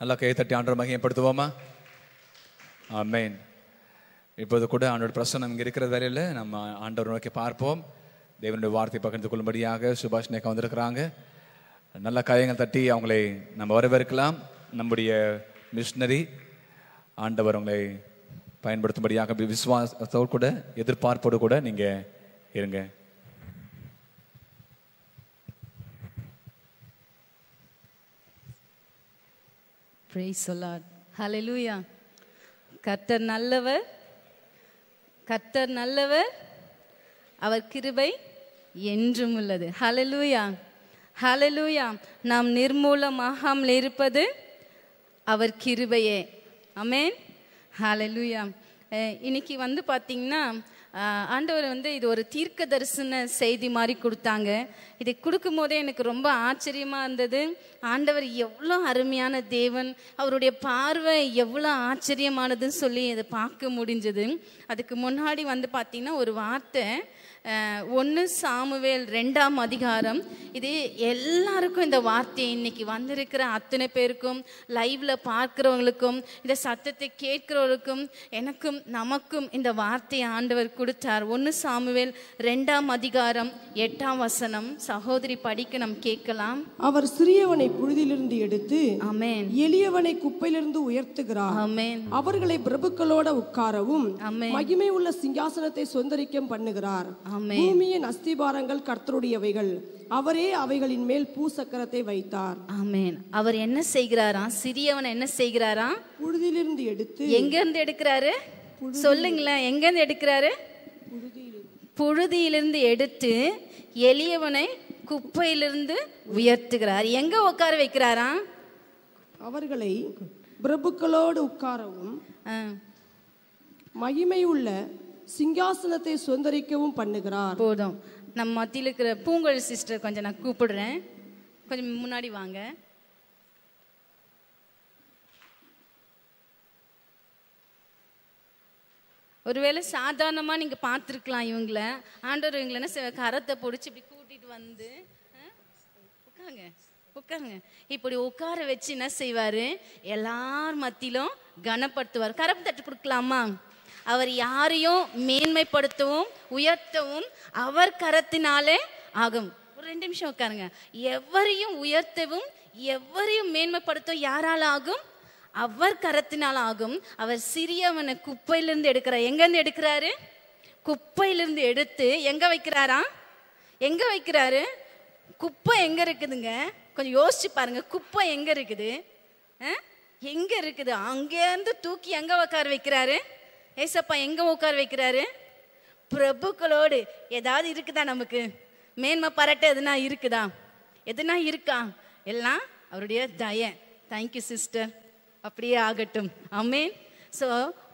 நல்லா கையை தட்டி ஆண்டோட மகிமைப்படுத்துவோமா ஆமேன் இப்போது கூட ஆண்டோட பிரசனம் இங்கே இருக்கிற வேலையில் நம்ம ஆண்டவர் நோக்கி பார்ப்போம் தேவனுடைய வார்த்தை பகிர்ந்து கொள்ளும்படியாக சுபாஷ் நேக்கா வந்திருக்கிறாங்க நல்ல காயங்கள் தட்டி அவங்களை நம்ம வரவேற்கலாம் நம்முடைய மிஷினரி ஆண்டவர் அவங்களை பயன்படுத்தும்படியாக விசுவாசத்தோடு கூட எதிர்பார்ப்போடு கூட நீங்கள் இருங்க ப்ரேஸ் சொல்லாட் ஹலலூயா கர்த்தர் நல்லவர் கர்த்தர் நல்லவர் அவர் கிருபை என்றும் உள்ளது ஹலலூயா ஹலலூயா நாம் நிர்மூலமாகாமல் இருப்பது அவர் கிருபையே அமேன் ஹலலூயா இன்னைக்கு வந்து பார்த்தீங்கன்னா ஆண்டவர் வந்து இது ஒரு தீர்க்க தரிசன செய்தி மாதிரி கொடுத்தாங்க இதை கொடுக்கும் போதே எனக்கு ரொம்ப ஆச்சரியமாக இருந்தது ஆண்டவர் எவ்வளோ அருமையான தேவன் அவருடைய பார்வை எவ்வளோ ஆச்சரியமானதுன்னு சொல்லி இதை பார்க்க முடிஞ்சது அதுக்கு முன்னாடி வந்து பார்த்திங்கன்னா ஒரு வார்த்தை ஒன்று சாமுவேல் ரெண்டாம் அதிகாரம் இது எல்லாருக்கும் இந்த வார்த்தை இன்னைக்கு வந்திருக்கிற அத்தனை பேருக்கும் லைவ்ல பார்க்குறவங்களுக்கும் இந்த சத்தத்தை கேட்கிறவர்களுக்கும் எனக்கும் நமக்கும் இந்த வார்த்தையை ஆண்டவர் கொடுத்தார் ஒன்று சாமுவேல் ரெண்டாம் அதிகாரம் எட்டாம் வசனம் சகோதரி படிக்க நம் கேட்கலாம் அவர் சிறியவனை புழுதியிலிருந்து எடுத்து அமேன் எளியவனை குப்பையிலிருந்து உயர்த்துகிறார் அமேன் அவர்களை பிரபுக்களோட உட்காரவும் மகிமை உள்ள சிங்காசனத்தை சொந்தரிக்கம் பண்ணுகிறார் பூமியின் அஸ்திபாரங்கள் கர்த்தருடையவைகள் அவரே அவைகளின் மேல் பூசக்கரத்தை வைத்தார் ஆமேன் அவர் என்ன செய்கிறாரா சிறியவன் என்ன செய்கிறாரா புழுதியிலிருந்து எடுத்து எங்க இருந்து எடுக்கிறாரு சொல்லுங்களேன் எங்க இருந்து எடுக்கிறாரு புழுதியிலிருந்து எடுத்து எளியவனை குப்பையிலிருந்து உயர்த்துகிறார் எங்க உட்கார வைக்கிறாரா அவர்களை பிரபுக்களோடு உட்காரவும் மகிமை உள்ள சிங்காசனத்தை சுதந்திரிக்கவும் பண்ணுகிறார் போதும் நம்ம மத்தியில் இருக்கிற பூங்கொழி சிஸ்டர் கொஞ்சம் நான் கூப்பிடுறேன் கொஞ்சம் முன்னாடி வாங்க ஒருவேளை சாதாரணமாக நீங்கள் பார்த்துருக்கலாம் இவங்கள ஆண்டவர் இவங்கள கரத்தை பிடிச்சி இப்படி கூட்டிட்டு வந்து உட்காங்க உட்காங்க இப்படி உட்கார வச்சு என்ன செய்வார் எல்லார் மத்தியிலும் கனப்படுத்துவார் கரப்பு தட்டு கொடுக்கலாமா அவர் யாரையும் மேன்மைப்படுத்தவும் உயர்த்தவும் அவர் கரத்தினாலே ஆகும் ஒரு ரெண்டு நிமிஷம் உட்காருங்க எவரையும் உயர்த்தவும் எவரையும் மேன்மைப்படுத்தவும் யாரால் ஆகும் அவர் கரத்தினால் ஆகும் அவர் சிறியவனை குப்பையிலிருந்து எடுக்கிறார் எங்கேருந்து எடுக்கிறாரு குப்பையிலிருந்து எடுத்து எங்கே வைக்கிறாரா எங்கே வைக்கிறாரு குப்பை எங்கே இருக்குதுங்க கொஞ்சம் யோசிச்சு பாருங்க குப்பை எங்கே இருக்குது எங்கே இருக்குது அங்கேருந்து தூக்கி எங்கே உட்கார வைக்கிறாரு ஏசப்பா எங்கே உட்கார வைக்கிறாரு பிரபுக்களோடு ஏதாவது இருக்குதா நமக்கு மேன்மை பாராட்ட எதுனா இருக்குதா எதுனா இருக்கா எல்லாம் அவருடைய தய தேங்க்யூ சிஸ்டர் அப்படியே ஆகட்டும் அமேன் ஸோ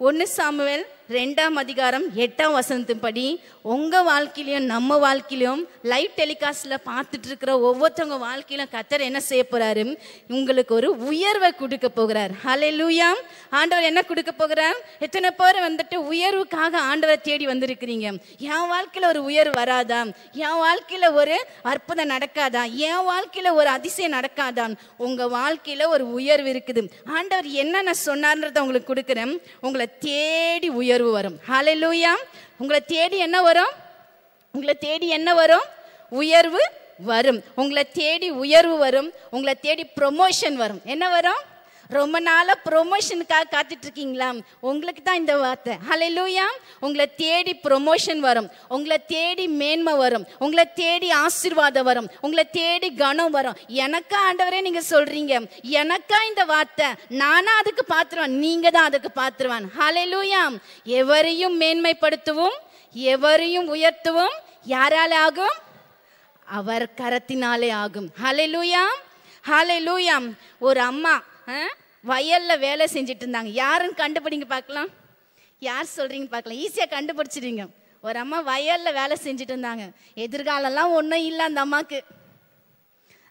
ஒன்று சாமுவேல் ரெண்டாம் அதிகாரம் எட்டாம் வசனத்தின்படி உங்கள் வாழ்க்கையிலையும் நம்ம வாழ்க்கையிலையும் லைவ் டெலிகாஸ்டில் பார்த்துட்டு இருக்கிற ஒவ்வொருத்தவங்க வாழ்க்கையிலும் கத்தர் என்ன செய்ய போகிறாரு உங்களுக்கு ஒரு உயர்வை கொடுக்க போகிறார் ஹலே லூயாம் ஆண்டவர் என்ன கொடுக்க போகிறார் எத்தனை பேர் வந்துட்டு உயர்வுக்காக ஆண்டவரை தேடி வந்திருக்கிறீங்க என் வாழ்க்கையில் ஒரு உயர்வு வராதா என் வாழ்க்கையில் ஒரு அற்புதம் நடக்காதா என் வாழ்க்கையில் ஒரு அதிசயம் நடக்காதான் உங்கள் வாழ்க்கையில் ஒரு உயர்வு இருக்குது ஆண்டவர் என்னென்ன சொன்னார்ன்றதை உங்களுக்கு கொடுக்குறேன் உங்களை தேடி உயர்வு உயர்வு வரும் ஹலலூயா உங்களை தேடி என்ன வரும் உங்களை தேடி என்ன வரும் உயர்வு வரும் உங்களை தேடி உயர்வு வரும் உங்களை தேடி ப்ரொமோஷன் வரும் என்ன வரும் ரொம்ப நாளாக ப்ரொமோஷனுக்காக இருக்கீங்களா உங்களுக்கு தான் இந்த வார்த்தை லூயா உங்களை தேடி ப்ரொமோஷன் வரும் உங்களை தேடி மேன்மை வரும் உங்களை தேடி ஆசீர்வாதம் வரும் உங்களை தேடி கனம் வரும் எனக்கா ஆண்டவரே நீங்கள் சொல்கிறீங்க எனக்கா இந்த வார்த்தை நானாக அதுக்கு பார்த்துருவேன் நீங்கள் தான் அதுக்கு பார்த்துருவான் லூயா எவரையும் மேன்மைப்படுத்துவோம் எவரையும் உயர்த்துவோம் யாரால ஆகும் அவர் கரத்தினாலே ஆகும் ஹலெலூயா லூயாம் ஒரு அம்மா வயலில் வேலை செஞ்சுட்டு இருந்தாங்க யாருன்னு கண்டுபிடிங்க பார்க்கலாம் யார் சொல்கிறீங்க பார்க்கலாம் ஈஸியாக கண்டுபிடிச்சிடுங்க ஒரு அம்மா வயலில் வேலை செஞ்சுட்டு இருந்தாங்க எதிர்காலம்லாம் ஒன்றும் இல்லை அந்த அம்மாவுக்கு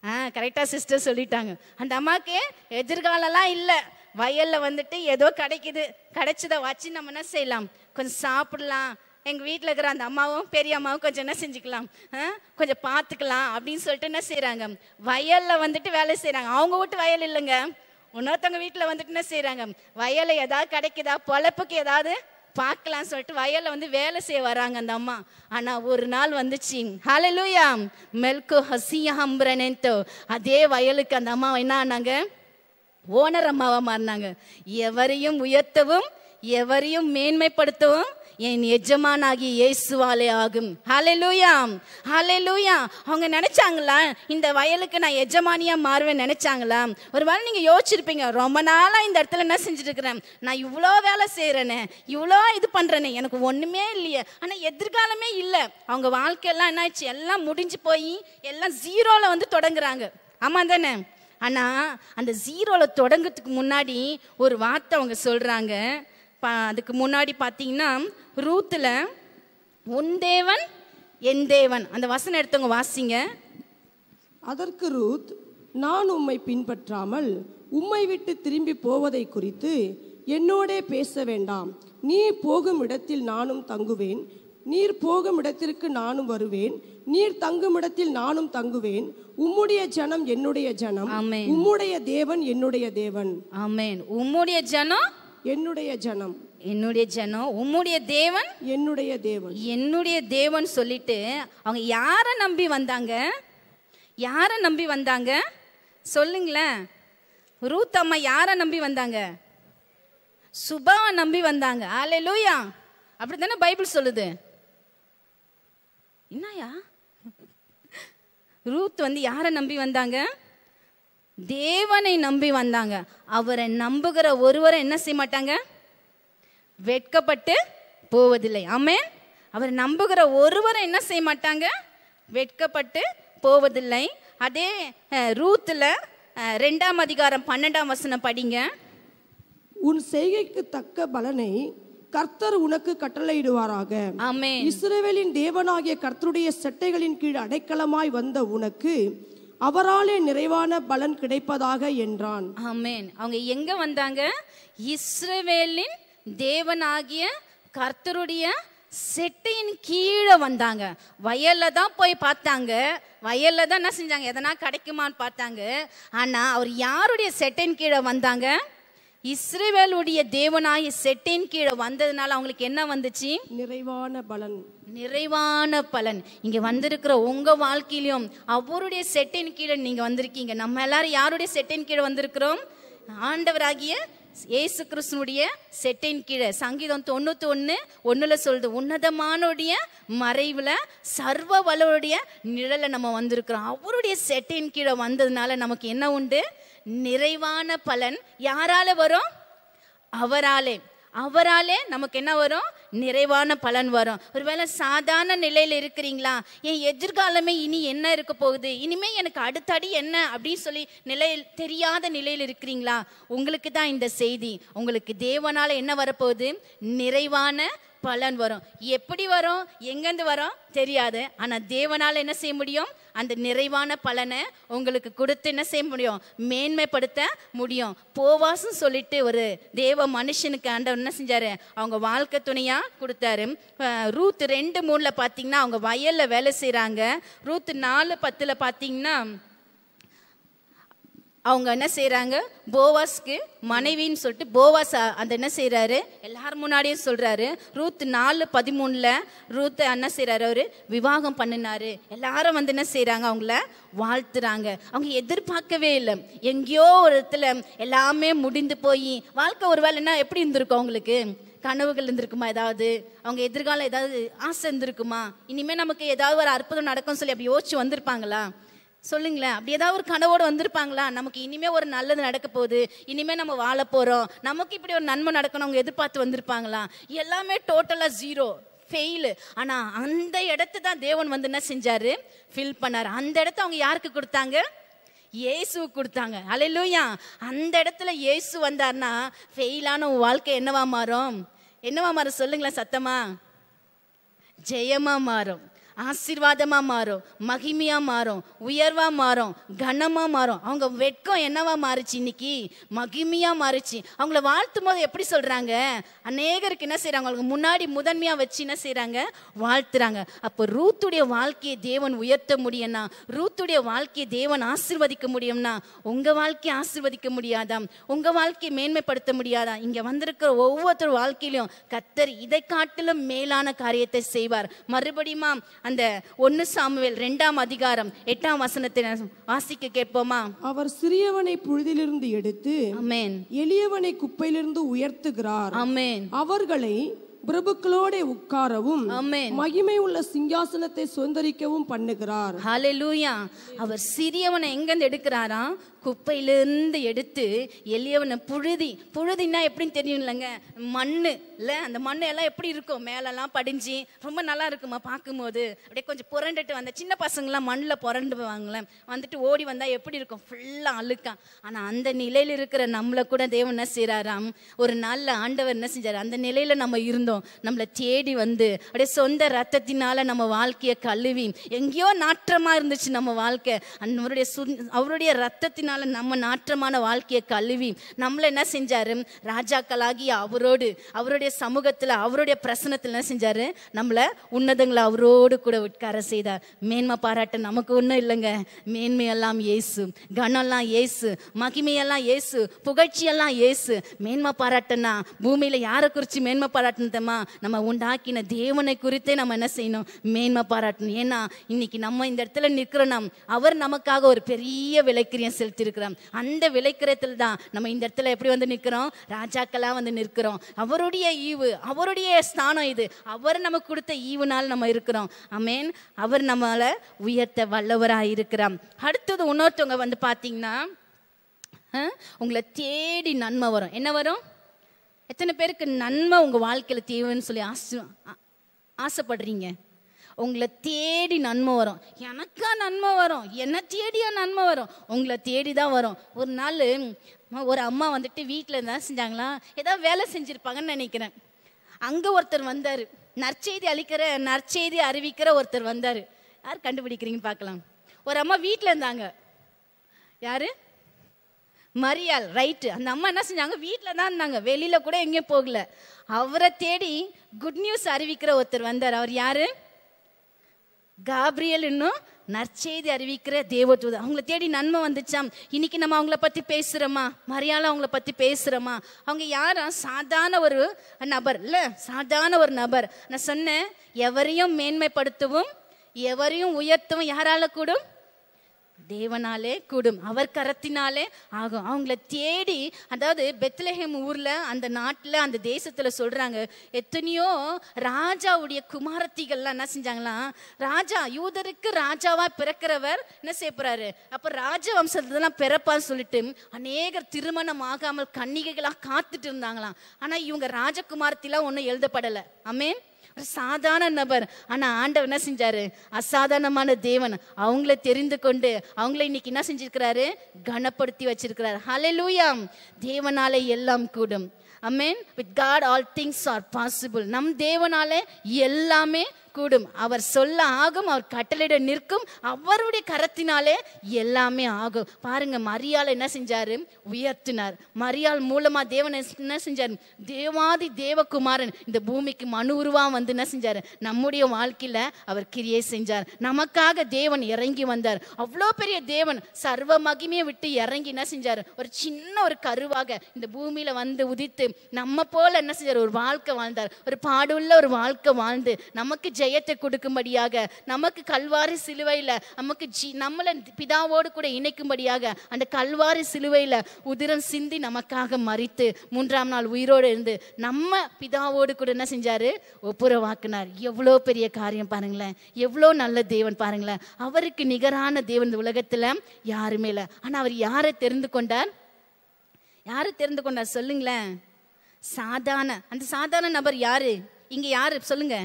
ஆ கரெக்டாக சிஸ்டர் சொல்லிட்டாங்க அந்த அம்மாவுக்கு எதிர்காலம்லாம் இல்லை வயலில் வந்துட்டு ஏதோ கிடைக்குது கிடைச்சதை வச்சு நம்ம என்ன செய்யலாம் கொஞ்சம் சாப்பிடலாம் எங்கள் வீட்டில் இருக்கிற அந்த அம்மாவும் பெரிய அம்மாவும் கொஞ்சம் என்ன செஞ்சுக்கலாம் கொஞ்சம் பார்த்துக்கலாம் அப்படின்னு சொல்லிட்டு என்ன செய்கிறாங்க வயலில் வந்துட்டு வேலை செய்கிறாங்க அவங்க வீட்டு வயல் இல்லைங்க இன்னொருத்தவங்க வீட்டில் வந்துட்டு என்ன செய்கிறாங்க வயலில் ஏதாவது கிடைக்குதா பொழப்புக்கு ஏதாவது பார்க்கலாம் சொல்லிட்டு வயலில் வந்து வேலை செய்ய வராங்க அந்த அம்மா ஆனால் ஒரு நாள் வந்துச்சு ஹலலூயா மெல்கு ஹசியா அதே வயலுக்கு அந்த அம்மா என்ன ஆனாங்க ஓனர் அம்மாவா மாறினாங்க எவரையும் உயர்த்தவும் எவரையும் மேன்மைப்படுத்தவும் என் எஜமானாகி இயேசுவாலே ஆகும் ஹலெலூயாம் லூயா அவங்க நினைச்சாங்களா இந்த வயலுக்கு நான் எஜமானியா மாறுவேன் நினைச்சாங்களா ஒரு வேளை நீங்க யோசிச்சிருப்பீங்க ரொம்ப நாளா இந்த இடத்துல என்ன செஞ்சுட்டு இருக்கிறேன் நான் இவ்வளோ வேலை செய்யறேனே இவ்வளோ இது பண்றேனே எனக்கு ஒண்ணுமே இல்லையே ஆனா எதிர்காலமே இல்லை அவங்க வாழ்க்கையெல்லாம் என்ன ஆச்சு எல்லாம் முடிஞ்சு போய் எல்லாம் ஜீரோல வந்து தொடங்குறாங்க ஆமா தானே ஆனா அந்த ஜீரோல தொடங்கிறதுக்கு முன்னாடி ஒரு வார்த்தை அவங்க சொல்றாங்க அதுக்கு முன்னாடி பார்த்தீங்கன்னா ரூத்தில் உன் தேவன் என் தேவன் அந்த வசனம் எடுத்தவங்க வாசிங்க அதற்கு ரூத் நான் உம்மை பின்பற்றாமல் உம்மை விட்டு திரும்பி போவதை குறித்து என்னோடே பேச வேண்டாம் நீ போகும் இடத்தில் நானும் தங்குவேன் நீர் போகும் இடத்திற்கு நானும் வருவேன் நீர் தங்கும் இடத்தில் நானும் தங்குவேன் உம்முடைய ஜனம் என்னுடைய ஜனம் உம்முடைய தேவன் என்னுடைய தேவன் ஆமேன் உம்முடைய ஜனம் என்னுடைய ஜனம் என்னுடைய ஜனம் உம்முடைய தேவன் என்னுடைய தேவன் என்னுடைய தேவன் சொல்லிட்டு அவங்க யாரை நம்பி வந்தாங்க யாரை நம்பி வந்தாங்க சொல்லுங்களேன் ரூத் அம்மா யாரை நம்பி வந்தாங்க சுபாவை நம்பி வந்தாங்க ஆலே லூயா அப்படி தானே பைபிள் சொல்லுது என்னயா ரூத் வந்து யாரை நம்பி வந்தாங்க தேவனை நம்பி வந்தாங்க அவரை நம்புகிற ஒருவரை என்ன செய்ய மாட்டாங்க வெட்கப்பட்டு போவதில்லை ஆமே அவரை நம்புகிற ஒருவரை என்ன செய்ய மாட்டாங்க வெட்கப்பட்டு போவதில்லை அதே ரூத்தில் ரெண்டாம் அதிகாரம் பன்னெண்டாம் வசனம் படிங்க உன் செய்கைக்கு தக்க பலனை கர்த்தர் உனக்கு கட்டளையிடுவாராக இஸ்ரேவேலின் தேவனாகிய கர்த்தருடைய சட்டைகளின் கீழ் அடைக்கலமாய் வந்த உனக்கு அவராலே நிறைவான பலன் கிடைப்பதாக என்றான் ஆமேன் அவங்க எங்க வந்தாங்க இஸ்ரவேலின் தேவனாகிய கர்த்தருடைய செட்டையின் கீழே வந்தாங்க வயல்ல தான் போய் பார்த்தாங்க வயல்ல தான் என்ன செஞ்சாங்க எதனா கிடைக்குமான்னு பார்த்தாங்க ஆனா அவர் யாருடைய செட்டையின் கீழே வந்தாங்க இஸ்ரேவேலுடைய தேவனாய் செட்டின் கீழே வந்ததுனால அவங்களுக்கு என்ன வந்துச்சு நிறைவான பலன் நிறைவான பலன் இங்க வந்திருக்கிற உங்க வாழ்க்கையிலும் அவருடைய செட்டின் கீழே நீங்க வந்திருக்கீங்க நம்ம எல்லாரும் யாருடைய செட்டின் கீழே வந்திருக்கிறோம் ஆண்டவராகிய இயேசு கிருஷ்ணனுடைய செட்டின் கீழே சங்கீதம் தொண்ணூத்தி ஒன்று ஒன்றில் சொல்றது உன்னதமானுடைய மறைவில் சர்வ வலுடைய நிழலை நம்ம வந்திருக்கிறோம் அவருடைய செட்டின் கீழே வந்ததுனால நமக்கு என்ன உண்டு நிறைவான பலன் யாரால வரும் அவராலே அவராலே நமக்கு என்ன வரும் நிறைவான பலன் வரும் ஒருவேளை சாதாரண நிலையில் இருக்கிறீங்களா என் எதிர்காலமே இனி என்ன இருக்க போகுது இனிமே எனக்கு அடுத்தடி என்ன அப்படின்னு சொல்லி நிலையில் தெரியாத நிலையில் இருக்கிறீங்களா உங்களுக்கு தான் இந்த செய்தி உங்களுக்கு தேவனால என்ன வரப்போகுது நிறைவான பலன் வரும் எப்படி வரும் எங்கேருந்து வரும் தெரியாது ஆனால் தேவனால் என்ன செய்ய முடியும் அந்த நிறைவான பலனை உங்களுக்கு கொடுத்து என்ன செய்ய முடியும் மேன்மைப்படுத்த முடியும் போவாசம் சொல்லிட்டு ஒரு தேவ மனுஷனுக்கு அந்த என்ன செஞ்சாரு அவங்க வாழ்க்கை துணையாக கொடுத்தாரு ரூத் ரெண்டு மூணில் பார்த்தீங்கன்னா அவங்க வயலில் வேலை செய்கிறாங்க ரூத் நாலு பத்தில் பார்த்தீங்கன்னா அவங்க என்ன செய்கிறாங்க போவாஸ்க்கு மனைவின்னு சொல்லிட்டு போவாஸ் அந்த என்ன செய்கிறாரு எல்லார் முன்னாடியும் சொல்கிறாரு ரூத் நாலு பதிமூணில் ரூத் என்ன செய்கிறாரு அவர் விவாகம் பண்ணினாரு எல்லாரும் வந்து என்ன செய்கிறாங்க அவங்கள வாழ்த்துறாங்க அவங்க எதிர்பார்க்கவே இல்லை எங்கேயோ ஒரு இடத்துல எல்லாமே முடிந்து போய் வாழ்க்கை ஒரு வேலை என்ன எப்படி இருந்திருக்கும் அவங்களுக்கு கனவுகள் இருந்திருக்குமா ஏதாவது அவங்க எதிர்காலம் ஏதாவது ஆசை இருந்திருக்குமா இனிமேல் நமக்கு ஏதாவது ஒரு அற்புதம் நடக்கும்னு சொல்லி அப்படி யோசிச்சு வந்திருப்பாங்களா சொல்லுங்களேன் அப்படி ஏதாவது ஒரு கனவோடு வந்திருப்பாங்களா நமக்கு இனிமேல் ஒரு நல்லது நடக்க போகுது இனிமேல் நம்ம வாழ போகிறோம் நமக்கு இப்படி ஒரு நன்மை நடக்கணும் அவங்க எதிர்பார்த்து வந்திருப்பாங்களா எல்லாமே டோட்டலாக ஜீரோ ஃபெயிலு ஆனால் அந்த இடத்து தான் தேவன் வந்து என்ன செஞ்சார் ஃபில் பண்ணார் அந்த இடத்த அவங்க யாருக்கு கொடுத்தாங்க இயேசு கொடுத்தாங்க அலையிலூயா அந்த இடத்துல இயேசு வந்தார்னா ஃபெயிலான உன் வாழ்க்கை என்னவா மாறும் என்னவா மாறும் சொல்லுங்களேன் சத்தமா ஜெயமா மாறும் ஆசீர்வாதமாக மாறும் மகிமையாக மாறும் உயர்வாக மாறும் கனமாக மாறும் அவங்க வெட்கம் என்னவா மாறுச்சு இன்னைக்கு மகிமையாக மாறுச்சு அவங்கள வாழ்த்தும் போது எப்படி சொல்கிறாங்க அநேகருக்கு என்ன செய்கிறாங்க அவங்களுக்கு முன்னாடி முதன்மையாக வச்சு என்ன செய்கிறாங்க வாழ்த்துறாங்க அப்போ ரூத்துடைய வாழ்க்கையை தேவன் உயர்த்த முடியும்னா ரூத்துடைய வாழ்க்கையை தேவன் ஆசிர்வதிக்க முடியும்னா உங்கள் வாழ்க்கையை ஆசிர்வதிக்க முடியாதாம் உங்கள் வாழ்க்கையை மேன்மைப்படுத்த முடியாதா இங்கே வந்திருக்கிற ஒவ்வொருத்தர் வாழ்க்கையிலும் கத்தர் இதை காட்டிலும் மேலான காரியத்தை செய்வார் மறுபடியும் அந்த ஒன்னு சாமுவேல் ரெண்டாம் அதிகாரம் எட்டாம் வசனத்தை வாசிக்க கேட்போமா அவர் சிறியவனை புழுதிலிருந்து எடுத்து அமேன் எளியவனை குப்பையிலிருந்து உயர்த்துகிறார் அமேன் அவர்களை பிரபுக்களோட உட்காரவும் மகிமை உள்ள சிங்காசனத்தை சுதந்திரிக்கவும் பண்ணுகிறார் ஹalleluya அவர் சிறியவனை எங்கிருந்து எடுக்கிறாரா குப்பையிலிருந்து எடுத்து எளியவனை புழுதி புழுதின்னா எப்படின்னு தெரியும் இல்லைங்க மண்ணு இல்லை அந்த மண்ணு எல்லாம் எப்படி இருக்கும் மேலெல்லாம் படிஞ்சு ரொம்ப நல்லா இருக்குமா பார்க்கும்போது அப்படியே கொஞ்சம் புரண்டுட்டு வந்த சின்ன பசங்களாம் மண்ணில் புரண்டுவாங்களே வந்துட்டு ஓடி வந்தால் எப்படி இருக்கும் ஃபுல்லாக அழுக்கா ஆனால் அந்த நிலையில் இருக்கிற நம்மளை கூட தேவன் என்ன செய்கிறாராம் ஒரு நல்ல ஆண்டவர் என்ன செஞ்சார் அந்த நிலையில் நம்ம இருந்தோம் ஆண்டவரும் நம்மளை தேடி வந்து அப்படியே சொந்த ரத்தத்தினால நம்ம வாழ்க்கையை கழுவி எங்கேயோ நாற்றமாக இருந்துச்சு நம்ம வாழ்க்கை அவருடைய சு அவருடைய ரத்தத்தினால நம்ம நாற்றமான வாழ்க்கையை கழுவி நம்மளை என்ன செஞ்சார் ராஜாக்களாகி அவரோடு அவருடைய சமூகத்தில் அவருடைய பிரசனத்தில் என்ன செஞ்சார் நம்மளை உன்னதங்களை அவரோடு கூட உட்கார செய்தார் மேன்மை பாராட்ட நமக்கு ஒன்றும் இல்லைங்க மேன்மையெல்லாம் ஏசு கனம்லாம் ஏசு மகிமையெல்லாம் ஏசு புகழ்ச்சியெல்லாம் ஏசு மேன்மை பாராட்டனா பூமியில் யாரை குறித்து மேன்மை பாராட்டுன்னு விதமாக நம்ம உண்டாக்கின தேவனை குறித்தே நம்ம என்ன செய்யணும் மேன்மை பாராட்டணும் ஏன்னா இன்னைக்கு நம்ம இந்த இடத்துல நிற்கிறோம் அவர் நமக்காக ஒரு பெரிய விலைக்கிரியம் செலுத்தியிருக்கிறோம் அந்த விலைக்கிரியத்தில் தான் நம்ம இந்த இடத்துல எப்படி வந்து நிற்கிறோம் ராஜாக்களாக வந்து நிற்கிறோம் அவருடைய ஈவு அவருடைய ஸ்தானம் இது அவர் நமக்கு கொடுத்த ஈவுனால் நம்ம இருக்கிறோம் அமேன் அவர் நம்மளை உயர்த்த வல்லவராக இருக்கிறோம் அடுத்தது இன்னொருத்தவங்க வந்து பார்த்தீங்கன்னா உங்களை தேடி நன்மை வரும் என்ன வரும் எத்தனை பேருக்கு நன்மை உங்கள் வாழ்க்கையில் தேவைன்னு சொல்லி ஆசை ஆசைப்படுறீங்க உங்களை தேடி நன்மை வரும் எனக்கா நன்மை வரும் என்ன தேடியா நன்மை வரும் உங்களை தேடி தான் வரும் ஒரு நாள் ஒரு அம்மா வந்துட்டு வீட்டில் இருந்தால் செஞ்சாங்களா ஏதாவது வேலை செஞ்சுருப்பாங்கன்னு நினைக்கிறேன் அங்கே ஒருத்தர் வந்தார் நற்செய்தி அளிக்கிற நற்செய்தி அறிவிக்கிற ஒருத்தர் வந்தார் யார் கண்டுபிடிக்கிறீங்கன்னு பார்க்கலாம் ஒரு அம்மா வீட்டில் இருந்தாங்க யார் மரியாள் ரைட்டு அந்த அம்மா என்ன செஞ்சாங்க வீட்டில் தான் இருந்தாங்க வெளியில் கூட எங்கேயும் போகல அவரை தேடி குட் நியூஸ் அறிவிக்கிற ஒருத்தர் வந்தார் அவர் யார் காப்ரியல் இன்னும் நற்செய்தி அறிவிக்கிற தேவதூது அவங்கள தேடி நன்மை வந்துச்சாம் இன்னைக்கு நம்ம அவங்கள பற்றி பேசுகிறோமா மரியாதை அவங்கள பற்றி பேசுகிறோமா அவங்க யாரா சாதாரண ஒரு நபர் இல்லை சாதாரண ஒரு நபர் நான் சொன்னேன் எவரையும் மேன்மைப்படுத்தவும் எவரையும் உயர்த்தவும் யாரால கூடும் தேவனாலே கூடும் அவர் கரத்தினாலே ஆகும் அவங்கள தேடி அதாவது பெத்லஹேம் ஊரில் அந்த நாட்டில் அந்த தேசத்தில் சொல்கிறாங்க எத்தனையோ ராஜாவுடைய குமாரத்திகள்லாம் என்ன செஞ்சாங்களாம் ராஜா யூதருக்கு ராஜாவாக பிறக்கிறவர் என்ன செய்யப்படுறாரு அப்போ வம்சத்துலாம் பிறப்பான்னு சொல்லிட்டு அநேகர் திருமணம் ஆகாமல் கன்னிகைகளாக காத்துட்டு இருந்தாங்களாம் ஆனால் இவங்க ராஜகுமாரத்திலாம் ஒன்றும் எழுதப்படலை அமேன் ஒரு சாதாரண நபர் ஆனால் ஆண்டவர் என்ன செஞ்சார் அசாதாரணமான தேவன் அவங்கள தெரிந்து கொண்டு அவங்கள இன்னைக்கு என்ன செஞ்சிருக்கிறாரு கனப்படுத்தி வச்சிருக்கிறார் ஹலெலூயாம் தேவனால எல்லாம் கூடும் I mean with God all things are possible நம் தேவனால எல்லாமே கூடும் அவர் சொல்ல ஆகும் அவர் கட்டளையிட நிற்கும் அவருடைய கரத்தினாலே எல்லாமே ஆகும் பாருங்க மரியால் என்ன செஞ்சாரு உயர்த்தினார் மரியாள் மூலமா தேவன் என்ன செஞ்சார் தேவாதி தேவகுமாரன் இந்த பூமிக்கு மனு உருவா வந்து என்ன செஞ்சார் நம்முடைய வாழ்க்கையில அவர் கிரியை செஞ்சார் நமக்காக தேவன் இறங்கி வந்தார் அவ்வளோ பெரிய தேவன் சர்வ மகிமையை விட்டு இறங்கி என்ன செஞ்சார் ஒரு சின்ன ஒரு கருவாக இந்த பூமியில வந்து உதித்து நம்ம போல என்ன செஞ்சார் ஒரு வாழ்க்கை வாழ்ந்தார் ஒரு பாடுள்ள ஒரு வாழ்க்கை வாழ்ந்து நமக்கு ஜெயத்தை கொடுக்கும்படியாக நமக்கு கல்வாரி சிலுவையில் நமக்கு ஜி நம்மளை பிதாவோடு கூட இணைக்கும்படியாக அந்த கல்வாரி சிலுவையில் உதிரம் சிந்தி நமக்காக மறித்து மூன்றாம் நாள் உயிரோடு இருந்து நம்ம பிதாவோடு கூட என்ன செஞ்சார் ஒப்புரவாக்குனார் எவ்வளோ பெரிய காரியம் பாருங்களேன் எவ்வளோ நல்ல தேவன் பாருங்களேன் அவருக்கு நிகரான தேவன் இந்த உலகத்தில் யாருமே இல்லை ஆனால் அவர் யாரை தெரிந்து கொண்டார் யாரை தெரிந்து கொண்டார் சொல்லுங்களேன் சாதாரண அந்த சாதாரண நபர் யாரு இங்கே யாரு சொல்லுங்க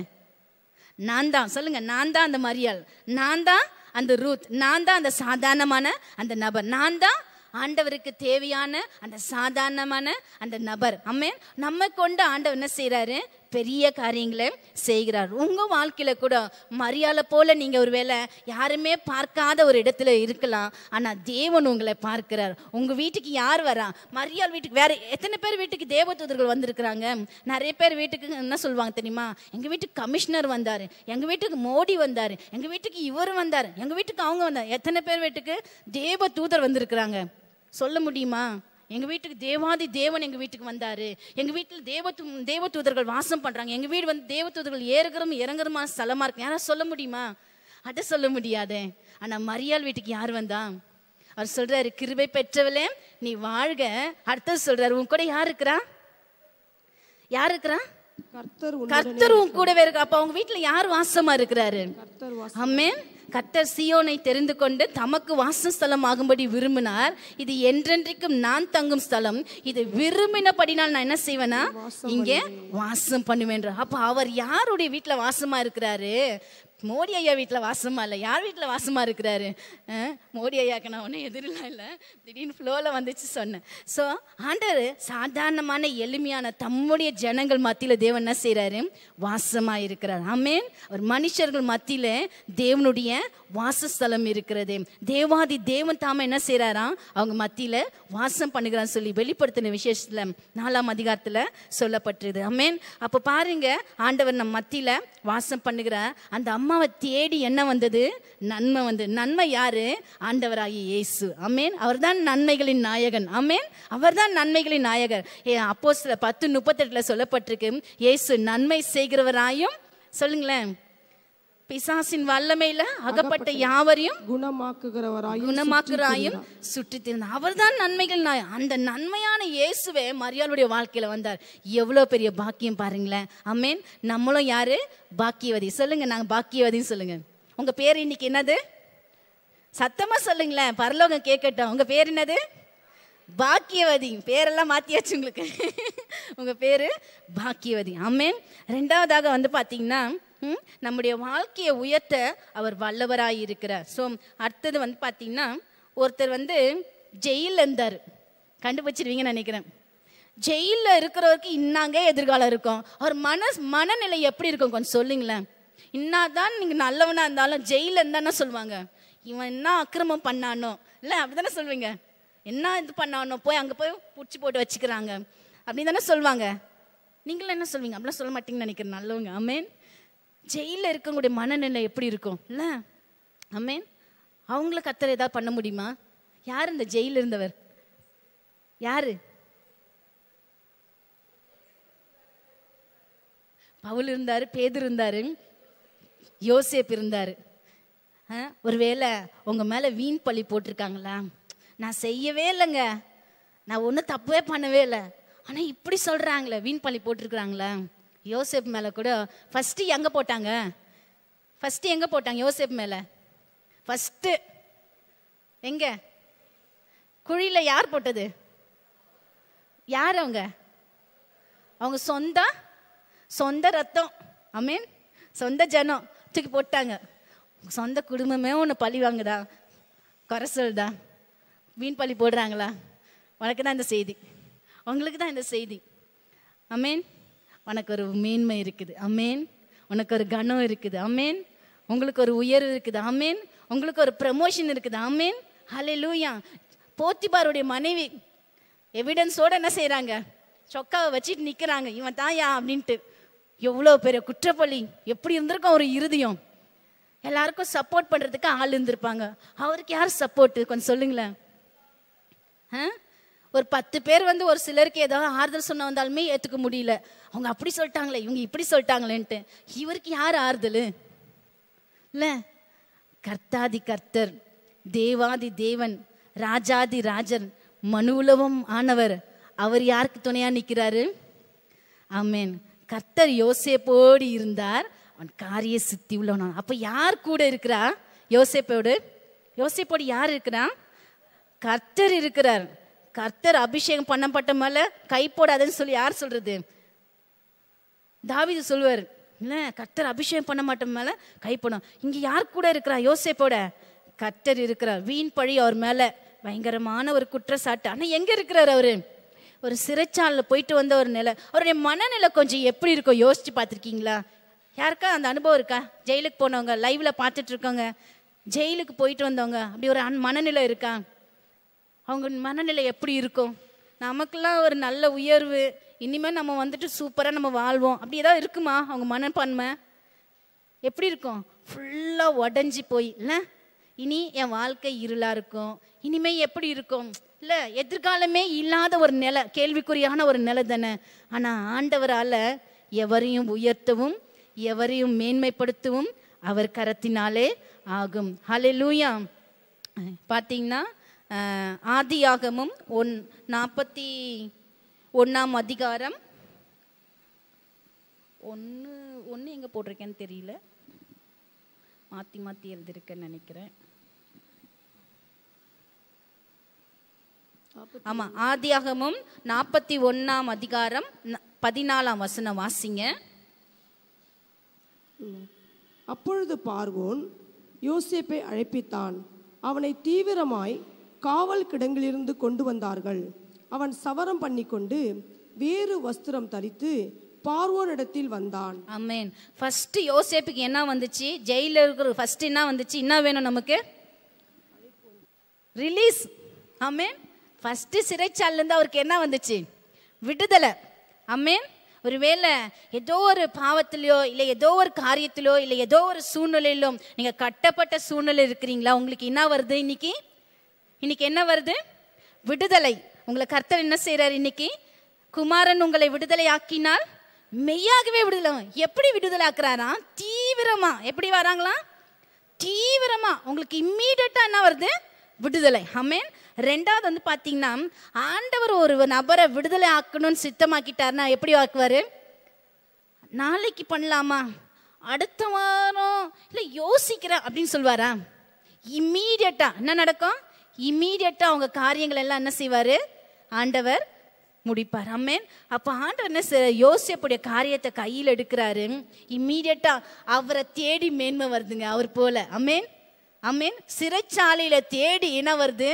நான் தான் சொல்லுங்க நான் தான் அந்த மரியாள் நான் தான் அந்த ரூத் நான் தான் அந்த சாதாரணமான அந்த நபர் நான் தான் ஆண்டவருக்கு தேவையான அந்த சாதாரணமான அந்த நபர் அம்மே நம்ம கொண்டு ஆண்டவர் என்ன செய்கிறாரு பெரிய காரியங்களை செய்கிறார் உங்கள் வாழ்க்கையில் கூட மரியாதை போல நீங்கள் ஒரு வேலை யாருமே பார்க்காத ஒரு இடத்துல இருக்கலாம் ஆனால் தேவன் உங்களை பார்க்கிறார் உங்கள் வீட்டுக்கு யார் வரா மரியாள் வீட்டுக்கு வேறு எத்தனை பேர் வீட்டுக்கு தேவதூதர்கள் வந்திருக்கிறாங்க நிறைய பேர் வீட்டுக்கு என்ன சொல்லுவாங்க தெரியுமா எங்கள் வீட்டுக்கு கமிஷனர் வந்தார் எங்கள் வீட்டுக்கு மோடி வந்தார் எங்கள் வீட்டுக்கு இவர் வந்தார் எங்கள் வீட்டுக்கு அவங்க வந்தார் எத்தனை பேர் வீட்டுக்கு தேவ தூதர் வந்திருக்கிறாங்க சொல்ல முடியுமா எங்கள் வீட்டுக்கு தேவாதி தேவன் எங்கள் வீட்டுக்கு வந்தார் எங்கள் வீட்டில் தேவத்து தேவதூதர்கள் வாசம் பண்ணுறாங்க எங்கள் வீடு வந்து தேவதூதர்கள் ஏறுகிறோம் இறங்குறமான ஸ்தலமாக இருக்கு யாராவது சொல்ல முடியுமா அதை சொல்ல முடியாதே ஆனால் மரியாள் வீட்டுக்கு யார் வந்தா அவர் சொல்கிறாரு கிருபை பெற்றவளே நீ வாழ்க அடுத்தது சொல்றாரு உன் கூட யார் இருக்கிறா யார் இருக்கிறா கர்த்தர் கர்த்தர் உன் கூடவே இருக்கு அப்ப அவங்க வீட்டுல யார் வாசமா இருக்கிறாரு அம்மேன் கத்தர் சியோனை தெரிந்து கொண்டு தமக்கு வாசஸ்தலம் ஆகும்படி விரும்பினார் இது என்றென்றைக்கும் நான் தங்கும் ஸ்தலம் இது விரும்பினபடினால் நான் என்ன செய்வேனா இங்கே வாசம் பண்ணுவேன் அப்போ அவர் யாருடைய வீட்டில் வாசமா இருக்கிறாரு மோடி ஐயா வீட்டில் வாசமாக இல்லை யார் வீட்டில் வாசமாக இருக்கிறாரு மோடி ஐயாவுக்கு நான் ஒன்றும் எதிரிலாம் இல்லை திடீர்னு ஃப்ளோவில் வந்துச்சு சொன்னேன் ஸோ ஆண்டவர் சாதாரணமான எளிமையான தம்முடைய ஜனங்கள் மத்தியில் தேவன் என்ன செய்கிறாரு வாசமாக இருக்கிறார் ஆமேன் அவர் மனுஷர்கள் மத்தியில் தேவனுடைய வாசஸ்தலம் இருக்கிறது தேவாதி தேவன் தாம என்ன செய்யறாராம் அவங்க மத்தியில வாசம் பண்ணுகிறான்னு சொல்லி வெளிப்படுத்தின விசேஷத்துல நாலாம் அதிகாரத்துல சொல்லப்பட்டிருது அம்மேன் அப்ப பாருங்க ஆண்டவர் நம் மத்தியில வாசம் பண்ணுகிற அந்த அம்மாவை தேடி என்ன வந்தது நன்மை வந்து நன்மை யாரு ஆண்டவராகி இயேசு அம்மேன் அவர் தான் நன்மைகளின் நாயகன் அம்மேன் அவர் தான் நன்மைகளின் நாயகர் ஏ அப்போ சில பத்து முப்பத்தெட்டுல சொல்லப்பட்டிருக்கு இயேசு நன்மை செய்கிறவராயும் சொல்லுங்களேன் பிசாசின் வல்லமையில அகப்பட்ட யாவரையும் குணமாக்குகிறவராயும் குணமாக்குறாயும் சுற்றி திரிந்த அவர்தான் நன்மைகள் நாய் அந்த நன்மையான இயேசுவே மரியாளுடைய வாழ்க்கையில வந்தார் எவ்வளவு பெரிய பாக்கியம் பாருங்களேன் அம்மேன் நம்மளும் யாரு பாக்கியவதி சொல்லுங்க நாங்க பாக்கியவதின்னு சொல்லுங்க உங்க பேர் இன்னைக்கு என்னது சத்தமா சொல்லுங்களேன் பரலோகம் கேட்கட்டும் உங்க பேர் என்னது பாக்கியவதி பேரெல்லாம் மாத்தியாச்சு உங்களுக்கு உங்க பேரு பாக்கியவதி அம்மேன் ரெண்டாவதாக வந்து பாத்தீங்கன்னா நம்முடைய வாழ்க்கையை உயர்த்த அவர் வல்லவராக இருக்கிறார் ஸோ அடுத்தது வந்து பார்த்தீங்கன்னா ஒருத்தர் வந்து ஜெயிலில் இருந்தார் கண்டுபிடிச்சிருவீங்கன்னு நினைக்கிறேன் ஜெயிலில் இருக்கிறவருக்கு இன்னாங்க எதிர்காலம் இருக்கும் அவர் மன மனநிலை எப்படி இருக்கும் கொஞ்சம் சொல்லுங்களேன் தான் நீங்கள் நல்லவனாக இருந்தாலும் ஜெயிலில் இருந்தானே சொல்லுவாங்க இவன் என்ன அக்கிரமம் பண்ணானோ இல்லை அப்படி தானே சொல்லுவீங்க என்ன இது பண்ணானோ போய் அங்கே போய் பிடிச்சி போட்டு வச்சுக்கிறாங்க அப்படின்னு தானே சொல்லுவாங்க நீங்களும் என்ன சொல்லுவீங்க அப்படிலாம் சொல்ல மாட்டீங்கன்னு நினைக்கிறேன் நல்லவங்க அமேன் ஜெயிலில் இருக்கக்கூடிய மனநிலை எப்படி இருக்கும் இல்லை அம்மேன் அவங்கள கத்தர் ஏதாவது பண்ண முடியுமா யார் இந்த ஜெயிலில் இருந்தவர் யாரு பவுல் இருந்தார் பேதர் இருந்தார் யோசேப் இருந்தார் ஒருவேளை உங்கள் மேலே வீண் பழி போட்டிருக்காங்களா நான் செய்யவே இல்லைங்க நான் ஒன்றும் தப்பவே பண்ணவே இல்லை ஆனால் இப்படி சொல்கிறாங்களே வீண் பழி போட்டிருக்கிறாங்களா யோசேப் மேலே கூட ஃபஸ்ட்டு எங்கே போட்டாங்க ஃபஸ்ட்டு எங்கே போட்டாங்க யோசேப் மேலே ஃபஸ்ட்டு எங்கே குழியில் யார் போட்டது யார் அவங்க அவங்க சொந்த சொந்த ரத்தம் ஐ மீன் சொந்த ஜனம் தூக்கி போட்டாங்க சொந்த குடும்பமே ஒன்று பழி வாங்குதா குறை சொல்தா வீண் பழி போடுறாங்களா உனக்கு தான் இந்த செய்தி உங்களுக்கு தான் இந்த செய்தி ஐ மீன் உனக்கு ஒரு மேன்மை இருக்குது அமேன் உனக்கு ஒரு கனம் இருக்குது அமேன் உங்களுக்கு ஒரு உயர்வு இருக்குது அமேன் உங்களுக்கு ஒரு ப்ரமோஷன் இருக்குது அமேன் ஹலே லூயா போத்திபாருடைய மனைவி எவிடன்ஸோட என்ன செய்கிறாங்க சொக்காவை வச்சுட்டு நிற்கிறாங்க இவன் தாயா அப்படின்ட்டு எவ்வளோ பெரிய குற்றப்பள்ளி எப்படி இருந்திருக்கும் ஒரு இருதயம் எல்லாருக்கும் சப்போர்ட் பண்ணுறதுக்கு ஆள் இருந்திருப்பாங்க அவருக்கு யார் சப்போர்ட்டு கொஞ்சம் சொல்லுங்களேன் ஆ ஒரு பத்து பேர் வந்து ஒரு சிலருக்கு ஏதாவது ஆறுதல் சொன்ன வந்தாலுமே ஏற்றுக்க முடியல அவங்க அப்படி சொல்லிட்டாங்களே இவங்க இப்படி சொல்லிட்டாங்களேன்ட்டு இவருக்கு யார் ஆறுதல் இல்லை கர்த்தாதி கர்த்தர் தேவாதி தேவன் ராஜாதி மனு மனுவுலவும் ஆனவர் அவர் யாருக்கு துணையாக நிற்கிறாரு ஆமேன் கர்த்தர் யோசேப்போடு இருந்தார் அவன் காரிய சித்தி உள்ளவனான் அப்போ யார் கூட இருக்கிறா யோசேப்போடு யோசேப்போடு யார் இருக்கிறா கர்த்தர் இருக்கிறார் கர்த்தர் அபிஷேகம் பண்ணப்பட்ட மேலே கை போடாதுன்னு சொல்லி யார் சொல்கிறது தாவிது சொல்வார் இல்லை கர்த்தர் அபிஷேகம் பண்ண மாட்ட மேலே கை போடும் இங்கே யார் கூட இருக்கிறா யோசிப்போட கர்த்தர் இருக்கிறார் வீண் பழி அவர் மேலே பயங்கரமான ஒரு குற்றச்சாட்டு ஆனா எங்கே இருக்கிறார் அவர் ஒரு சிறைச்சாலில் போயிட்டு வந்த ஒரு நிலை அவருடைய மனநிலை கொஞ்சம் எப்படி இருக்கும் யோசித்து பார்த்துருக்கீங்களா யாருக்கா அந்த அனுபவம் இருக்கா ஜெயிலுக்கு போனவங்க லைவில் பார்த்துட்ருக்கவங்க ஜெயிலுக்கு போயிட்டு வந்தவங்க அப்படி ஒரு மனநிலை இருக்கா அவங்க மனநிலை எப்படி இருக்கும் நமக்கெல்லாம் ஒரு நல்ல உயர்வு இனிமேல் நம்ம வந்துட்டு சூப்பராக நம்ம வாழ்வோம் அப்படி ஏதாவது இருக்குமா அவங்க மனப்பான்மை எப்படி இருக்கும் ஃபுல்லாக உடஞ்சி போய் இல்லை இனி என் வாழ்க்கை இருளாக இருக்கும் இனிமேல் எப்படி இருக்கும் இல்லை எதிர்காலமே இல்லாத ஒரு நிலை கேள்விக்குறியான ஒரு நிலை தானே ஆனால் ஆண்டவரால் எவரையும் உயர்த்தவும் எவரையும் மேன்மைப்படுத்தவும் அவர் கரத்தினாலே ஆகும் ஹலெலூயா பார்த்தீங்கன்னா ஆதியாகமும் ஒன் நாற்பத்தி ஒன்றாம் அதிகாரம் ஒன்று ஒன்று எங்கே போட்டிருக்கேன்னு தெரியல மாற்றி மாற்றி எழுதியிருக்கேன்னு நினைக்கிறேன் ஆமாம் ஆதியாகமும் நாற்பத்தி ஒன்றாம் அதிகாரம் பதினாலாம் வசனம் வாசிங்க அப்பொழுது பார்வோன் யோசேப்பை அழைப்பித்தான் அவனை தீவிரமாய் காவல் கிடங்கிலிருந்து கொண்டு வந்தார்கள் அவன் சவரம் பண்ணிக்கொண்டு வேறு வஸ்திரம் தரித்து பார்வோனிடத்தில் வந்தான் அமேன் ஃபர்ஸ்ட் யோசேப்புக்கு என்ன வந்துச்சு ஜெயிலில் இருக்கிற ஃபர்ஸ்ட் என்ன வந்துச்சு என்ன வேணும் நமக்கு ரிலீஸ் அமேன் ஃபஸ்ட்டு சிறைச்சாலேருந்து அவருக்கு என்ன வந்துச்சு விடுதலை அம்மேன் ஒருவேளை ஏதோ ஒரு பாவத்திலையோ இல்லை ஏதோ ஒரு காரியத்திலோ இல்லை ஏதோ ஒரு சூழ்நிலையிலோ நீங்கள் கட்டப்பட்ட சூழ்நிலை இருக்கிறீங்களா உங்களுக்கு என்ன வருது இன்னைக்கு இன்னைக்கு என்ன வருது விடுதலை உங்களை கர்த்தர் என்ன செய்கிறார் இன்னைக்கு குமாரன் உங்களை விடுதலை ஆக்கினால் மெய்யாகவே விடுதலை எப்படி விடுதலை ஆக்குறாரா தீவிரமா எப்படி வராங்களா தீவிரமா உங்களுக்கு இம்மீடியட்டா என்ன வருது விடுதலை ஹமேன் ரெண்டாவது வந்து பாத்தீங்கன்னா ஆண்டவர் ஒரு நபரை விடுதலை ஆக்கணும்னு சித்தமாக்கிட்டார்னா எப்படி ஆக்குவாரு நாளைக்கு பண்ணலாமா அடுத்த வாரம் இல்லை யோசிக்கிறேன் அப்படின்னு சொல்லுவாரா இம்மீடியட்டா என்ன நடக்கும் இம்மீடியட்டாக அவங்க காரியங்கள் எல்லாம் என்ன செய்வார் ஆண்டவர் முடிப்பார் அம்மேன் அப்போ ஆண்டவர் என்ன யோசிப்புடைய காரியத்தை கையில் எடுக்கிறாரு இம்மீடியட்டாக அவரை தேடி மேன்மை வருதுங்க அவர் போல அம்மேன் அம்மேன் சிறைச்சாலையில் தேடி என்ன வருது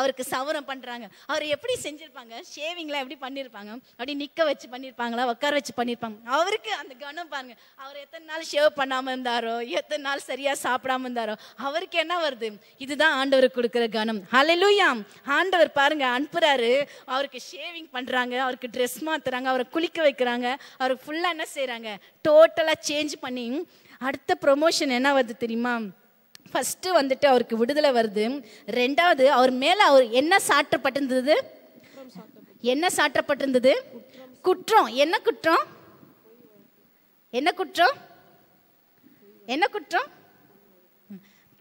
அவருக்கு சவரம் பண்ணுறாங்க அவர் எப்படி செஞ்சுருப்பாங்க ஷேவிங்லாம் எப்படி பண்ணியிருப்பாங்க அப்படி நிற்க வச்சு பண்ணியிருப்பாங்களா உட்கார வச்சு பண்ணியிருப்பாங்க அவருக்கு அந்த கனம் பாருங்க அவர் எத்தனை நாள் ஷேவ் பண்ணாமல் இருந்தாரோ எத்தனை நாள் சரியாக சாப்பிடாம இருந்தாரோ அவருக்கு என்ன வருது இதுதான் ஆண்டவர் கொடுக்குற கனம் அலையிலூயாம் ஆண்டவர் பாருங்க அனுப்புறாரு அவருக்கு ஷேவிங் பண்ணுறாங்க அவருக்கு ட்ரெஸ் மாற்றுறாங்க அவரை குளிக்க வைக்கிறாங்க அவருக்கு ஃபுல்லாக என்ன செய்கிறாங்க டோட்டலாக சேஞ்ச் பண்ணி அடுத்த ப்ரொமோஷன் என்ன வருது தெரியுமா ஃபஸ்ட்டு வந்துட்டு அவருக்கு விடுதலை வருது ரெண்டாவது அவர் மேலே அவர் என்ன சாற்றப்பட்டிருந்தது என்ன சாற்றப்பட்டிருந்தது குற்றம் என்ன குற்றம் என்ன குற்றம் என்ன குற்றம்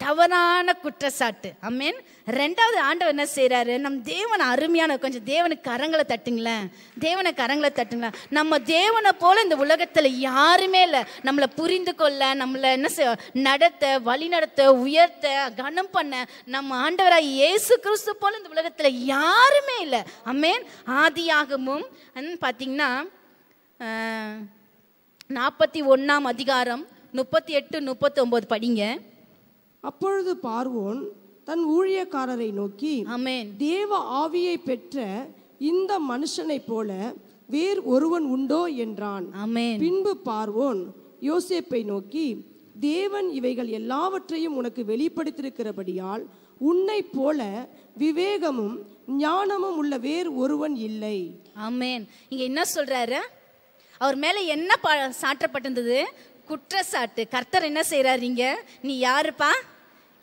தவறான குற்றச்சாட்டு மீன் ரெண்டாவது ஆண்டவர் என்ன செய்கிறாரு நம் தேவனை அருமையான கொஞ்சம் தேவனுக்கு கரங்களை தட்டுங்களேன் தேவனை கரங்களை தட்டுங்களேன் நம்ம தேவனை போல் இந்த உலகத்தில் யாருமே இல்லை நம்மளை புரிந்து கொள்ள நம்மளை என்ன செய்ய நடத்த வழி நடத்த உயர்த்த கனம் பண்ண நம்ம ஆண்டவராக இயேசு கிறிஸ்து போல் இந்த உலகத்தில் யாருமே இல்லை மீன் ஆதியாகமும் பார்த்தீங்கன்னா நாற்பத்தி ஒன்றாம் அதிகாரம் முப்பத்தி எட்டு முப்பத்தி ஒம்பது படிங்க அப்பொழுது பார்வோன் தன் ஊழியக்காரரை நோக்கி தேவ ஆவியை பெற்ற இந்த மனுஷனை போல வேறு ஒருவன் உண்டோ என்றான் பின்பு பார்வோன் யோசேப்பை நோக்கி தேவன் இவைகள் எல்லாவற்றையும் உனக்கு வெளிப்படுத்தியிருக்கிறபடியால் உன்னை போல விவேகமும் ஞானமும் உள்ள வேறு ஒருவன் இல்லை ஆமேன் இங்க என்ன சொல்றாரு அவர் மேல என்ன சாற்றப்பட்டிருந்தது குற்றச்சாட்டு கர்த்தர் என்ன செய்யறாரு நீ யாருப்பா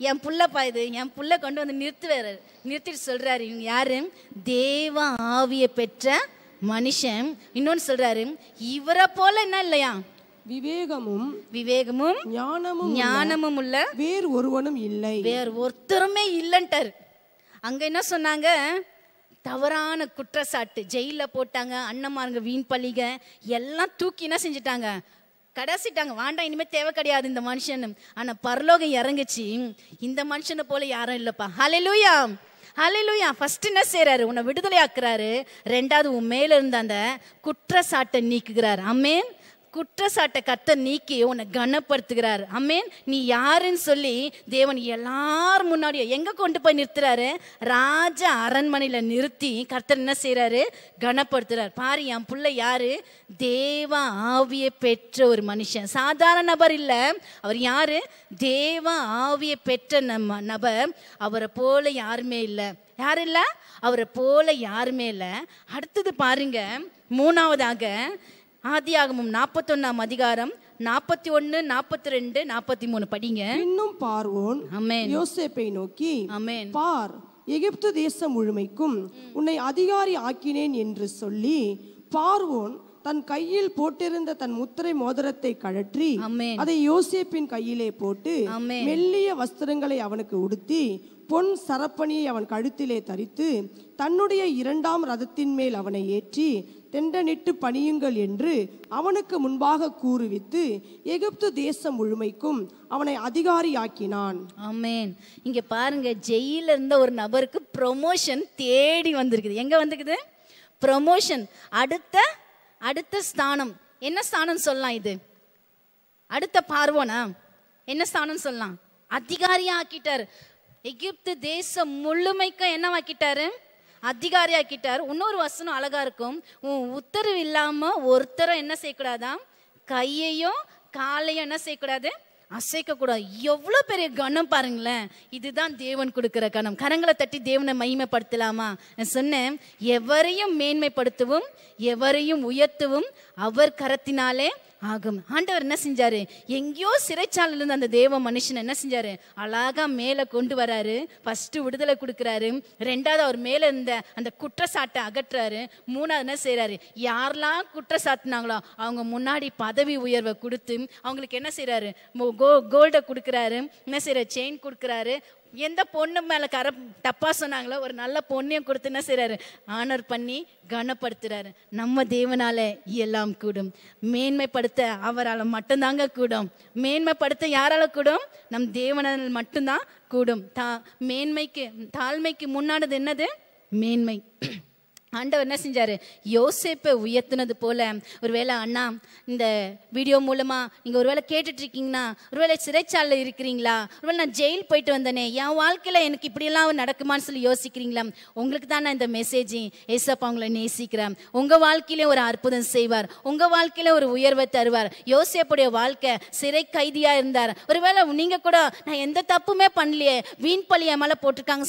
என் புள்ளப்பா இது என் புள்ள கொண்டு வந்து நிறுத்துவார் நிறுத்திட்டு சொல்கிறாரு இவங்க தேவ ஆவியை பெற்ற மனுஷன் இன்னொன்று சொல்கிறாரு இவரை போல என்ன இல்லையா விவேகமும் விவேகமும் ஞானமும் ஞானமும் உள்ள வேறு ஒருவனும் இல்லை வேறு ஒருத்தருமே இல்லைன்ட்டார் அங்க என்ன சொன்னாங்க தவறான குற்றச்சாட்டு ஜெயில போட்டாங்க அண்ணம்மாருங்க வீண் பழிக எல்லாம் தூக்கி என்ன செஞ்சிட்டாங்க கடைசிட்டாங்க வாண்டா இனிமேல் தேவை கிடையாது இந்த மனுஷன் ஆனால் பரலோகம் இறங்குச்சு இந்த மனுஷனை போல யாரும் இல்லைப்பா ஹலிலூயா ஹலிலூயா ஃபர்ஸ்ட் என்ன செய்கிறாரு உன்னை விடுதலை ஆக்குறாரு ரெண்டாவது உன் மேலே இருந்த அந்த குற்றச்சாட்டை நீக்குகிறார் அம்மேன் குற்றச்சாட்டை கத்த நீக்கி உன்னை கனப்படுத்துகிறார் அம்மேன் நீ யாருன்னு சொல்லி தேவன் எல்லார் முன்னாடியும் எங்க கொண்டு போய் நிறுத்துறாரு ராஜ அரண்மனையில நிறுத்தி கர்த்தர் என்ன செய்யறாரு கனப்படுத்துறார் பாரு என் பிள்ளை யாரு தேவ ஆவிய பெற்ற ஒரு மனுஷன் சாதாரண நபர் இல்ல அவர் யாரு தேவ ஆவிய பெற்ற நம்ம நபர் அவரை போல யாருமே இல்லை யாரு இல்லை அவரை போல யாருமே இல்லை அடுத்தது பாருங்க மூணாவதாக ஆதியாகமும் நாற்பத்தொன்னாம் அதிகாரம் நாற்பத்தி ஒன்னு நாற்பத்தி ரெண்டு நாற்பத்தி மூணு படிங்க இன்னும் பார்வோன் அமேன் யோசேப்பை நோக்கி அமேன் பார் எகிப்து தேசம் முழுமைக்கும் உன்னை அதிகாரி ஆக்கினேன் என்று சொல்லி பார்வோன் தன் கையில் போட்டிருந்த தன் முத்திரை மோதிரத்தை கழற்றி அதை யோசேப்பின் கையிலே போட்டு மெல்லிய வஸ்திரங்களை அவனுக்கு உடுத்தி பொன் சரப்பணியை அவன் கழுத்திலே தரித்து தன்னுடைய இரண்டாம் ரதத்தின் மேல் அவனை ஏற்றி தெண்டனிட்டு பணியுங்கள் என்று அவனுக்கு முன்பாக கூறுவித்து எகிப்து தேசம் முழுமைக்கும் அவனை அதிகாரியாக்கினான் ஆமேன் இங்க பாருங்க ஜெயில இருந்த ஒரு நபருக்கு ப்ரொமோஷன் தேடி வந்திருக்குது எங்க வந்திருக்குது ப்ரொமோஷன் அடுத்த அடுத்த ஸ்தானம் என்ன ஸ்தானம் சொல்லலாம் இது அடுத்த பார்வோனா என்ன ஸ்தானம் சொல்லலாம் அதிகாரியா ஆக்கிட்டார் எகிப்து தேசம் முழுமைக்கும் என்னவாக்கிட்டாரு அதிகாரியாக்கிட்டார் இன்னொரு வசனம் அழகாக இருக்கும் உத்தரவு இல்லாமல் ஒருத்தரும் என்ன செய்யக்கூடாதான் கையையும் காலையும் என்ன செய்யக்கூடாது கூடாது எவ்வளோ பெரிய கணம் பாருங்களேன் இதுதான் தேவன் கொடுக்குற கணம் கரங்களை தட்டி தேவனை மகிமைப்படுத்தலாமா நான் சொன்னேன் எவரையும் மேன்மைப்படுத்தவும் எவரையும் உயர்த்தவும் அவர் கரத்தினாலே ஆகும் ஆண்டவர் என்ன செஞ்சாரு எங்கேயோ சிறைச்சாலையில் இருந்து அந்த தேவ மனுஷன் என்ன செஞ்சாரு அழகா மேலே கொண்டு வராரு ஃபர்ஸ்ட் விடுதலை கொடுக்குறாரு ரெண்டாவது அவர் மேலே இருந்த அந்த குற்றச்சாட்டை அகற்றுறாரு மூணாவது என்ன செய்யறாரு யாரெல்லாம் குற்றச்சாட்டுனாங்களோ அவங்க முன்னாடி பதவி உயர்வை கொடுத்து அவங்களுக்கு என்ன செய்யறாரு கோ கோல்டை கொடுக்குறாரு என்ன செய்யற செயின் கொடுக்குறாரு எந்த பொண்ணு மேலே கர தப்பா சொன்னாங்களோ ஒரு நல்ல பொண்ணையும் கொடுத்து என்ன செய்கிறாரு ஆனர் பண்ணி கனப்படுத்துகிறாரு நம்ம தேவனால எல்லாம் கூடும் மேன்மைப்படுத்த அவரால் மட்டும்தாங்க கூடும் மேன்மைப்படுத்த யாரால கூடும் நம் தேவனால் மட்டும்தான் கூடும் தா மேன்மைக்கு தாழ்மைக்கு முன்னானது என்னது மேன்மை ஆண்டவர் என்ன செஞ்சார் யோசேப்பை உயர்த்தினது போல ஒருவேளை அண்ணா இந்த வீடியோ மூலமாக நீங்கள் ஒருவேளை கேட்டுட்ருக்கீங்கன்னா ஒருவேளை சிறைச்சாலில் இருக்கிறீங்களா ஒருவேளை நான் ஜெயில் போயிட்டு வந்தேனே என் வாழ்க்கையில் எனக்கு இப்படியெல்லாம் நடக்குமான்னு சொல்லி யோசிக்கிறீங்களா உங்களுக்கு தான் நான் இந்த மெசேஜ் ஏசப்பா உங்களை நேசிக்கிறேன் உங்கள் வாழ்க்கையிலே ஒரு அற்புதம் செய்வார் உங்கள் வாழ்க்கையில் ஒரு உயர்வை தருவார் யோசேப்புடைய வாழ்க்கை சிறை கைதியாக இருந்தார் ஒருவேளை நீங்கள் கூட நான் எந்த தப்புமே பண்ணலையே வீண் பழி மேலே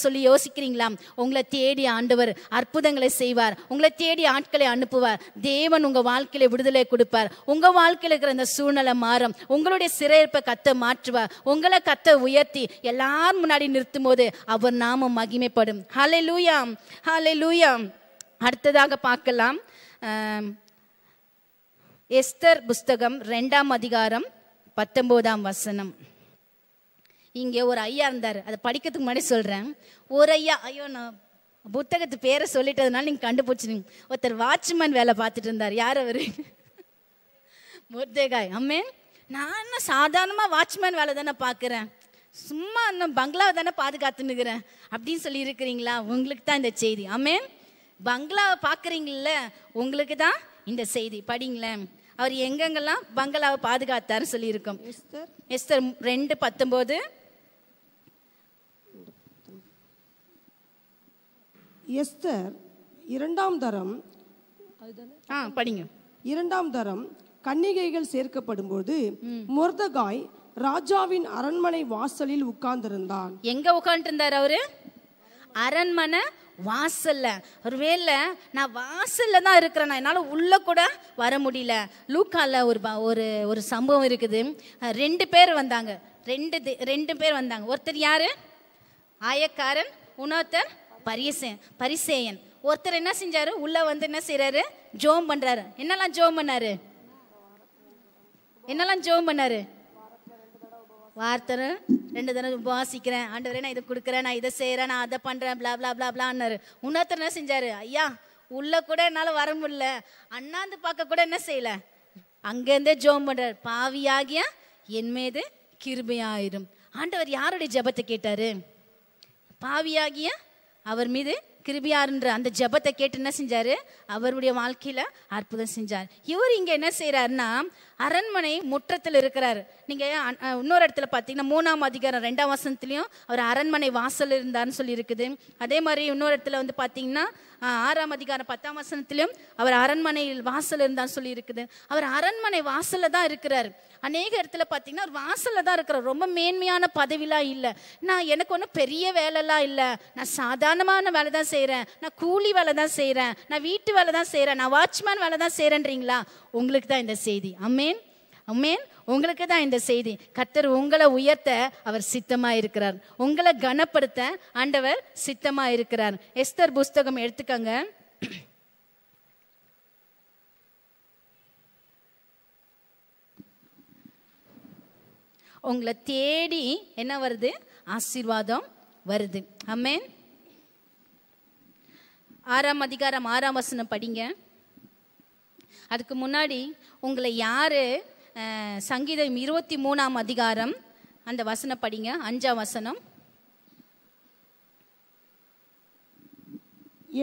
சொல்லி யோசிக்கிறீங்களா உங்களை தேடி ஆண்டவர் அற்புதங்களை செய்வார் செய்வார் உங்களை தேடி ஆட்களை அனுப்புவார் தேவன் உங்க வாழ்க்கையில விடுதலை கொடுப்பார் உங்க வாழ்க்கையில இருக்கிற அந்த சூழ்நிலை மாறும் உங்களுடைய சிறையிருப்பை கத்த மாற்றுவார் உங்களை கத்த உயர்த்தி எல்லாரும் முன்னாடி நிறுத்தும் போது அவர் நாமம் மகிமைப்படும் ஹலை லூயாம் ஹலை லூயாம் அடுத்ததாக பார்க்கலாம் எஸ்தர் புஸ்தகம் ரெண்டாம் அதிகாரம் பத்தொன்பதாம் வசனம் இங்கே ஒரு ஐயா இருந்தார் அதை படிக்கிறதுக்கு முன்னாடி சொல்கிறேன் ஒரு ஐயா ஐயோ நான் புத்தகத்து பேரை சொல்லிட்டதுனால நீங்கள் கண்டுபிடிச்சிருங்க ஒருத்தர் வாட்ச்மேன் வேலை பார்த்துட்டு இருந்தார் யார் அவர் முர்தேகாய் அம்மே நான் சாதாரணமாக வாட்ச்மேன் வேலை தானே பார்க்குறேன் சும்மா இன்னும் பங்களாவை தானே பாதுகாத்துன்னுக்கிறேன் அப்படின்னு சொல்லி இருக்கிறீங்களா உங்களுக்கு தான் இந்த செய்தி அம்மே பங்களாவை பாக்குறீங்கல்ல உங்களுக்கு தான் இந்த செய்தி படிங்களேன் அவர் எங்கெங்கெல்லாம் பங்களாவை பாதுகாத்தாருன்னு சொல்லியிருக்கோம் எஸ்தர் ரெண்டு பத்தொம்போது எஸ்தர் இரண்டாம் தரம் ஆ படிங்க இரண்டாம் தரம் கன்னிகைகள் சேர்க்கப்படும் போது முர்தகாய் ராஜாவின் அரண்மனை வாசலில் உட்கார்ந்திருந்தான் எங்க உட்காந்துருந்தார் அவரு அரண்மனை வாசல்ல ஒருவேளை நான் வாசல்ல தான் இருக்கிறேன் நான் என்னால் உள்ள கூட வர முடியல லூக்கால ஒரு ஒரு ஒரு சம்பவம் இருக்குது ரெண்டு பேர் வந்தாங்க ரெண்டு ரெண்டு பேர் வந்தாங்க ஒருத்தர் யாரு ஆயக்காரன் இன்னொருத்தர் பரிசே பரிசேயன் ஒருத்தர் என்ன செஞ்சாரு உள்ள வந்து என்ன செய்யறாரு ஜோம் பண்றாரு என்னெல்லாம் ஜோம் பண்ணாரு என்னெல்லாம் ஜோம் பண்ணாரு வார்த்தை ரெண்டு தடவை உபவாசிக்கிறேன் ஆண்டவரே நான் இதை கொடுக்குறேன் நான் இதை செய்கிறேன் நான் அதை பண்ணுறேன் பிளா பிளா பிளா பிளான்னாரு இன்னொருத்தர் என்ன செஞ்சாரு ஐயா உள்ள கூட என்னால் வர முடியல அண்ணாந்து பார்க்க கூட என்ன செய்யல அங்கேருந்தே ஜோம் பண்ணுறாரு பாவியாகிய என் மீது கிருபையாயிரும் ஆண்டவர் யாருடைய ஜபத்தை கேட்டாரு பாவியாகிய அவர் மீது என்ற அந்த ஜபத்தை கேட்டு என்ன செஞ்சாரு அவருடைய வாழ்க்கையில அற்புதம் செஞ்சார் இவர் இங்க என்ன செய்யறாருன்னா அரண்மனை முற்றத்தில் இருக்கிறார் நீங்கள் இன்னொரு இடத்துல பார்த்தீங்கன்னா மூணாம் அதிகாரம் ரெண்டாம் வசனத்துலேயும் அவர் அரண்மனை வாசல் இருந்தாருன்னு சொல்லி இருக்குது அதே மாதிரி இன்னொரு இடத்துல வந்து பார்த்தீங்கன்னா ஆறாம் அதிகாரம் பத்தாம் வசனத்திலும் அவர் அரண்மனையில் வாசல் இருந்தான்னு சொல்லி இருக்குது அவர் அரண்மனை வாசலில் தான் இருக்கிறார் அநேக இடத்துல பார்த்தீங்கன்னா ஒரு வாசலில் தான் இருக்கிறார் ரொம்ப மேன்மையான பதவிலாம் இல்லை நான் எனக்கு ஒன்றும் பெரிய வேலைலாம் இல்லை நான் சாதாரணமான வேலை தான் செய்கிறேன் நான் கூலி வேலை தான் செய்கிறேன் நான் வீட்டு வேலை தான் செய்கிறேன் நான் வாட்ச்மேன் வேலை தான் செய்கிறேன்றீங்களா உங்களுக்கு தான் இந்த செய்தி அம்மே அம்மேன் உங்களுக்கு தான் இந்த செய்தி கத்தர் உங்களை உயர்த்த அவர் சித்தமா இருக்கிறார் உங்களை கனப்படுத்த ஆண்டவர் சித்தமா இருக்கிறார் எஸ்தர் புஸ்தகம் எடுத்துக்கங்க உங்களை தேடி என்ன வருது ஆசீர்வாதம் வருது அம்மேன் ஆறாம் அதிகாரம் ஆறாம் வசனம் படிங்க அதுக்கு முன்னாடி உங்களை யாரு சங்கீதம் இருபத்தி மூணாம் அதிகாரம் அந்த வசனம் படிங்க அஞ்சாம் வசனம்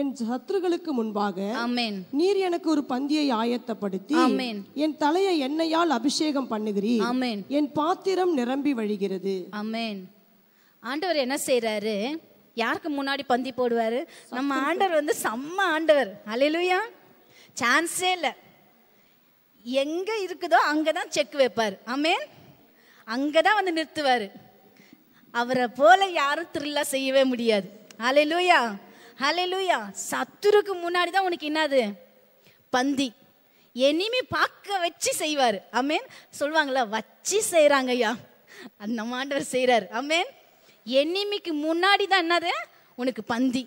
என் சத்துருகளுக்கு முன்பாக நீர் எனக்கு ஒரு பந்தியை ஆயத்தப்படுத்தி என் தலையை எண்ணெயால் அபிஷேகம் பண்ணுகிறீர் என் பாத்திரம் நிரம்பி வழிகிறது அமேன் ஆண்டவர் என்ன செய்யறாரு யாருக்கு முன்னாடி பந்தி போடுவாரு நம்ம ஆண்டவர் வந்து செம்ம ஆண்டவர் அலையிலுயா சான்ஸே இல்லை எங்கே இருக்குதோ அங்கே தான் செக் வைப்பார் ஆமேன் அங்கே தான் வந்து நிறுத்துவார் அவரை போல யாரும் திருவிழா செய்யவே முடியாது ஹலே லூயா ஹலே லூயா சத்துருக்கு முன்னாடி தான் உனக்கு என்னது பந்தி எனிமி பார்க்க வச்சு செய்வார் அமேன் சொல்லுவாங்களா வச்சு செய்கிறாங்க ஐயா அந்த மாண்டவர் செய்கிறார் அமேன் எனிமிக்கு முன்னாடி தான் என்னது உனக்கு பந்தி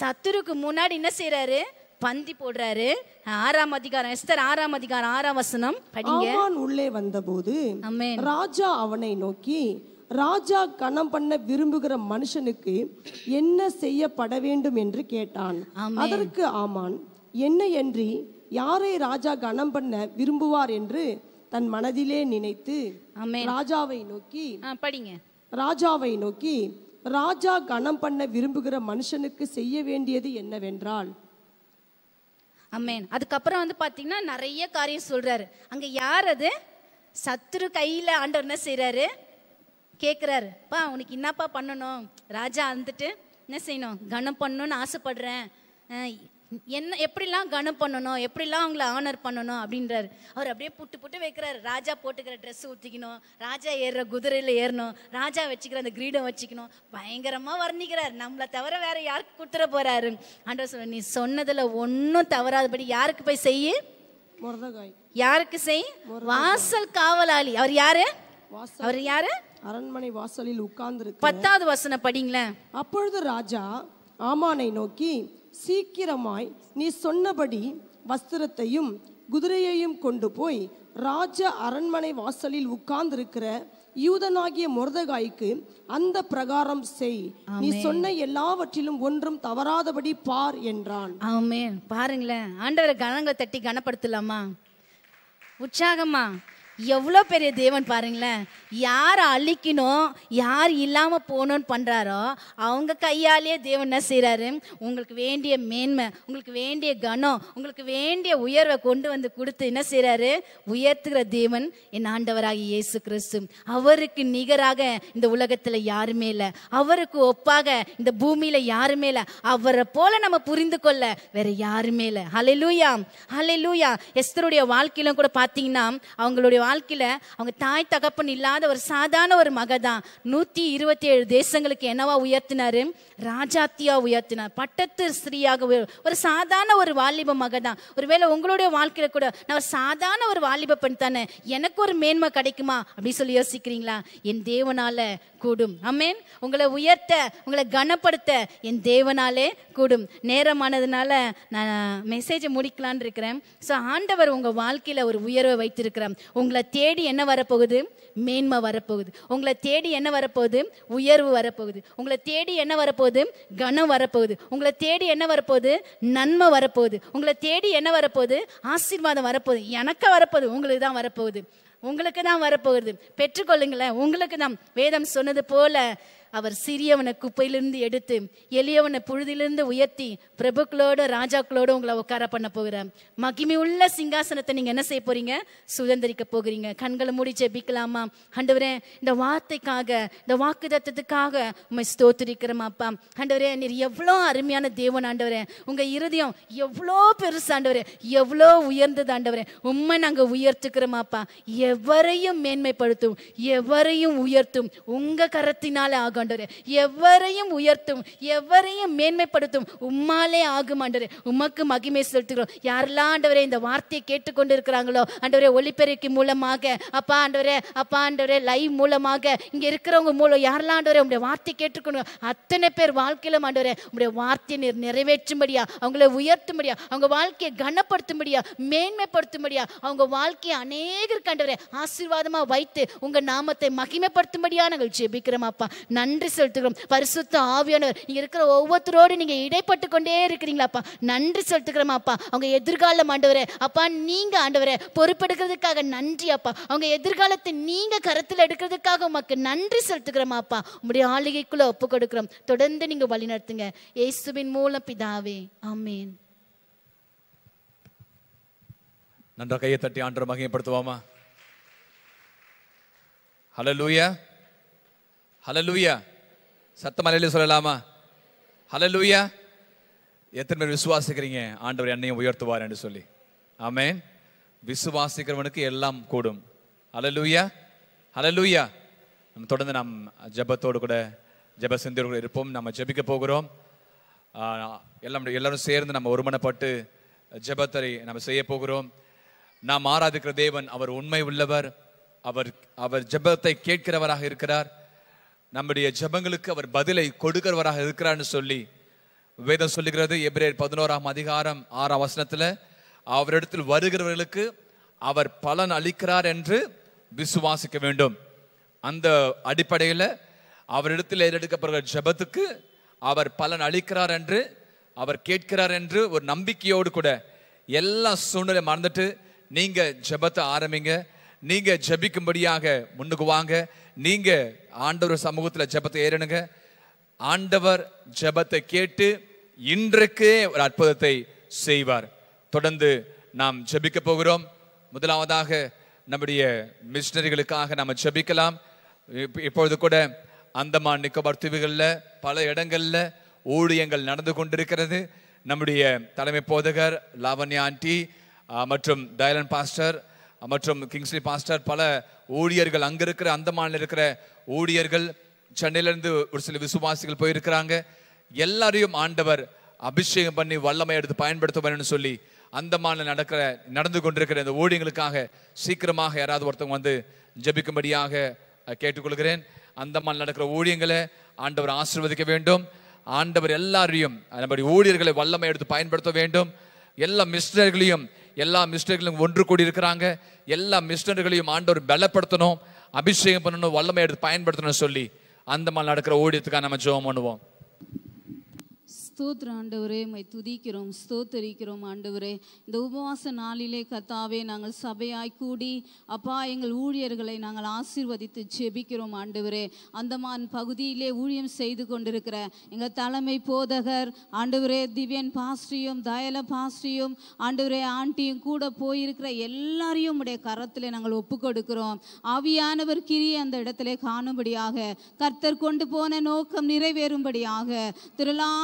சத்துருக்கு முன்னாடி என்ன செய்கிறாரு பந்தி போடுறாரு ஆறாம் அதிகாரம் எஸ்தர் ஆறாம் அதிகாரம் ஆறாம் வசனம் படிங்க உள்ளே வந்தபோது ராஜா அவனை நோக்கி ராஜா கணம் பண்ண விரும்புகிற மனுஷனுக்கு என்ன செய்யப்பட வேண்டும் என்று கேட்டான் அதற்கு ஆமான் என்ன என்று யாரை ராஜா கணம் பண்ண விரும்புவார் என்று தன் மனதிலே நினைத்து ராஜாவை நோக்கி படிங்க ராஜாவை நோக்கி ராஜா கணம் பண்ண விரும்புகிற மனுஷனுக்கு செய்ய வேண்டியது என்னவென்றால் அம்மேன் அதுக்கப்புறம் வந்து பார்த்தீங்கன்னா நிறைய காரியம் சொல்கிறாரு அங்கே யார் அது சத்துரு கையில் ஆண்டவர் என்ன செய்கிறாரு கேட்குறாரு பா உனக்கு என்னப்பா பண்ணணும் ராஜா வந்துட்டு என்ன செய்யணும் கனம் பண்ணணும்னு ஆசைப்படுறேன் என்ன எப்படிலாம் கனம் பண்ணணும் எப்படிலாம் அவங்கள ஆனர் பண்ணணும் அப்படின்றாரு அவர் அப்படியே புட்டு புட்டு வைக்கிறாரு ராஜா போட்டுக்கிற ட்ரெஸ் ஊற்றிக்கணும் ராஜா ஏறுற குதிரையில் ஏறணும் ராஜா வச்சுக்கிற அந்த கிரீடம் வச்சுக்கணும் பயங்கரமாக வர்ணிக்கிறார் நம்மளை தவிர வேற யாருக்கு கொடுத்துட போறாரு ஆண்டவர் சொல்ல நீ சொன்னதில் ஒன்றும் தவறாதபடி யாருக்கு போய் செய்ய யாருக்கு செய் வாசல் காவலாளி அவர் யாரு அவர் யாரு அரண்மனை வாசலில் உட்கார்ந்து பத்தாவது வசன படிங்களேன் அப்பொழுது ராஜா ஆமானை நோக்கி சீக்கிரமாய் நீ சொன்னபடி வஸ்திரத்தையும் குதிரையையும் கொண்டு போய் ராஜ அரண்மனை வாசலில் உட்கார்ந்திருக்கிற யூதனாகிய முரதகாய்க்கு அந்த பிரகாரம் செய் நீ சொன்ன எல்லாவற்றிலும் ஒன்றும் தவறாதபடி பார் என்றான் ஆமே பாருங்களேன் ஆண்டவரை கனங்களை தட்டி கனப்படுத்தலாமா உற்சாகமா எவ்வளோ பெரிய தேவன் பாருங்களேன் யார் அழிக்கணும் யார் இல்லாமல் போகணும்னு பண்ணுறாரோ அவங்க கையாலேயே தேவன் என்ன செய்கிறாரு உங்களுக்கு வேண்டிய மேன்மை உங்களுக்கு வேண்டிய கனம் உங்களுக்கு வேண்டிய உயர்வை கொண்டு வந்து கொடுத்து என்ன செய்கிறாரு உயர்த்துகிற தேவன் என் ஆண்டவராக இயேசு கிறிஸ்து அவருக்கு நிகராக இந்த உலகத்தில் யாருமே இல்லை அவருக்கு ஒப்பாக இந்த பூமியில் யாருமே இல்லை அவரை போல நம்ம புரிந்து கொள்ள வேற யாருமே இல்லை ஹலை லூயா ஹலை லூயா எஸ்தருடைய வாழ்க்கையிலும் கூட பார்த்தீங்கன்னா அவங்களுடைய வாழ்க்கையில் அவங்க தாய் தகப்பன் இல்லாத ஒரு சாதாரண ஒரு மக தான் நூற்றி இருபத்தி ஏழு தேசங்களுக்கு என்னவா உயர்த்தினார் ராஜாத்தியாக உயர்த்தினார் பட்டத்து ஸ்திரீயாக ஒரு சாதாரண ஒரு வாலிப மக தான் ஒருவேளை உங்களுடைய வாழ்க்கையில் கூட நான் ஒரு சாதாரண ஒரு வாலிப பெண் தானே எனக்கு ஒரு மேன்மை கிடைக்குமா அப்படின்னு சொல்லி யோசிக்கிறீங்களா என் தேவனால கூடும் அம்மேன் உங்களை உயர்த்த உங்களை கனப்படுத்த என் தேவனாலே கூடும் நேரமானதுனால நான் மெசேஜை முடிக்கலான் இருக்கிறேன் ஸோ ஆண்டவர் உங்கள் வாழ்க்கையில் ஒரு உயர்வை வைத்திருக்கிறேன் உங்க உங்களை தேடி என்ன வரப்போகுது மேன்மை வரப்போகுது உங்களை தேடி என்ன வரப்போகுது உயர்வு வரப்போகுது உங்களை தேடி என்ன வரப்போகுது கனம் வரப்போகுது உங்களை தேடி என்ன வரப்போகுது நன்மை வரப்போகுது உங்களை தேடி என்ன வரப்போகுது ஆசீர்வாதம் வரப்போகுது எனக்கு வரப்போகுது உங்களுக்கு தான் வரப்போகுது உங்களுக்கு தான் வரப்போகுது பெற்றுக்கொள்ளுங்களேன் உங்களுக்கு தான் வேதம் சொன்னது போல அவர் சிறியவனை குப்பையிலிருந்து எடுத்து எளியவனை புழுதியிலிருந்து உயர்த்தி பிரபுக்களோட ராஜாக்களோட உங்களை உட்கார பண்ண போகிற மகிமை உள்ள சிங்காசனத்தை நீங்க என்ன செய்ய போறீங்க சுதந்திரிக்க போகிறீங்க கண்களை மூடி ஜெபிக்கலாமா ஆண்டவரே இந்த வார்த்தைக்காக இந்த வாக்கு தத்துவத்துக்காக உண்மை ஸ்தோத்திரிக்கிறோம் அப்பா ஆண்டவரே நீர் எவ்வளோ அருமையான தேவன் ஆண்டவரே உங்க இருதயம் எவ்வளோ பெருசு ஆண்டவரே எவ்வளோ உயர்ந்தது ஆண்டவரே உண்மை நாங்கள் உயர்த்துக்கிறோமாப்பா எவரையும் மேன்மைப்படுத்தும் எவரையும் உயர்த்தும் உங்க கரத்தினால ஆகும் ஆண்டவரே எவரையும் உயர்த்தும் எவரையும் மேன்மைப்படுத்தும் உம்மாலே ஆகும் ஆண்டவரே உமக்கு மகிமை செலுத்துகிறோம் யாரெல்லாம் ஆண்டவரே இந்த வார்த்தையை கேட்டுக்கொண்டு இருக்கிறாங்களோ ஆண்டவரே ஒளிப்பெருக்கி மூலமாக அப்பா ஆண்டவரே அப்பா ஆண்டவரே லைவ் மூலமாக இங்கே இருக்கிறவங்க மூலம் யாரெல்லாம் ஆண்டவரே உங்களுடைய வார்த்தை கேட்டுக்கணும் அத்தனை பேர் வாழ்க்கையில ஆண்டவரே உங்களுடைய வார்த்தையை நிறைவேற்றும்படியா அவங்கள உயர்த்தும்படியா அவங்க வாழ்க்கையை கனப்படுத்தும்படியா மேன்மைப்படுத்தும்படியா அவங்க வாழ்க்கையை அநேகருக்கு ஆண்டவரே ஆசீர்வாதமாக வைத்து உங்கள் நாமத்தை மகிமைப்படுத்தும்படியா நாங்கள் ஜெபிக்கிறோம் அப்பா நன்றி நன்றி செலுத்துகிறோம் பரிசுத்த ஆவியானவர் நீங்க இருக்கிற ஒவ்வொருத்தரோடு நீங்க இடைப்பட்டு கொண்டே இருக்கிறீங்களாப்பா நன்றி செலுத்துக்கிறோமா அப்பா அவங்க எதிர்காலம் ஆண்டவரே அப்பா நீங்க ஆண்டவரே பொறுப்பெடுக்கிறதுக்காக நன்றி அப்பா அவங்க எதிர்காலத்தை நீங்க கருத்தில் எடுக்கிறதுக்காக உமக்கு நன்றி அப்பா உங்களுடைய ஆளுகைக்குள்ள ஒப்பு கொடுக்கிறோம் தொடர்ந்து நீங்க வழி நடத்துங்க இயேசுவின் மூலம் பிதாவே ஆமேன் நன்றாக கையை தட்டி ஆண்டு மகிமைப்படுத்துவோமா ஹலோ லூயா ஹலலூயா சத்த மலையில சொல்லலாமா ஹலலூயா எத்தனை பேர் விசுவாசிக்கிறீங்க ஆண்டவர் என்னையும் உயர்த்துவார் என்று சொல்லி ஆமேன் விசுவாசிக்கிறவனுக்கு எல்லாம் கூடும் ஹலலூயா ஹலலூயா நம்ம தொடர்ந்து நாம் ஜபத்தோடு கூட ஜப சிந்தியோடு இருப்போம் நம்ம ஜபிக்க போகிறோம் எல்லாம் எல்லாரும் சேர்ந்து நம்ம ஒருமனப்பட்டு ஜபத்தரை நம்ம செய்ய போகிறோம் நாம் ஆராதிக்கிற தேவன் அவர் உண்மை உள்ளவர் அவர் அவர் ஜபத்தை கேட்கிறவராக இருக்கிறார் நம்முடைய ஜபங்களுக்கு அவர் பதிலை கொடுக்கிறவராக இருக்கிறான்னு சொல்லி வேதம் சொல்லுகிறது எப்ரேர் பதினோராம் அதிகாரம் ஆறாம் வசனத்தில் அவரிடத்தில் வருகிறவர்களுக்கு அவர் பலன் அளிக்கிறார் என்று விசுவாசிக்க வேண்டும் அந்த அடிப்படையில் அவரிடத்தில் ஏறெடுக்கப்படுகிற ஜபத்துக்கு அவர் பலன் அளிக்கிறார் என்று அவர் கேட்கிறார் என்று ஒரு நம்பிக்கையோடு கூட எல்லா சூழ்நிலையும் மறந்துட்டு நீங்கள் ஜபத்தை ஆரம்பிங்க நீங்கள் ஜபிக்கும்படியாக முன்னுக்கு வாங்க நீங்கள் ஆண்டவர் சமூகத்தில் ஜபத்தை ஏறணுங்க ஆண்டவர் ஜபத்தை கேட்டு இன்றைக்கே ஒரு அற்புதத்தை செய்வார் தொடர்ந்து நாம் ஜபிக்க போகிறோம் முதலாவதாக நம்முடைய மிஷினரிகளுக்காக நாம் ஜபிக்கலாம் இப்பொழுது கூட அந்தமான் நிக்கோபார் தீவுகளில் பல இடங்களில் ஊழியங்கள் நடந்து கொண்டிருக்கிறது நம்முடைய தலைமை போதகர் லாவண்யா ஆண்டி மற்றும் டயலன் பாஸ்டர் மற்றும் கிங்ஸ்லி பாஸ்டர் பல ஊழியர்கள் அங்கே இருக்கிற அந்தமானில் இருக்கிற ஊழியர்கள் சென்னையிலேருந்து ஒரு சில விசுவாசிகள் போயிருக்கிறாங்க எல்லாரையும் ஆண்டவர் அபிஷேகம் பண்ணி வல்லமை எடுத்து பயன்படுத்துவார்னு சொல்லி அந்தமான நடக்கிற நடந்து கொண்டிருக்கிற இந்த ஊழியங்களுக்காக சீக்கிரமாக யாராவது ஒருத்தவங்க வந்து ஜபிக்கும்படியாக கேட்டுக்கொள்கிறேன் அந்தமான் நடக்கிற ஊழியங்களை ஆண்டவர் ஆசிர்வதிக்க வேண்டும் ஆண்டவர் எல்லாரையும் நம்முடைய ஊழியர்களை வல்லமை எடுத்து பயன்படுத்த வேண்டும் எல்லா மிஸ்டர்களையும் எல்லா மிஸ்டர்களும் ஒன்று கூடி இருக்கிறாங்க எல்லா மிஸ்டர்களையும் ஆண்டவர் பலப்படுத்தணும் அபிஷேகம் பண்ணணும் வல்லமை எடுத்து பயன்படுத்தணும்னு சொல்லி அந்த மாதிரி நடக்கிற ஊழியத்துக்காக நம்ம ஜோம் பண்ணுவோம் ஸ்தோத்ர ஆண்டவரே உம்மை துதிக்கிறோம் ஸ்தோத்தரிக்கிறோம் ஆண்டவரே இந்த உபவாச நாளிலே கத்தாவே நாங்கள் சபையாய் கூடி அப்பா எங்கள் ஊழியர்களை நாங்கள் ஆசீர்வதித்து ஜெபிக்கிறோம் ஆண்டவரே அந்தமான் பகுதியிலே ஊழியம் செய்து கொண்டிருக்கிற எங்கள் தலைமை போதகர் ஆண்டவரே திவ்யன் பாஸ்டியும் தயல பாஸ்டியும் ஆண்டவரே ஆண்டியும் கூட போயிருக்கிற எல்லாரையும் உடைய கரத்தில் நாங்கள் ஒப்பு கொடுக்கிறோம் ஆவியானவர் கிரி அந்த இடத்துல காணும்படியாக கர்த்தர் கொண்டு போன நோக்கம் நிறைவேறும்படியாக திரளான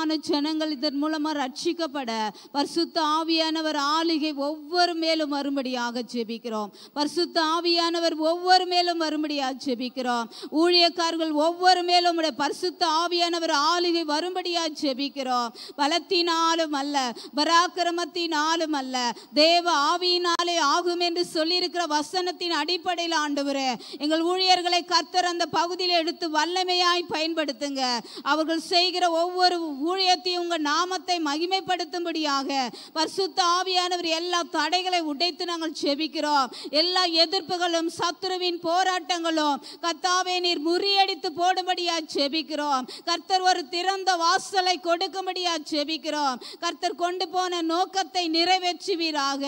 ஜனங்கள் இதன் மூலமாக ரட்சிக்கப்பட பரிசுத்த ஆவியானவர் ஆளிகை ஒவ்வொரு மேலும் வரும்படியாக ஜெபிக்கிறோம் பரிசுத்த ஆவியானவர் ஒவ்வொரு மேலும் வரும்படியாக ஜெபிக்கிறோம் ஊழியக்காரர்கள் ஒவ்வொரு மேலும் உடைய பரிசுத்த ஆவியானவர் ஆளிகை வரும்படியாக ஜெபிக்கிறோம் பலத்தினாலும் அல்ல பராக்கிரமத்தினாலும் அல்ல தேவ ஆவியினாலே ஆகும் என்று சொல்லியிருக்கிற வசனத்தின் அடிப்படையில் ஆண்டவரே எங்கள் ஊழியர்களை கர்த்தர் அந்த பகுதியில் எடுத்து வல்லமையாய் பயன்படுத்துங்க அவர்கள் செய்கிற ஒவ்வொரு ஊழியத்தின் நடத்தி உங்கள் நாமத்தை மகிமைப்படுத்தும்படியாக பரிசுத்த ஆவியானவர் எல்லா தடைகளை உடைத்து நாங்கள் செபிக்கிறோம் எல்லா எதிர்ப்புகளும் சத்ருவின் போராட்டங்களும் கத்தாவே நீர் முறியடித்து போடும்படியா செபிக்கிறோம் கர்த்தர் ஒரு திறந்த வாசலை கொடுக்கும்படியா செபிக்கிறோம் கர்த்தர் கொண்டு போன நோக்கத்தை நிறைவேற்றுவீராக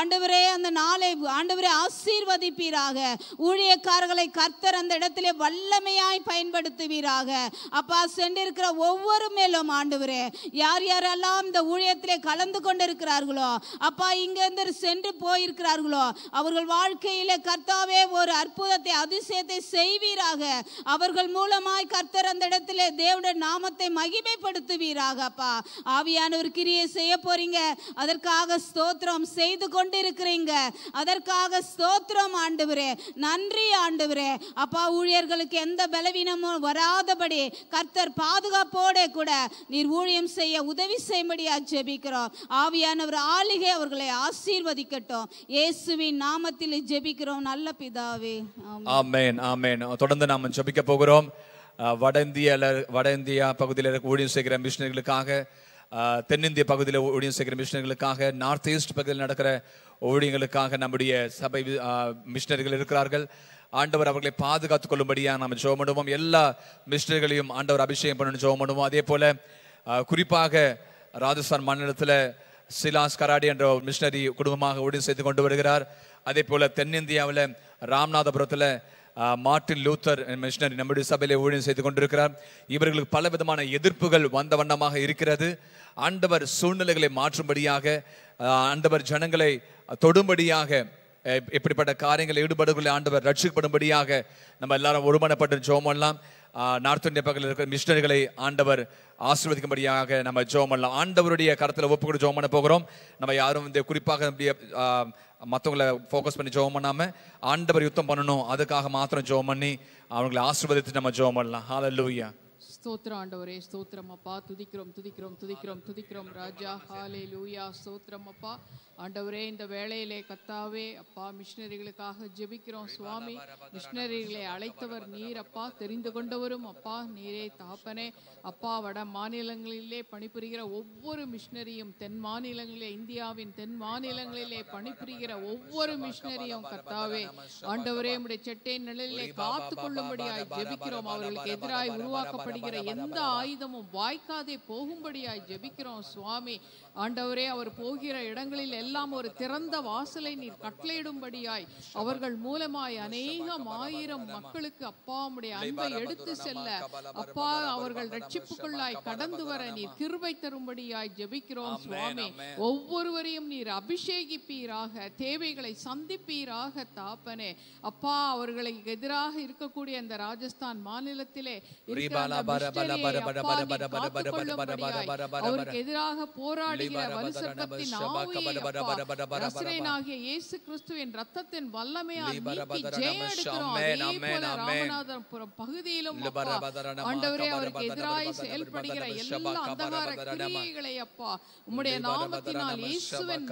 ஆண்டவரே அந்த நாளை ஆண்டவரே ஆசீர்வதிப்பீராக ஊழியக்காரர்களை கர்த்தர் அந்த இடத்திலே வல்லமையாய் பயன்படுத்துவீராக அப்பா சென்றிருக்கிற ஒவ்வொரு மேலும் ஆண்டவரே ஆண்டவரே யார் யாரெல்லாம் இந்த ஊழியத்திலே கலந்து கொண்டிருக்கிறார்களோ அப்பா இங்கேருந்து சென்று போயிருக்கிறார்களோ அவர்கள் வாழ்க்கையிலே கர்த்தாவே ஒரு அற்புதத்தை அதிசயத்தை செய்வீராக அவர்கள் மூலமாய் கர்த்தர் அந்த இடத்துல தேவனுடைய நாமத்தை மகிமைப்படுத்துவீராக அப்பா ஆவியானவர் கிரியை செய்ய போறீங்க அதற்காக ஸ்தோத்திரம் செய்து கொண்டிருக்கிறீங்க அதற்காக ஸ்தோத்திரம் ஆண்டவரே நன்றி ஆண்டவரே அப்பா ஊழியர்களுக்கு எந்த பலவீனமும் வராதபடி கர்த்தர் பாதுகாப்போட கூட நீர் ஊழியர் ஊழியம் செய்ய உதவி செய்யும்படியா ஜெபிக்கிறோம் ஆவியானவர் ஆளிகை அவர்களை ஆசீர்வதிக்கட்டும் இயேசுவின் நாமத்தில் ஜெபிக்கிறோம் நல்ல பிதாவே ஆமேன் ஆமேன் தொடர்ந்து நாம் ஜெபிக்க போகிறோம் வட இந்தியாவில் வட இந்தியா பகுதியில் ஊழியம் செய்கிற மிஷினர்களுக்காக தென்னிந்திய பகுதியில் ஊழியம் செய்கிற மிஷினர்களுக்காக நார்த் ஈஸ்ட் பகுதியில் நடக்கிற ஊழியர்களுக்காக நம்முடைய சபை மிஷினர்கள் இருக்கிறார்கள் ஆண்டவர் அவர்களை பாதுகாத்துக் கொள்ளும்படியாக நாம் ஜோம் எல்லா மிஷினர்களையும் ஆண்டவர் அபிஷேகம் பண்ணணும் ஜோமனுவோம் அதே போல குறிப்பாக ராஜஸ்தான் மாநிலத்தில் சிலாஸ் கராடி என்ற மிஷினரி குடும்பமாக உறுதி செய்து கொண்டு வருகிறார் அதே போல் தென்னிந்தியாவில் ராம்நாதபுரத்தில் மார்டின் லூத்தர் மிஷினரி நம்முடைய சபையிலே ஊழியம் செய்து கொண்டிருக்கிறார் இவர்களுக்கு பல விதமான எதிர்ப்புகள் வந்த வண்ணமாக இருக்கிறது ஆண்டவர் சூழ்நிலைகளை மாற்றும்படியாக ஆண்டவர் ஜனங்களை தொடும்படியாக இப்படிப்பட்ட காரியங்களில் ஈடுபடுகளை ஆண்டவர் ரட்சிக்கப்படும்படியாக நம்ம எல்லாரும் ஒருமனப்பட்டு ஜோமெல்லாம் நார்த் இந்திய பக்கத்தில் இருக்கிற மிஷினரிகளை ஆண்டவர் ஆசீர்வதிக்கும்படியாக நம்ம ஜோம் பண்ணலாம் ஆண்டவருடைய கருத்தில் ஒப்பு கூட ஜோம் பண்ண போகிறோம் நம்ம யாரும் இந்த குறிப்பாக மற்றவங்களை ஃபோக்கஸ் பண்ணி ஜோம் பண்ணாமல் ஆண்டவர் யுத்தம் பண்ணணும் அதுக்காக மாத்திரம் ஜோம் பண்ணி அவங்களை ஆசீர்வதித்து நம்ம ஜோம் பண்ணலாம் ஹாலல்லூயா ஸ்தோத்திர ஆண்டவரே ஸ்தோத்திரம் அப்பா துதிக்கிறோம் துதிக்கிறோம் துதிக்கிறோம் துதிக்கிறோம் ராஜா ஹாலே லூயா ஸ்தோத்திரம் அப்பா ஆண்டவரே இந்த வேலையிலே கத்தாவே அப்பா மிஷினரிகளுக்காக ஜெபிக்கிறோம் சுவாமி மிஷினரிகளை அழைத்தவர் நீர் அப்பா தெரிந்து கொண்டவரும் அப்பா நீரே தாப்பனே அப்பா வட மாநிலங்களிலே பணிபுரிகிற ஒவ்வொரு மிஷினரியும் தென் மாநிலங்களிலே இந்தியாவின் தென் மாநிலங்களிலே பணிபுரிகிற ஒவ்வொரு மிஷினரியும் கத்தாவே ஆண்டவரே நம்முடைய செட்டை நிலையிலே காத்து கொள்ளும்படியாய் ஜெபிக்கிறோம் அவர்களுக்கு எதிராய் உருவாக்கப்படுகிற என்கிற எந்த ஆயுதமும் வாய்க்காதே போகும்படியாய் ஜெபிக்கிறோம் சுவாமி ஆண்டவரே அவர் போகிற இடங்களில் எல்லாம் ஒரு திறந்த வாசலை நீர் கட்டளையிடும்படியாய் அவர்கள் மூலமாய் அநேகம் ஆயிரம் மக்களுக்கு அப்பா உடைய அன்பை எடுத்து செல்ல அப்பா அவர்கள் ரட்சிப்புக்குள்ளாய் கடந்து வர நீர் கிருபை தரும்படியாய் ஜெபிக்கிறோம் சுவாமி ஒவ்வொருவரையும் நீர் அபிஷேகிப்பீராக தேவைகளை சந்திப்பீராக தாப்பனே அப்பா அவர்களை எதிராக இருக்கக்கூடிய அந்த ராஜஸ்தான் மாநிலத்திலே அவருக்கு எதிராக போராடி அப்பா உம்முடைய நாமத்தினால் இயேசுவின்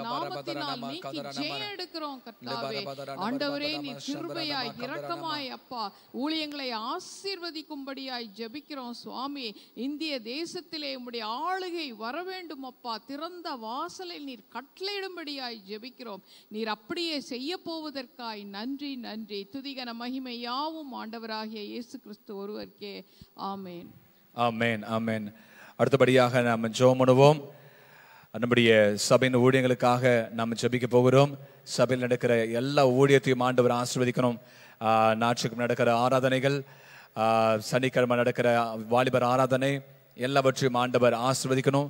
ஊழியங்களை ஆசீர்வதிக்கும்படியாய் ஜெபிக்கிறோம் சுவாமி இந்திய தேசத்திலே உம்முடைய ஆளுகை வர வேண்டும் அப்பா திறந்த வாசலில் நீர் கட்டளையிடும்படியாய் ஜெபிக்கிறோம் நீர் அப்படியே செய்ய போவதற்காய் நன்றி நன்றி துதிகன மகிமையாவும் ஆண்டவராகிய இயேசு கிறிஸ்து ஒருவருக்கே ஆமேன் ஆமேன் ஆமேன் அடுத்தபடியாக நாம் ஜோமனுவோம் நம்முடைய சபையின் ஊழியங்களுக்காக நாம் ஜெபிக்க போகிறோம் சபையில் நடக்கிற எல்லா ஊழியத்தையும் ஆண்டவர் ஆசிர்வதிக்கணும் ஞாயிற்றுக்கும் நடக்கிற ஆராதனைகள் சனிக்கிழமை நடக்கிற வாலிபர் ஆராதனை எல்லாவற்றையும் ஆண்டவர் ஆசிர்வதிக்கணும்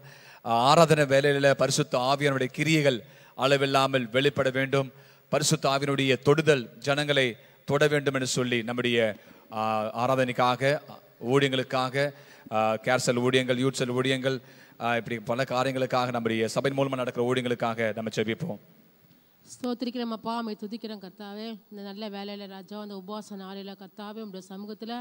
ஆராதனை வேலையில் பரிசுத்த ஆவியனுடைய கிரியைகள் அளவில்லாமல் வெளிப்பட வேண்டும் பரிசுத்த ஆவியனுடைய தொடுதல் ஜனங்களை தொட வேண்டும் என்று சொல்லி நம்முடைய ஆராதனைக்காக ஊழியங்களுக்காக கேர்சல் ஊழியங்கள் யூட்சல் ஊழியங்கள் இப்படி பல காரியங்களுக்காக நம்முடைய சபை மூலமாக நடக்கிற ஊழியங்களுக்காக நம்ம செவிப்போம் ஸ்தோத்திரிக்கிறோம் அப்பா அமை துதிக்கிறோம் கர்த்தாவே இந்த நல்ல வேலையில் ராஜா அந்த உபவாச நாளையில் கர்த்தாவே உங்களுடைய சமூகத்தில்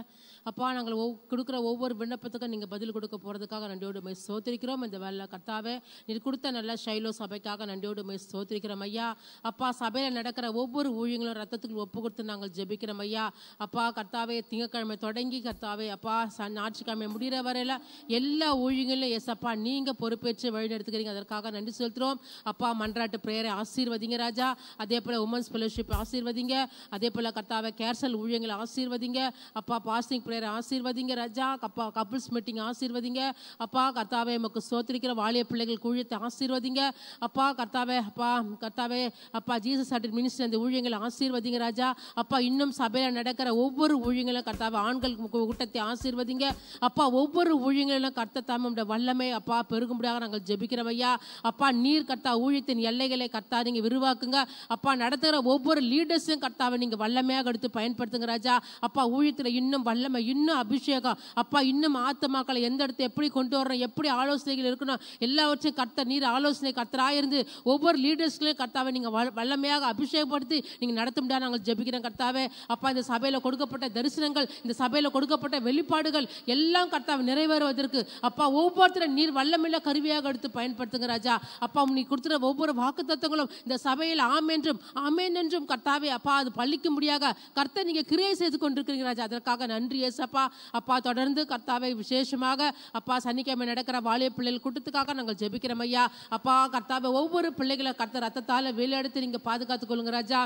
அப்பா நாங்கள் ஒவ் கொடுக்குற ஒவ்வொரு விண்ணப்பத்துக்கும் நீங்கள் பதில் கொடுக்க போகிறதுக்காக நன்றியோடு மை சோத்திரிக்கிறோம் இந்த வேலையில் கர்த்தாவே நீ கொடுத்த நல்ல ஷைலோ சபைக்காக நன்றியோடு மை சோத்திரிக்கிறோம் ஐயா அப்பா சபையில் நடக்கிற ஒவ்வொரு ஊழியங்களும் ரத்தத்துக்கு ஒப்பு கொடுத்து நாங்கள் ஜெபிக்கிறோம் ஐயா அப்பா கர்த்தாவே திங்கக்கிழமை தொடங்கி கர்த்தாவே அப்பா ஞாயிற்றுக்கிழமை முடிகிற வரையில் எல்லா ஊழியங்களும் எஸ் அப்பா நீங்கள் பொறுப்பேற்று வழிநடத்துக்கிறீங்க அதற்காக நன்றி செலுத்துகிறோம் அப்பா மன்றாட்டு பிரேயரை ஆசீர்வதிங்க ராஜா அதே போல் உமன்ஸ் ஃபெலோஷிப் ஆசீர்வதிங்க அதே போல் கர்த்தாவை கேர்சல் ஊழியங்களை ஆசீர்வதிங்க அப்பா பாஸ்டிங் பிரேயர் ஆசீர்வதிங்க ராஜா அப்பா கப்புள்ஸ் மீட்டிங் ஆசீர்வதிங்க அப்பா கர்த்தாவை நமக்கு சோத்திரிக்கிற வாலிய பிள்ளைகள் ஊழியத்தை ஆசீர்வதிங்க அப்பா கர்த்தாவே அப்பா கர்த்தாவே அப்பா ஜீசஸ் ஆட்டின் மினிஸ்டர் அந்த ஊழியங்களை ஆசீர்வதிங்க ராஜா அப்பா இன்னும் சபையில் நடக்கிற ஒவ்வொரு ஊழியங்களும் கர்த்தாவை ஆண்கள் கூட்டத்தை ஆசீர்வதிங்க அப்பா ஒவ்வொரு ஊழியங்களிலும் கர்த்த வல்லமை அப்பா பெருகும்படியாக நாங்கள் ஜெபிக்கிறவையா அப்பா நீர் கர்த்தா ஊழியத்தின் எல்லைகளை கர்த்தா நீங்கள் ஆக்குங்க அப்பா நடத்துகிற ஒவ்வொரு லீடர்ஸையும் கர்த்தாவை நீங்கள் வல்லமையாக எடுத்து பயன்படுத்துங்க ராஜா அப்பா ஊழியத்தில் இன்னும் வல்லமை இன்னும் அபிஷேகம் அப்பா இன்னும் ஆத்தமாக்களை எந்த இடத்த எப்படி கொண்டு வரணும் எப்படி ஆலோசனைகள் இருக்கணும் எல்லாவற்றையும் கர்த்த நீர் ஆலோசனை இருந்து ஒவ்வொரு லீடர்ஸ்களையும் கர்த்தாவை நீங்கள் வல்லமையாக அபிஷேகப்படுத்தி நீங்கள் நடத்த முடியாது நாங்கள் ஜெபிக்கிறோம் கர்த்தாவே அப்பா இந்த சபையில் கொடுக்கப்பட்ட தரிசனங்கள் இந்த சபையில் கொடுக்கப்பட்ட வெளிப்பாடுகள் எல்லாம் கர்த்தாவை நிறைவேறுவதற்கு அப்பா ஒவ்வொருத்தரும் நீர் வல்லமில்ல கருவியாக எடுத்து பயன்படுத்துங்க ராஜா அப்பா நீ கொடுத்துற ஒவ்வொரு வாக்கு தத்துவங்களும் இந்த சபையில் காலையில் ஆம் என்றும் அமேன் என்றும் கர்த்தாவே அப்பா அது பள்ளிக்கு முடியாத கர்த்தை நீங்கள் கிரியை செய்து கொண்டிருக்கிறீங்க ராஜா அதற்காக நன்றி ஏசப்பா அப்பா தொடர்ந்து கர்த்தாவை விசேஷமாக அப்பா சனிக்கிழமை நடக்கிற வாலிய பிள்ளைகள் கூட்டத்துக்காக நாங்கள் ஜெபிக்கிறோம் ஐயா அப்பா கர்த்தாவை ஒவ்வொரு பிள்ளைகளை கர்த்த ரத்தத்தால் வேலையெடுத்து நீங்கள் பாதுகாத்துக் கொள்ளுங்க ராஜா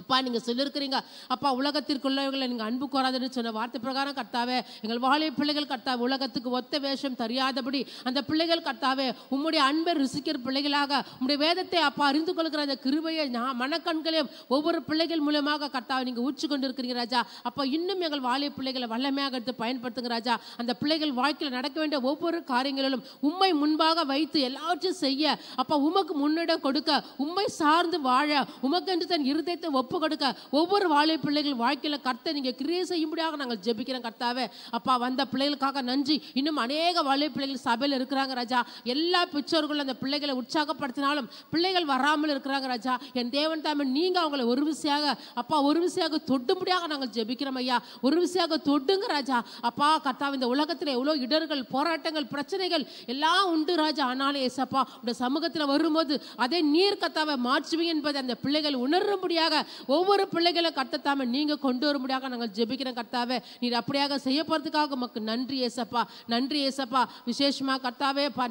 அப்பா நீங்கள் சொல்லியிருக்கிறீங்க அப்பா உலகத்திற்குள்ளவர்களை நீங்கள் அன்பு கோராதுன்னு சொன்ன வார்த்தை பிரகாரம் கர்த்தாவே எங்கள் வாழை பிள்ளைகள் கர்த்தாவே உலகத்துக்கு ஒத்த வேஷம் தெரியாதபடி அந்த பிள்ளைகள் கர்த்தாவே உம்முடைய அன்பை ருசிக்கிற பிள்ளைகளாக உம்முடைய வேதத்தை அப்பா அறிந்து கொள்கிற அந்த கிருபையை நான் மனக்கண்களையும் ஒவ்வொரு பிள்ளைகள் மூலமாக கர்த்தாவை நீங்கள் ஊற்றி கொண்டிருக்கிறீங்க இருக்கிறீங்க ராஜா அப்போ இன்னும் எங்கள் வாழை பிள்ளைகளை வல்லமையாக எடுத்து பயன்படுத்துங்க ராஜா அந்த பிள்ளைகள் வாழ்க்கையில் நடக்க வேண்டிய ஒவ்வொரு காரியங்களிலும் உண்மை முன்பாக வைத்து எல்லாவற்றையும் செய்ய அப்பா உமக்கு முன்னிடம் கொடுக்க உண்மை சார்ந்து வாழ உமக்கு என்று தன் இருதயத்தை ஒப்பு கொடுக்க ஒவ்வொரு வாழை பிள்ளைகள் வாழ்க்கையில் கர்த்தை நீங்கள் கிரியை செய்யும்படியாக நாங்கள் ஜெபிக்கிறோம் கர்த்தாவே அப்பா வந்த பிள்ளைகளுக்காக நன்றி இன்னும் அநேக வாழை பிள்ளைகள் சபையில் இருக்கிறாங்க ராஜா எல்லா பெற்றோர்களும் அந்த பிள்ளைகளை உற்சாகப்படுத்தினாலும் பிள்ளைகள் வராமல் இருக்கிறாங்க ராஜா என் தேவன் தாமே நீங்கள் அவங்கள ஒரு விசையாக அப்பா ஒரு விசையாக தொட்டும்படியாக நாங்கள் ஜெபிக்கிறோம் ஐயா ஒரு விசையாக தொட்டுங்க ராஜா அப்பா கர்த்தா இந்த உலகத்தில் எவ்வளோ இடர்கள் போராட்டங்கள் பிரச்சனைகள் எல்லாம் உண்டு ராஜா ஆனாலும் ஏசப்பா இந்த சமூகத்தில் வரும்போது அதே நீர் கத்தாவை மாற்றுவீங்க என்பதை அந்த பிள்ளைகள் உணரும்படியாக ஒவ்வொரு பிள்ளைகளை கர்த்தத்தாம நீங்க கொண்டு வரும்படியாக நாங்கள் ஜெபிக்கிறோம் கர்த்தாவே நீர் அப்படியாக செய்ய போறதுக்காக உமக்கு நன்றி ஏசப்பா நன்றி ஏசப்பா விசேஷமா கர்த்தாவே பா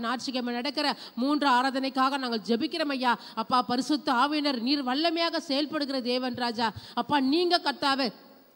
நடக்கிற மூன்று ஆராதனைக்காக நாங்கள் ஜெபிக்கிறோம் ஐயா அப்பா பரிசுத்த ஆவியினர் நீர் வல்லமையாக செயல்படுகிற தேவன் ராஜா அப்பா நீங்க கர்த்தாவே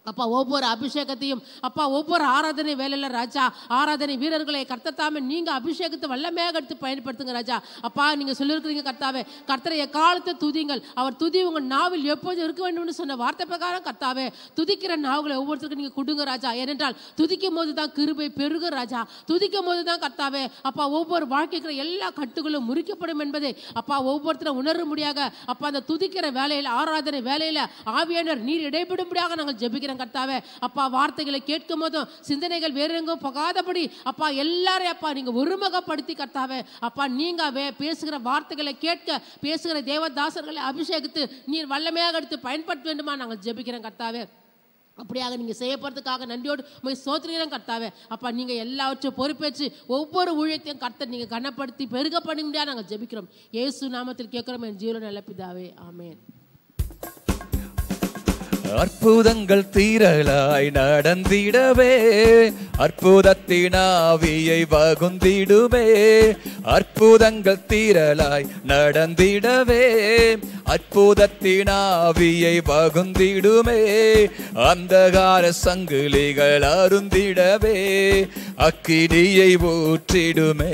அப்பா ஒவ்வொரு அபிஷேகத்தையும் அப்பா ஒவ்வொரு ஆராதனை வேலையில் ராஜா ஆராதனை வீரர்களை கர்த்தத்தாம நீங்கள் அபிஷேகத்தை வல்லமே எடுத்து பயன்படுத்துங்க ராஜா அப்பா நீங்கள் சொல்லியிருக்கிறீங்க கர்த்தாவே கர்த்தரைய காலத்து துதிங்கள் அவர் துதி உங்கள் நாவில் எப்போதும் இருக்க வேண்டும்னு சொன்ன வார்த்தை பிரகாரம் கர்த்தாவே துதிக்கிற நாவுகளை ஒவ்வொருத்தருக்கும் நீங்கள் கொடுங்க ராஜா ஏனென்றால் துதிக்கும் போது தான் கிருபை பெருக ராஜா துதிக்கும் போது தான் கர்த்தாவே அப்பா ஒவ்வொரு வாழ்க்கைக்கிற எல்லா கட்டுகளும் முறிக்கப்படும் என்பதை அப்பா ஒவ்வொருத்தரும் முடியாத அப்பா அந்த துதிக்கிற வேலையில் ஆராதனை வேலையில் ஆவியானர் நீர் இடைபெடும்படியாக நாங்கள் ஜெபிக்கிறோம் ஸ்தோத்திரம் கர்த்தாவே அப்பா வார்த்தைகளை கேட்கும் போதும் சிந்தனைகள் வேற எங்கும் போகாதபடி அப்பா எல்லாரையும் அப்பா நீங்க ஒருமுகப்படுத்தி கர்த்தாவே அப்பா நீங்க பேசுகிற வார்த்தைகளை கேட்க பேசுகிற தேவதாசர்களை அபிஷேகித்து நீர் வல்லமையாக எடுத்து பயன்படுத்த வேண்டுமா நாங்கள் ஜெபிக்கிறோம் கர்த்தாவே அப்படியாக நீங்கள் செய்ய போகிறதுக்காக நன்றியோடு போய் சோத்திரிகிறேன் கர்த்தாவே அப்பா நீங்கள் எல்லாவற்றையும் பொறுப்பேற்று ஒவ்வொரு ஊழியத்தையும் கர்த்த நீங்கள் கனப்படுத்தி பெருக பண்ணி முடியாது நாங்கள் ஜெபிக்கிறோம் ஏசு நாமத்தில் கேட்குறோம் என் ஜீவன நிலப்பிதாவே ஆமேன் அற்புதங்கள் தீரலாய் நடந்திடவே அற்புதத்தினாவியை வகுந்திடுவே அற்புதங்கள் தீரலாய் நடந்திடவே அற்புதத்தினாவியை ஆவியை வகுந்திடுமே அந்தகார சங்கிலிகள் அருந்திடவே அக்கினியை ஊற்றிடுமே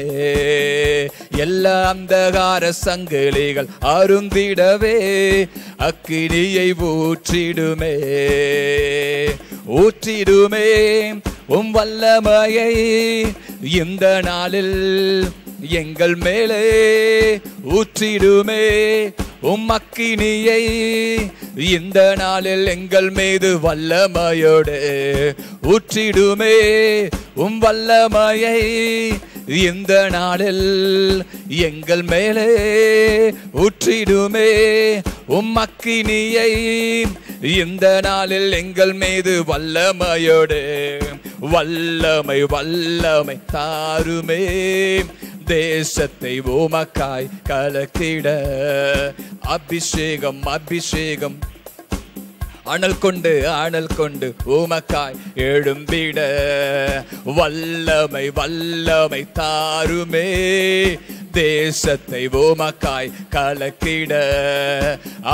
எல்லா அந்தகார சங்கிலிகள் அருந்திடவே அக்கினியை ஊற்றிடுமே ஊற்றிடுமே ஊற்றிடுமே உம் வல்லமையை இந்த நாளில் எங்கள் மேலே ஊற்றிடுமே உம் உம்மக்கினியை இந்த நாளில் எங்கள் மீது வல்லமையோடு ஊற்றிடுமே உம் வல்லமையை இந்த நாளில் எங்கள் மேலே ஊற்றிடுமே உம் உம்மக்கினியை இந்த நாளில் எங்கள் மீது வல்லமையோடு வல்லமை வல்லமை தாருமே தேசத்தை ஓமக்காய் கலக்கிட அபிஷேகம் அபிஷேகம் அனல் கொண்டு அனல் கொண்டு உமக்காய் எழும்பிட வல்லமை வல்லமை தாருமே தேசத்தை உமக்காய் கலக்கிட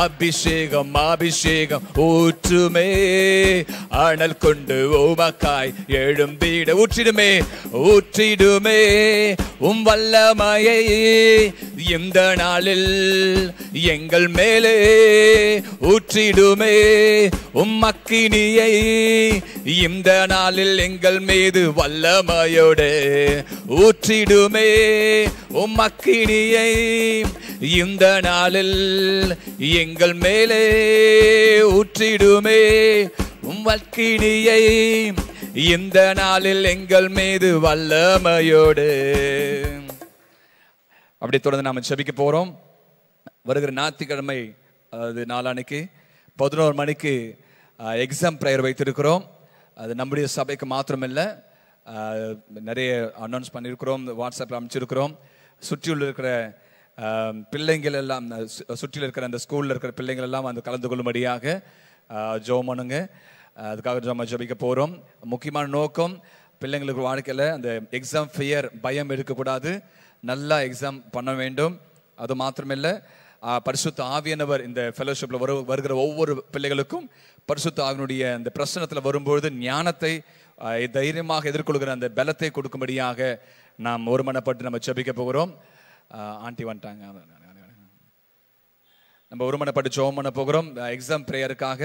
அபிஷேகம் அபிஷேகம் ஊற்றுமே அனல் கொண்டு உமக்காய் எழும்பிட ஊற்றிடுமே ஊற்றிடுமே உம் வல்லமையை இந்த நாளில் எங்கள் மேலே ஊற்றிடுமே உம்மக்கினியை இந்த நாளில் எங்கள் மீது வல்லமையோடு ஊற்றிடுமே உம்ம மக்கினியை இந்த நாளில் எங்கள் மேலே ஊற்றிடுமே வக்கினியை இந்த நாளில் எங்கள் மீது வல்லமையோடு அப்படி தொடர்ந்து நாம் செபிக்க போகிறோம் வருகிற ஞாயிற்றுக்கிழமை அது நாளானைக்கு பதினோரு மணிக்கு எக்ஸாம் ப்ரேயர் வைத்திருக்கிறோம் அது நம்முடைய சபைக்கு மாத்திரமில்லை நிறைய அனௌன்ஸ் பண்ணியிருக்கிறோம் வாட்ஸ்அப்பில் அனுப்பிச்சிருக்கிறோம் சுற்றியுள்ள இருக்கிற பிள்ளைங்கள் எல்லாம் சுற்றியில் இருக்கிற அந்த ஸ்கூலில் இருக்கிற பிள்ளைங்கள் எல்லாம் வந்து கலந்து கொள்ளும்படியாக ஜோமனுங்க அதுக்காக நம்ம ஜபிக்க போகிறோம் முக்கியமான நோக்கம் பிள்ளைங்களுக்கு வாழ்க்கையில் அந்த எக்ஸாம் ஃபியர் பயம் எடுக்கக்கூடாது நல்லா எக்ஸாம் பண்ண வேண்டும் அது மாத்திரமில்லை பரிசுத்த ஆவியானவர் இந்த ஃபெலோஷிப்பில் வரு வருகிற ஒவ்வொரு பிள்ளைகளுக்கும் பரிசுத்த ஆவினுடைய அந்த பிரசனத்தில் வரும்பொழுது ஞானத்தை தைரியமாக எதிர்கொள்கிற அந்த பலத்தை கொடுக்கும்படியாக நாம் ஒருமனப்பட்டு நம்ம செபிக்க போகிறோம் ஆண்டி வந்துட்டாங்க நம்ம ஒருமனப்பட்டு சோம் பண்ண போகிறோம் எக்ஸாம் ப்ரேயருக்காக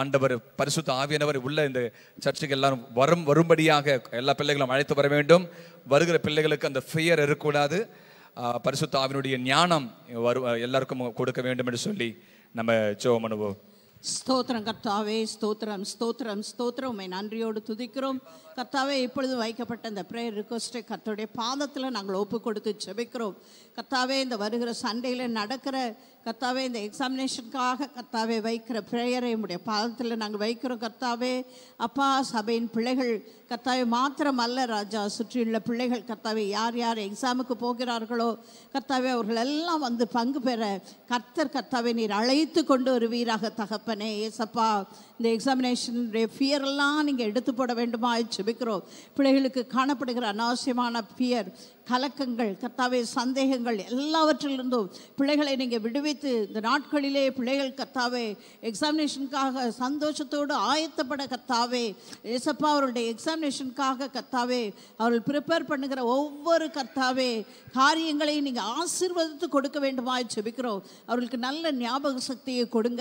ஆண்டவர் பரிசுத்த ஆவியானவர் உள்ள இந்த சர்ச்சுக்கு எல்லாரும் வரும் வரும்படியாக எல்லா பிள்ளைகளும் அழைத்து வர வேண்டும் வருகிற பிள்ளைகளுக்கு அந்த ஃபியர் இருக்கக்கூடாது பரிசுத்த ஆவினுடைய ஞானம் வரு எல்லாருக்கும் கொடுக்க வேண்டும் என்று சொல்லி நம்ம சோம் பண்ணுவோம் ஸ்தோத்திரம் கர்த்தாவே ஸ்தோத்திரம் ஸ்தோத்திரம் ஸ்தோத்திரம் உண்மை நன்றியோடு துதிக்கிறோம் கர்த்தாவே இப்பொழுது வைக்கப்பட்ட இந்த ப்ரேயர் ரிக்வஸ்ட்டை கர்த்தோடைய பாதத்தில் நாங்கள் ஒப்பு கொடுத்து செபிக்கிறோம் கர்த்தாவே இந்த வருகிற சண்டையில் நடக்கிற கர்த்தாவே இந்த எக்ஸாமினேஷனுக்காக கர்த்தாவே வைக்கிற பிரேயரை உடைய பாதத்தில் நாங்கள் வைக்கிறோம் கர்த்தாவே அப்பா சபையின் பிள்ளைகள் கர்த்தாவே மாத்திரம் அல்ல ராஜா சுற்றியுள்ள பிள்ளைகள் கர்த்தாவே யார் யார் எக்ஸாமுக்கு போகிறார்களோ கர்த்தாவே அவர்கள் எல்லாம் வந்து பங்கு பெற கர்த்தர் கர்த்தாவை நீர் அழைத்து கொண்டு வீராக தகப்பனே ஏசப்பா இந்த எக்ஸாமினேஷனுடைய ஃபியரெல்லாம் நீங்கள் எடுத்து போட வேண்டுமா ஜெபிக்கிறோம் பிள்ளைகளுக்கு காணப்படுகிற அனாவசியமான ஃபியர் கலக்கங்கள் கத்தாவே சந்தேகங்கள் எல்லாவற்றிலிருந்தும் பிள்ளைகளை நீங்கள் விடுவித்து இந்த நாட்களிலே பிள்ளைகள் கத்தாவே எக்ஸாமினேஷனுக்காக சந்தோஷத்தோடு ஆயத்தப்பட கத்தாவே ஏசப்பா அவருடைய எக்ஸாமினேஷனுக்காக கத்தாவே அவர்கள் ப்ரிப்பேர் பண்ணுகிற ஒவ்வொரு கத்தாவே காரியங்களை நீங்கள் ஆசீர்வதித்து கொடுக்க வேண்டுமா ஜெபிக்கிறோம் அவர்களுக்கு நல்ல ஞாபக சக்தியை கொடுங்க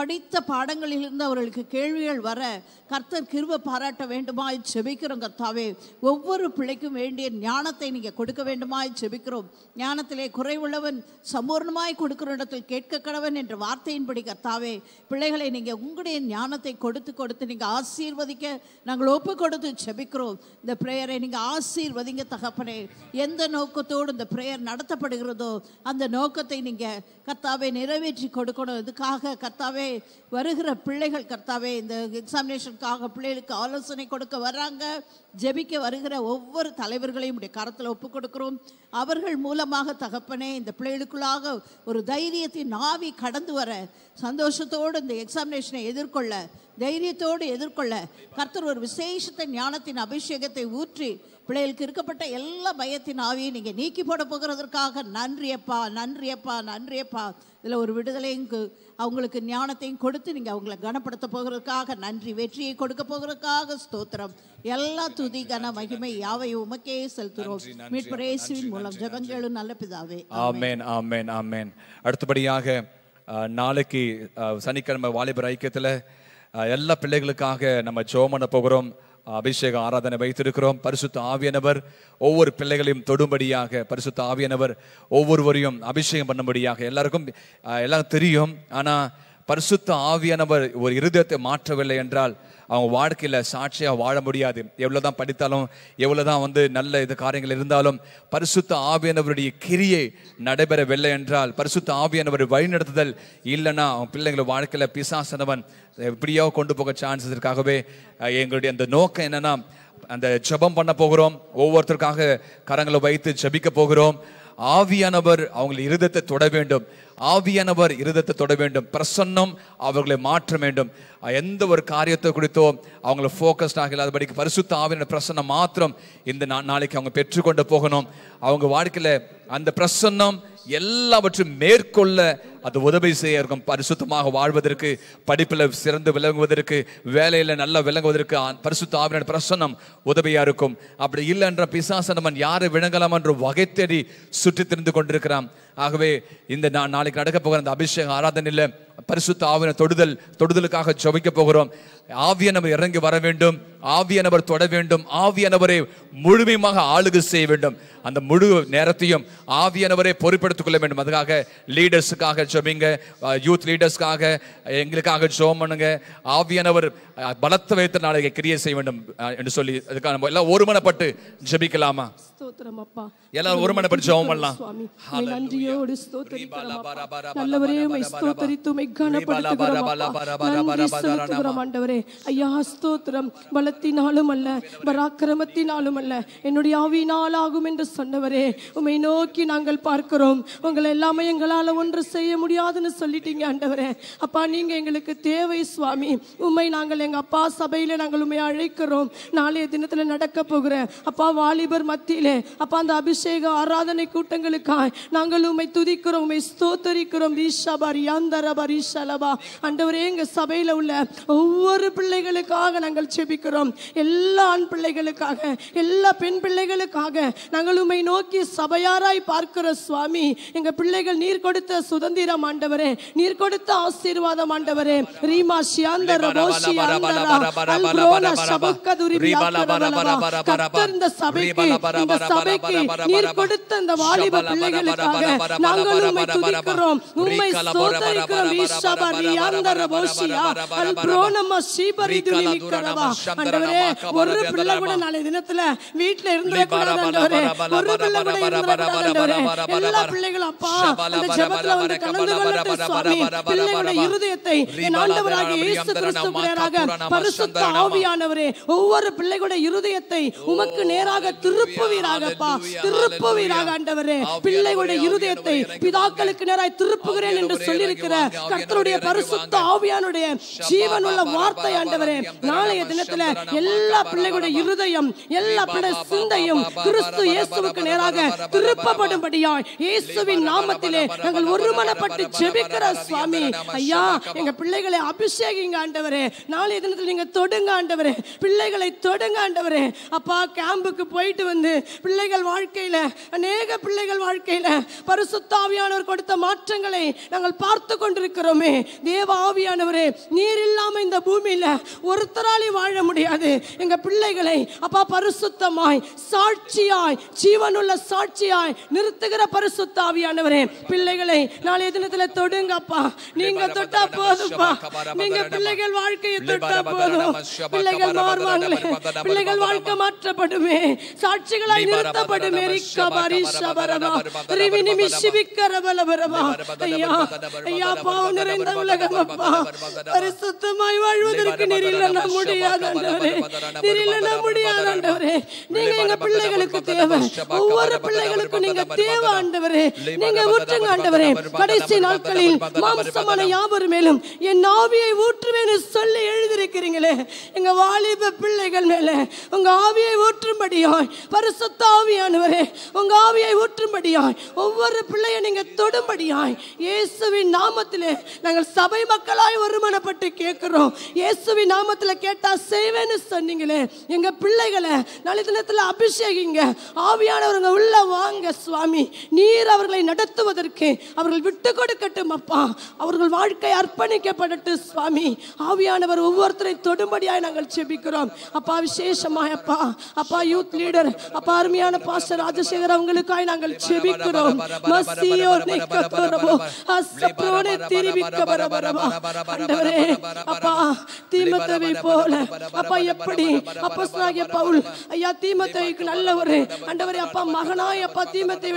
படித்த பாடங்களிலிருந்து அவர்களுக்கு எங்களுக்கு கேள்விகள் வர கர்த்தர் கிருப பாராட்ட வேண்டுமாய் செபிக்கிறோம் கர்த்தாவே ஒவ்வொரு பிள்ளைக்கும் வேண்டிய ஞானத்தை நீங்கள் கொடுக்க வேண்டுமாய் செபிக்கிறோம் ஞானத்திலே குறைவுள்ளவன் சம்பூர்ணமாய் கொடுக்கிற இடத்தில் கேட்க கடவன் என்ற வார்த்தையின்படி கர்த்தாவே பிள்ளைகளை நீங்கள் உங்களுடைய ஞானத்தை கொடுத்து கொடுத்து நீங்கள் ஆசீர்வதிக்க நாங்கள் ஒப்பு கொடுத்து செபிக்கிறோம் இந்த ப்ரேயரை நீங்கள் ஆசீர்வதிங்க தகப்பனே எந்த நோக்கத்தோடு இந்த ப்ரேயர் நடத்தப்படுகிறதோ அந்த நோக்கத்தை நீங்கள் கர்த்தாவை நிறைவேற்றி கொடுக்கணும் இதுக்காக கர்த்தாவே வருகிற பிள்ளைகள் கர்த்தாவே இந்த எக்ஸாமினேஷனுக்காக பிள்ளைகளுக்கு ஆலோசனை கொடுக்க வர்றாங்க ஜெபிக்க வருகிற ஒவ்வொரு தலைவர்களையும் உடைய கரத்தில் ஒப்புக் கொடுக்குறோம் அவர்கள் மூலமாக தகப்பனே இந்த பிள்ளைகளுக்குள்ளாக ஒரு தைரியத்தை நாவி கடந்து வர சந்தோஷத்தோடு இந்த எக்ஸாமினேஷனை எதிர்கொள்ள தைரியத்தோடு எதிர்கொள்ள கர்த்தர் ஒரு விசேஷத்தை ஞானத்தின் அபிஷேகத்தை ஊற்றி பிள்ளைகளுக்கு இருக்கப்பட்ட எல்லா பயத்தின் ஆவியை நீங்கள் நீக்கி போட போகிறதற்காக நன்றியப்பா நன்றியப்பா நன்றியப்பா இதில் ஒரு விடுதலையும் அவங்களுக்கு ஞானத்தையும் கொடுத்து நீங்கள் அவங்கள கனப்படுத்த போகிறதுக்காக நன்றி வெற்றியை கொடுக்க போகிறதுக்காக ஸ்தோத்திரம் எல்லா துதி கன மகிமை யாவை உமக்கே செலுத்துகிறோம் மீட்பரேசுவின் மூலம் ஜபங்களும் நல்ல பிதாவே ஆமேன் ஆமேன் ஆமேன் அடுத்தபடியாக நாளைக்கு சனிக்கிழமை வாலிபர் ஐக்கியத்தில் எல்லா பிள்ளைகளுக்காக நம்ம ஜோமன போகிறோம் அபிஷேக ஆராதனை வைத்திருக்கிறோம் பரிசுத்த ஆவியனவர் ஒவ்வொரு பிள்ளைகளையும் தொடும்படியாக பரிசுத்த ஆவியனவர் ஒவ்வொருவரையும் அபிஷேகம் பண்ணும்படியாக எல்லாருக்கும் எல்லாம் தெரியும் ஆனால் பரிசுத்த ஆவியானவர் ஒரு இருதயத்தை மாற்றவில்லை என்றால் அவங்க வாழ்க்கையில் சாட்சியாக வாழ முடியாது எவ்வளோ தான் படித்தாலும் எவ்வளோ தான் வந்து நல்ல இது காரியங்கள் இருந்தாலும் பரிசுத்த ஆவியானவருடைய கிரியை நடைபெறவில்லை என்றால் பரிசுத்த ஆவியானவர் வழிநடத்துதல் இல்லைன்னா அவங்க பிள்ளைங்களை வாழ்க்கையில் பிசாசனவன் எப்படியோ கொண்டு போக சான்சஸ் இருக்காகவே எங்களுடைய அந்த நோக்கம் என்னென்னா அந்த ஜபம் பண்ண போகிறோம் ஒவ்வொருத்தருக்காக கரங்களை வைத்து ஜபிக்க போகிறோம் ஆவியானவர் அவங்களை இருதத்தை தொட வேண்டும் ஆவியானவர் இருதத்தை தொட வேண்டும் பிரசன்னம் அவர்களை மாற்ற வேண்டும் எந்த ஒரு காரியத்தை குறித்தோ அவங்கள ஃபோக்கஸ்டாக இல்லாதபடிக்கு பரிசுத்த ஆவியான பிரசன்னம் மாத்திரம் இந்த நாளைக்கு அவங்க பெற்றுக்கொண்டு போகணும் அவங்க வாழ்க்கையில் அந்த பிரசன்னம் எல்லாவற்றையும் மேற்கொள்ள அது உதவி செய்ய இருக்கும் பரிசுத்தமாக வாழ்வதற்கு படிப்பில் சிறந்து விளங்குவதற்கு வேலையில் நல்லா விளங்குவதற்கு பரிசுத்த ஆவியான பிரசன்னம் உதவியாக இருக்கும் அப்படி இல்லைன்ற பிசாசனமன் யாரை விளங்கலாம் என்று வகை தேடி சுற்றி திரிந்து கொண்டிருக்கிறான் ஆகவே இந்த நான் நாளைக்கு நடக்க போகிற அந்த அபிஷேக ஆராதனையில் பரிசுத்த ஆவின தொடுதல் தொடுதலுக்காக ஜபிக்க போகிறோம் ஆவிய நபர் இறங்கி வர வேண்டும் ஆவிய நபர் தொட வேண்டும் ஆவிய நபரை முழுமையுமாக ஆளுகை செய்ய வேண்டும் அந்த முழு நேரத்தையும் ஆவிய நபரை பொறுப்படுத்திக் கொள்ள வேண்டும் அதுக்காக லீடர்ஸுக்காக ஜபிங்க யூத் லீடர்ஸ்க்காக எங்களுக்காக ஜோம் பண்ணுங்க ஆவிய நபர் பலத்த வைத்த நாளைக்கு கிரியை செய்ய வேண்டும் என்று சொல்லி அதுக்காக எல்லாம் ஒருமனப்பட்டு ஜபிக்கலாமா எல்லாரும் ஒருமனப்பட்டு ஜெபம் பண்ணலாம் பலத்தினாலும் அல்ல பராக்கிரமத்தினாலும் அல்ல என்னுடைய என்று சொன்னவரே உமை நோக்கி நாங்கள் பார்க்கிறோம் உங்களை எல்லாமே எங்களால் ஒன்று செய்ய முடியாதுன்னு சொல்லிட்டீங்க ஆண்டவரே அப்பா நீங்க எங்களுக்கு தேவை சுவாமி உண்மை நாங்கள் எங்க அப்பா சபையில நாங்கள் உண்மை அழைக்கிறோம் நாளைய தினத்துல நடக்க போகிற அப்பா வாலிபர் மத்தியிலே அப்பா அந்த அபிஷேக ஆராதனை கூட்டங்களுக்காக நாங்கள் உண்மை துதிக்கிறோம் உண்மை ஸ்தோத்தரிக்கிறோம் ஈஷா பாரி அந்தர சலபா அண்டவரே எங்க சபையில உள்ள ஒவ்வொரு பிள்ளைகளுக்காக நாங்கள் செபிக்கிறோம் எல்லா ஆண் பிள்ளைகளுக்காக எல்லா பெண் பிள்ளைகளுக்காக நாங்கள் உண்மை நோக்கி சபையாராய் பார்க்கிற சுவாமி எங்க பிள்ளைகள் நீர் கொடுத்த சுதந்திரம் ஆண்டவரே நீர் கொடுத்த ஆசீர்வாதம் ஆண்டவரே ரீமா ஷியாந்தர் ரபோஷி அல்ரோனா நீர் கொடுத்த இந்த வாலிப பிள்ளைகளுக்காக நாங்கள் உண்மை இருதயத்தை நேராக ஒவ்வொரு இருதயத்தை உமக்கு நேராக திருப்புவீராகப்பா திருப்புவீராக ஆண்டவரே பிள்ளைகளுடைய இருதயத்தை பிதாக்களுக்கு நேராய் திருப்புகிறேன் என்று சொல்லியிருக்கிற கர்த்தருடைய பரிசுத்த ஆவியானுடைய ஜீவனுள்ள வார்த்தை ஆண்டவரே நாளைய தினத்துல எல்லா பிள்ளைகளுடைய இருதயம் எல்லா பிள்ளை சிந்தையும் கிறிஸ்து இயேசுவுக்கு நேராக திருப்பப்படும்படியாய் இயேசுவின் நாமத்திலே நாங்கள் ஒருமனப்பட்டு ஜெபிக்கிற சுவாமி ஐயா எங்க பிள்ளைகளை அபிஷேகிங்க ஆண்டவரே நாளைய தினத்துல நீங்க தொடுங்க ஆண்டவரே பிள்ளைகளை தொடுங்க ஆண்டவரே அப்பா கேம்புக்கு போயிட்டு வந்து பிள்ளைகள் வாழ்க்கையில அநேக பிள்ளைகள் வாழ்க்கையில பரிசுத்தாவியானவர் கொடுத்த மாற்றங்களை நாங்கள் பார்த்து கொண்டிருக்கிறோம் பார்க்கிறோமே தேவ ஆவியானவரே நீர் இல்லாம இந்த பூமியில ஒருத்தராலையும் வாழ முடியாது எங்க பிள்ளைகளை அப்பா பரிசுத்தமாய் சாட்சியாய் ஜீவனுள்ள சாட்சியாய் நிறுத்துகிற பரிசுத்த ஆவியானவரே பிள்ளைகளை நாளைய தினத்துல தொடுங்கப்பா நீங்க தொட்டா போதும்ப்பா நீங்க பிள்ளைகள் வாழ்க்கையை தொட்டா போதும் பிள்ளைகள் மாறுவாங்களே பிள்ளைகள் வாழ்க்கை மாற்றப்படுமே சாட்சிகளாய் நிறுத்தப்படுமே ரிக்கபரி சபரமா ஐயா ஐயா பாவ பாவம் நிறைந்த உலகம் அப்பா பரிசுத்தமாய் வாழ்வதற்கு நெறியில முடியாத ஆண்டவரே நெறியில நீங்க எங்க பிள்ளைகளுக்கு தேவை ஒவ்வொரு பிள்ளைகளுக்கும் நீங்க தேவை ஆண்டவரே நீங்க ஊற்றுங்க ஆண்டவரே கடைசி நாட்களில் மாம்சமான யாவர் மேலும் என் ஆவியை ஊற்றுவேன்னு சொல்லி எழுதியிருக்கிறீங்களே எங்க வாலிப பிள்ளைகள் மேல உங்க ஆவியை ஊற்றும்படியாய் பரிசுத்த ஆவியானவரே உங்க ஆவியை ஊற்றும்படியாய் ஒவ்வொரு பிள்ளையை நீங்க தொடும்படியாய் இயேசுவின் நாமத்திலே நாங்கள் சபை மக்களாய் வருமானப்பட்டு கேட்குறோம் இயேசுவி நாமத்தில் கேட்டால் செய்வேன்னு சொன்னீங்களே எங்கள் பிள்ளைகளை நாளை தினத்தில் அபிஷேகிங்க ஆவியானவருங்க உள்ள வாங்க சுவாமி நீர் அவர்களை நடத்துவதற்கு அவர்கள் விட்டு கொடுக்கட்டும் அப்பா அவர்கள் வாழ்க்கை அர்ப்பணிக்கப்படட்டு சுவாமி ஆவியானவர் ஒவ்வொருத்தரை தொடும்படியாய் நாங்கள் செபிக்கிறோம் அப்பா விசேஷமாய் அப்பா அப்பா யூத் லீடர் அப்பா அருமையான பாஸ்டர் ராஜசேகர் அவங்களுக்காய் நாங்கள் செபிக்கிறோம் மசியோ நெக்கத்தோரவோ அசப்போனே அப்பா தீமத்தவை போல அப்பா எப்படி அப்பஸ்தாகிய பவுல் ஐயா தீமத்தவைக்கு நல்ல ஒரு ஆண்டவரே அப்பா மகனாய் அப்பா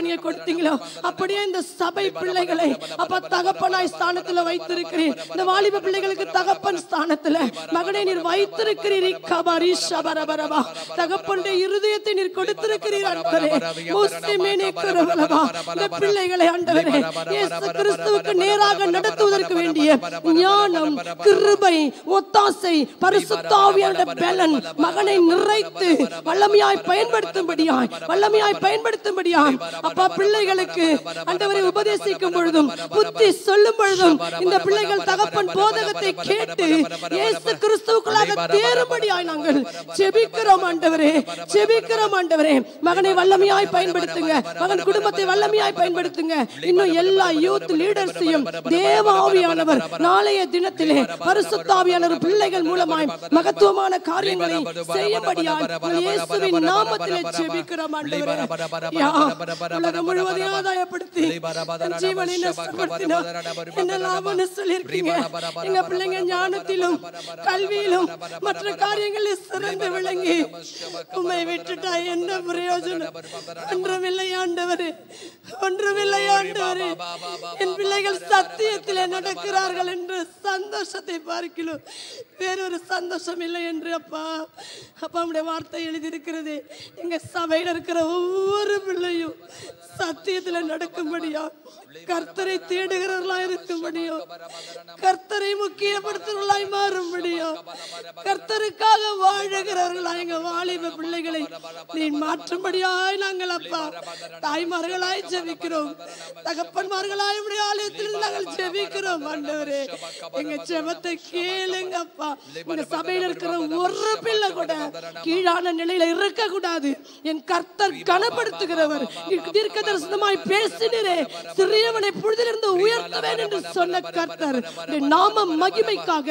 நீங்க கொடுத்தீங்களோ அப்படியே இந்த சபை பிள்ளைகளை அப்பா தகப்பனாய் ஸ்தானத்துல இந்த வாலிப பிள்ளைகளுக்கு தகப்பன் ஸ்தானத்துல மகனை நீர் வைத்திருக்கிறீரி கபரி சபரபரபா தகப்பனுடைய இருதயத்தை நீர் கொடுத்திருக்கிறீர் அன்பரே முஸ்லிமே இந்த பிள்ளைகளை ஆண்டவரே இயேசு கிறிஸ்துவுக்கு நேராக நடத்த நடத்துவதற்கு வேண்டிய ஞானம் கிருபை ஒத்தாசை பரிசுத்தாவியான பலன் மகனை நிறைத்து வல்லமையாய் பயன்படுத்தும்படியாய் வல்லமையாய் பயன்படுத்தும்படியாய் அப்பா பிள்ளைகளுக்கு அந்தவரை உபதேசிக்கும் பொழுதும் புத்தி சொல்லும் பொழுதும் இந்த பிள்ளைகள் தகப்பன் போதகத்தை கேட்டு இயேசு கிறிஸ்துவுக்குள்ளாக தேரும்படியாய் நாங்கள் செபிக்கிறோம் ஆண்டவரே செபிக்கிறோம் ஆண்டவரே மகனை வல்லமையாய் பயன்படுத்துங்க மகன் குடும்பத்தை வல்லமையாய் பயன்படுத்துங்க இன்னும் எல்லா யூத் லீடர்ஸையும் தேவ ஆவியானவர் நாளைய தினத்திலே பரிசுத்தாவியானவர் பிள்ளைகள் மூலமாய் மகத்துவமான காரியங்களை செய்யும்படியாய் இயேசுவின் நாமத்திலே ஜெபிக்கிறோம் ஆண்டவரே உலகம் முழுவதையும் ஆதாயப்படுத்தி ஜீவனை நஷ்டப்படுத்தினோம் என்ன லாபம்னு சொல்லியிருக்கீங்க எங்க பிள்ளைங்க ஞானத்திலும் கல்வியிலும் மற்ற காரியங்களில் சிறந்து விளங்கி உண்மை விட்டுட்டா என்ன பிரயோஜனம் ஒன்றுமில்லை ஆண்டவரே ஒன்றுமில்லை ஆண்டவரே என் பிள்ளைகள் சத்தியத்தில் வழியிலே நடக்கிறார்கள் என்று சந்தோஷத்தை பார்க்கிறோம் வேறொரு சந்தோஷம் இல்லை என்று அப்பா அப்பா நம்முடைய வார்த்தை எழுதியிருக்கிறது எங்கள் சபையில் இருக்கிற ஒவ்வொரு பிள்ளையும் சத்தியத்தில் நடக்கும்படியா கர்த்தரை தேடுகிறவர்களாக இருக்கும்படியோ கர்த்தரை முக்கியப்படுத்துகிறவர்களாய் மாறும்படியோ கர்த்தருக்காக வாழ்கிறவர்களா எங்க வாலிப பிள்ளைகளை நீ மாற்றும்படியாய் நாங்கள் அப்பா தாய்மார்களாய் ஜெபிக்கிறோம் தகப்பன்மார்களாய் உடைய ஆலயத்தில் நாங்கள் ஜெபிக்கிறோம் கேட்கிறோம் ஆண்டவரே எங்க ஜெபத்தை கேளுங்கப்பா உங்க சபையில இருக்கிற ஒரு பிள்ளை கூட கீழான நிலையில இருக்க கூடாது என் கர்த்தர் கனப்படுத்துகிறவர் தீர்க்க தரிசனமாய் பேசினரே சிறியவனை புழுதிலிருந்து உயர்த்துவேன் என்று சொன்ன கர்த்தர் நாம மகிமைக்காக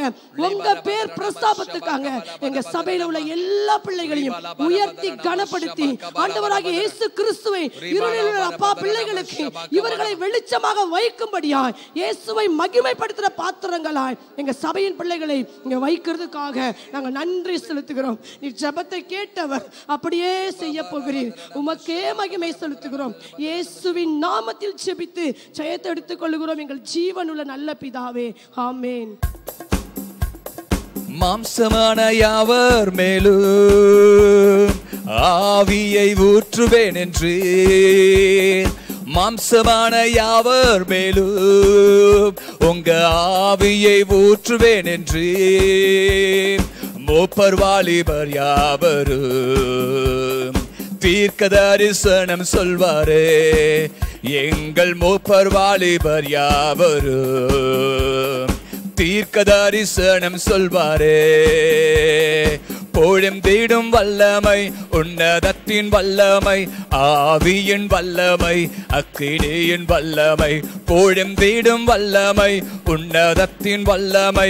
உங்க பேர் பிரஸ்தாபத்துக்காக எங்க சபையில உள்ள எல்லா பிள்ளைகளையும் உயர்த்தி கனப்படுத்தி ஆண்டவராக இயேசு கிறிஸ்துவை இருளில் அப்பா பிள்ளைகளுக்கு இவர்களை வெளிச்சமாக வைக்கும்படியாய் இயேசுவை மகிமைப்படுத்துகிற பாத்திரங்களாய் எங்கள் சபையின் பிள்ளைகளை இங்கே வைக்கிறதுக்காக நாங்கள் நன்றி செலுத்துகிறோம் நீ ஜபத்தை கேட்டவர் அப்படியே செய்ய போகிறீர் உமக்கே மகிமை செலுத்துகிறோம் இயேசுவின் நாமத்தில் ஜெபித்து ஜெயத்தை எடுத்துக் கொள்கிறோம் எங்கள் ஜீவனுள்ள நல்ல பிதாவே ஆமேன் மாம்சமான யாவர் மேலும் ஆவியை ஊற்றுவேன் என்று மாம்சமான யாவர் மேலும் உங்க ஆவியை ஊற்றுவேன் என்று மூப்பர் வாலிபர் யாவரும் தீர்க்க தரிசனம் சொல்வாரே எங்கள் மூப்பர் வாலிபர் யாவரும் தீர்க்கதாரிசனம் சொல்வாரே போழும் தீடும் வல்லமை உன்னதத்தின் வல்லமை ஆவியின் வல்லமை அக்கினியின் வல்லமை போழும் தீடும் வல்லமை உன்னதத்தின் வல்லமை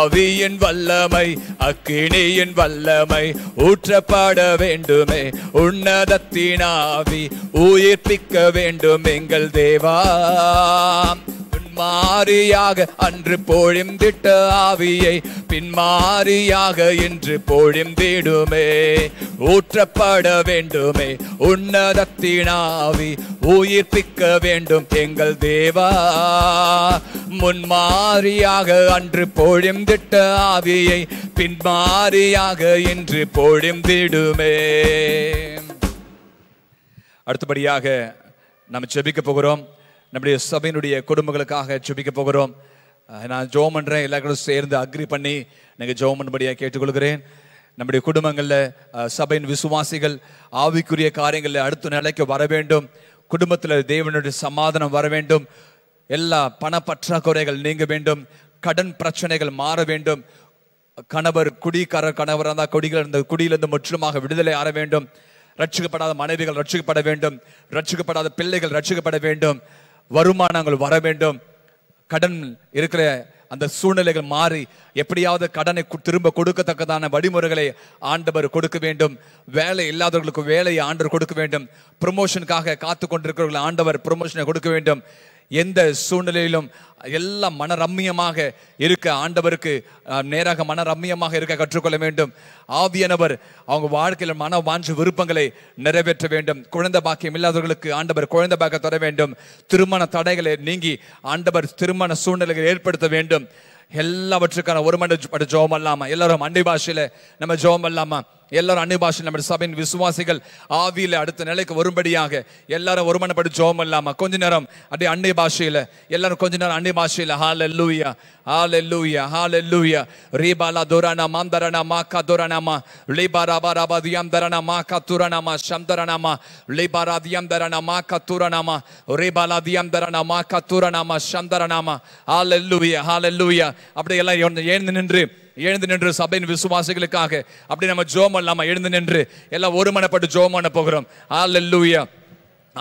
ஆவியின் வல்லமை அக்கினியின் வல்லமை ஊற்றப்பாட வேண்டுமே உன்னதத்தின் ஆவி உயிர்ப்பிக்க வேண்டும் எங்கள் தேவா மாறியாக அன்று திட்ட ஆவியை பின்மாறியாக இன்று தீடுமே ஊற்றப்பட வேண்டுமே உன்னதத்தினாவி உயிர்ப்பிக்க வேண்டும் எங்கள் தேவா மாறியாக அன்று திட்ட ஆவியை பின்மாறியாக இன்று தீடுமே அடுத்தபடியாக நம்ம செபிக்க போகிறோம் நம்முடைய சபையினுடைய குடும்பங்களுக்காக சுபிக்க போகிறோம் நான் ஜோம் பண்ணுறேன் எல்லாருக்கும் சேர்ந்து அக்ரி பண்ணி நீங்கள் ஜோம் பண்ணபடியாக கேட்டுக்கொள்கிறேன் நம்முடைய குடும்பங்களில் சபையின் விசுவாசிகள் ஆவிக்குரிய காரியங்களில் அடுத்த நிலைக்கு வர வேண்டும் குடும்பத்தில் தேவனுடைய சமாதானம் வர வேண்டும் எல்லா பண பற்றாக்குறைகள் நீங்க வேண்டும் கடன் பிரச்சனைகள் மாற வேண்டும் கணவர் குடிக்கார கணவராக இருந்தால் குடிகள் இருந்த குடியிலிருந்து முற்றிலுமாக விடுதலை ஆற வேண்டும் ரட்சிக்கப்படாத மனைவிகள் ரட்சிக்கப்பட வேண்டும் ரட்சிக்கப்படாத பிள்ளைகள் ரட்சிக்கப்பட வேண்டும் வருமானங்கள் வர வேண்டும் கடன் இருக்கிற அந்த சூழ்நிலைகள் மாறி எப்படியாவது கடனை திரும்ப கொடுக்கத்தக்கதான வழிமுறைகளை ஆண்டவர் கொடுக்க வேண்டும் வேலை இல்லாதவர்களுக்கு வேலையை ஆண்டவர் கொடுக்க வேண்டும் ப்ரொமோஷனுக்காக காத்து கொண்டிருக்கிறவர்கள் ஆண்டவர் ப்ரொமோஷனை கொடுக்க வேண்டும் எந்த சூழ்நிலையிலும் எல்லாம் மன ரம்மியமாக இருக்க ஆண்டவருக்கு நேராக மன ரம்மியமாக இருக்க கற்றுக்கொள்ள வேண்டும் ஆவியானவர் அவங்க வாழ்க்கையில் மன வாஞ்சு விருப்பங்களை நிறைவேற்ற வேண்டும் குழந்தை பாக்கியம் இல்லாதவர்களுக்கு ஆண்டவர் குழந்தை பாக்க தர வேண்டும் திருமண தடைகளை நீங்கி ஆண்டவர் திருமண சூழ்நிலைகளை ஏற்படுத்த வேண்டும் எல்லாவற்றுக்கான ஒரு மணி ஜோம் இல்லாமல் எல்லாரும் அண்டை பாஷையில் நம்ம ஜோம் இல்லாமல் எல்லாரும் அன்னிபாஷன் நம்ம சபையின் விசுவாசிகள் ஆவியில் அடுத்த நிலைக்கு வரும்படியாக எல்லாரும் ஒருமனப்படி ஜோம் இல்லாமல் கொஞ்ச நேரம் அப்படியே அன்னை பாஷையில் எல்லாரும் கொஞ்ச நேரம் அன்னை பாஷையில் hallelujah hallelujah hallelujah ரீபாலா துரானாமா மா கா துரானாமா லீபா ராபா ராபா தியாம் மா கா துரானாமா ஷம் தரணாமா தியாம் ராதியாம் மா கா துரானாமா ரீபாலா தியாம் மா கா துரானாமா ஷம் தரணாமா ஹால் எல்லூயா ஹால் எல்லூயா அப்படியே எல்லாம் எழுந்து நின்று எழுந்து நின்று சபையின் விசுவாசிகளுக்காக அப்படி நம்ம ஜோம் இல்லாமல் எழுந்து நின்று எல்லாம் ஒருமனப்பட்டு ஜோம் பண்ண போகிறோம் ஆல் லூயா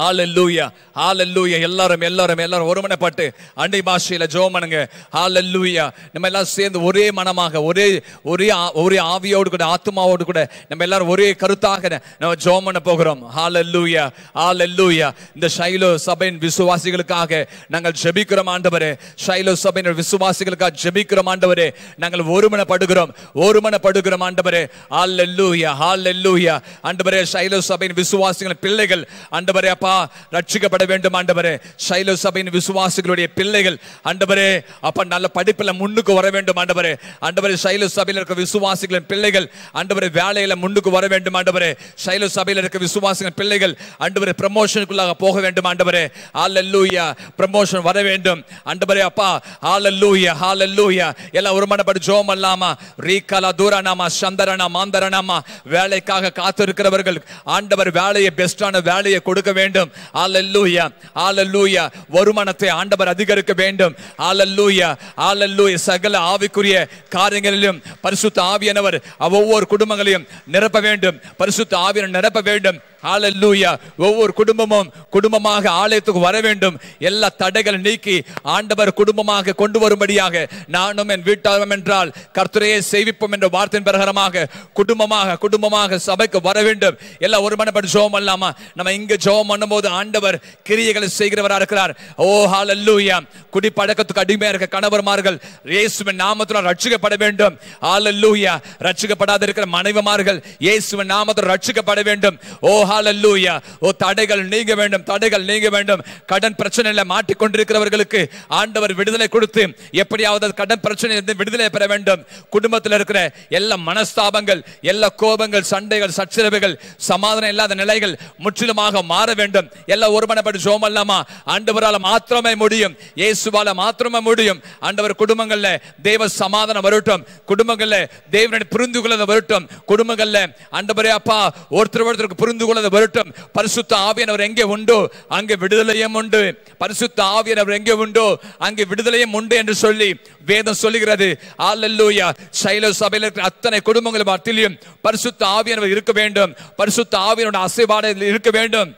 ஹாலல்லூயா ஹாலல்லூயா எல்லாரும் எல்லாரும் எல்லாரும் ஒருமனைப்பட்டு அண்டை பாஷையில் ஜோமனுங்க பண்ணுங்க ஹாலல்லூயா நம்ம எல்லாரும் சேர்ந்து ஒரே மனமாக ஒரே ஒரே ஒரே ஆவியோடு கூட ஆத்மாவோடு கூட நம்ம எல்லாரும் ஒரே கருத்தாக நம்ம ஜோம் போகிறோம் ஹாலல்லூயா ஹாலல்லூயா இந்த ஷைலோ சபையின் விசுவாசிகளுக்காக நாங்கள் ஜெபிக்கிறோம் ஆண்டவரே ஷைலோ சபையின் விசுவாசிகளுக்காக ஜெபிக்கிறோம் ஆண்டவரே நாங்கள் ஒருமனப்படுகிறோம் ஒருமனப்படுகிறோம் ஆண்டவரே ஹாலல்லூயா ஹாலல்லூயா ஆண்டவரே ஷைலோ சபையின் விசுவாசிகள் பிள்ளைகள் ஆண்டவரே அப்பா ரட்சிக்கப்பட வேண்டும் ஆண்டவரே சைலோ சபையின் விசுவாசிகளுடைய பிள்ளைகள் ஆண்டவரே அப்பா நல்ல படிப்பில் முன்னுக்கு வர வேண்டும் ஆண்டவரே ஆண்டவரே சைலோ சபையில் இருக்க விசுவாசிகளின் பிள்ளைகள் ஆண்டவரே வேலையில முன்னுக்கு வர வேண்டும் ஆண்டவரே சைலோ சபையில் இருக்க விசுவாசிகள் பிள்ளைகள் ஆண்டவரே ப்ரமோஷனுக்குள்ளாக போக வேண்டும் ஆண்டவரே ஆலல்லூயா ப்ரமோஷன் வர வேண்டும் ஆண்டவரே அப்பா ஆலல்லூயா லூயா எல்லாம் ஒருமனப்படி ஜோம் அல்லாமா ரீகாலா தூரானாமா சந்தரனா மாந்தரனாமா வேலைக்காக காத்திருக்கிறவர்கள் ஆண்டவர் வேலையை பெஸ்டான வேலையை கொடுக்க வேண்டும் வேண்டும் ஆலல்லூயா ஆலல்லூயா வருமானத்தை ஆண்டவர் அதிகரிக்க வேண்டும் ஆலல்லூயா ஆலல்லூயா சகல ஆவிக்குரிய காரியங்களிலும் பரிசுத்த ஆவியானவர் ஒவ்வொரு குடும்பங்களையும் நிரப்ப வேண்டும் பரிசுத்த ஆவியனை நிரப்ப வேண்டும் ஹாலல்லூயா ஒவ்வொரு குடும்பமும் குடும்பமாக ஆலயத்துக்கு வர வேண்டும் எல்லா தடைகளை நீக்கி ஆண்டவர் குடும்பமாக கொண்டு வரும்படியாக நானும் என் வீட்டாரும் என்றால் கர்த்தரையே செய்விப்போம் என்ற வார்த்தையின் பிரகாரமாக குடும்பமாக குடும்பமாக சபைக்கு வர வேண்டும் எல்லாம் ஒரு மனப்படி ஜோம் அல்லாமா நம்ம இங்க ஜோம் போது ஆண்டவர் கிரியைகளை செய்கிறவராக இருக்கிறார் ஓ ஹாலல்லூயா குடிப்பழக்கத்துக்கு அடிமையாக இருக்க கணவர்மார்கள் இயேசுவின் நாமத்தினால் ரட்சிக்கப்பட வேண்டும் ஹாலல்லூயா ரட்சிக்கப்படாத இருக்கிற மனைவிமார்கள் இயேசுவின் நாமத்தில் ரட்சிக்கப்பட வேண்டும் ஓ ஹாலல்லூயா ஓ தடைகள் நீங்க வேண்டும் தடைகள் நீங்க வேண்டும் கடன் பிரச்சனையில் மாட்டிக்கொண்டிருக்கிறவர்களுக்கு ஆண்டவர் விடுதலை கொடுத்து எப்படியாவது கடன் பிரச்சனையிலிருந்து விடுதலை பெற வேண்டும் குடும்பத்தில் இருக்கிற எல்லா மனஸ்தாபங்கள் எல்லா கோபங்கள் சண்டைகள் சச்சரவுகள் சமாதானம் இல்லாத நிலைகள் முற்றிலுமாக மாற வேண்டும் எல்லாம் ஒருமனப்பட்டு ஜோம் அல்லாமா ஆண்டவரால் மாத்திரமே முடியும் இயேசுவால மாத்திரமே முடியும் ஆண்டவர் குடும்பங்களில் தேவ சமாதானம் வரட்டும் குடும்பங்களில் தேவனுடைய புரிந்து கொள்ள வரட்டும் குடும்பங்களில் ஆண்டவரே அப்பா ஒருத்தர் ஒருத்தருக்கு புரிந்து கொள்ள എന്നുള്ളത് വരട്ടും പരിശുദ്ധ ആവിയനവർ എങ്കെ ഉണ്ടോ അങ്ങ് വിടുതലയും ഉണ്ട് പരിശുദ്ധ ആവിയനവർ எங்கே உண்டோ அங்கே விடுதலையும் உண்டு என்று சொல்லி வேதம் சொல்லுகிறது ஆலல்லூயா சைலோ சபையில் இருக்கிற அத்தனை குடும்பங்களும் மத்தியிலும் பரிசுத்த ஆவியனவர் இருக்க வேண்டும் பரிசுத்த ஆவியனோட அசைபாடு இருக்க வேண்டும்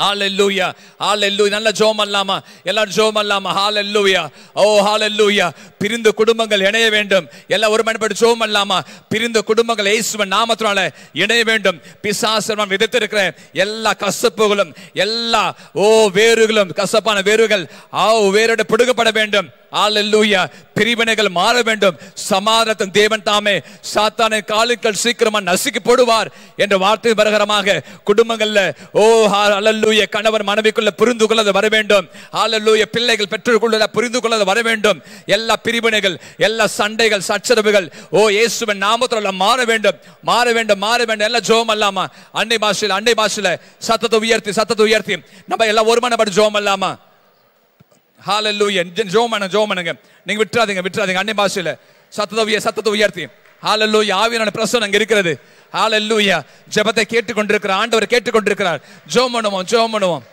ஹாலெல்லூயா ஹாலெல்லூ நல்ல ஜோம் அல்லாமா எல்லாரும் ஜோம் அல்லாமா ஹாலெல்லூயா ஓ ஹாலெல்லூயா பிரிந்த குடும்பங்கள் இணைய வேண்டும் எல்லாம் ஒரு மணிப்படி ஜோம் அல்லாமா பிரிந்த குடும்பங்கள் இயேசுவன் நாமத்தினால இணைய வேண்டும் பிசாசனம் விதைத்திருக்கிற எல்லா கசப்புகளும் எல்லா ஓ வேறுகளும் கசப்பான வேறுகள் ஆ வேரோட பிடுகப்பட வேண்டும் ஆலல்லூயா பிரிவினைகள் மாற வேண்டும் சமாதானத்தின் தேவன் தாமே சாத்தானை காலுக்கள் சீக்கிரமா நசுக்கி போடுவார் என்ற வார்த்தை பரகரமாக குடும்பங்கள்ல ஓ அலல்லூய கணவர் மனைவிக்குள்ள புரிந்து கொள்ளது வர வேண்டும் ஆலல்லூய பிள்ளைகள் பெற்றோர்க்குள்ள புரிந்து கொள்ளது வர வேண்டும் எல்லா பிரிவினைகள் எல்லா சண்டைகள் சச்சரவுகள் ஓ இயேசுவின் நாமத்தில் மாற வேண்டும் மாற வேண்டும் மாற வேண்டும் எல்லாம் ஜோம் அல்லாமா அன்னை பாஷையில் அன்னை பாஷையில் சத்தத்தை உயர்த்தி சத்தத்தை உயர்த்தி நம்ம எல்லாம் ஒருமானப்பட்டு ஜோம் அல்லாமா ஹாலல்லூயன் ஜோம் பண்ண ஜோம் நீங்க விட்டுறாதீங்க விட்டுறாதீங்க அன்னை பாஷையில சத்தத்தை உயர் சத்தத்தை உயர்த்தி ஹாலல்லூயா ஆவியான பிரசவம் அங்கே இருக்கிறது ஹாலல்லூயா ஜபத்தை கேட்டுக்கொண்டிருக்கிறார் ஆண்டவர் கேட்டுக்கொண்டிருக்கிறார் ஜோம் பண்ணுவோம் ஜோம் பண்ணுவோம்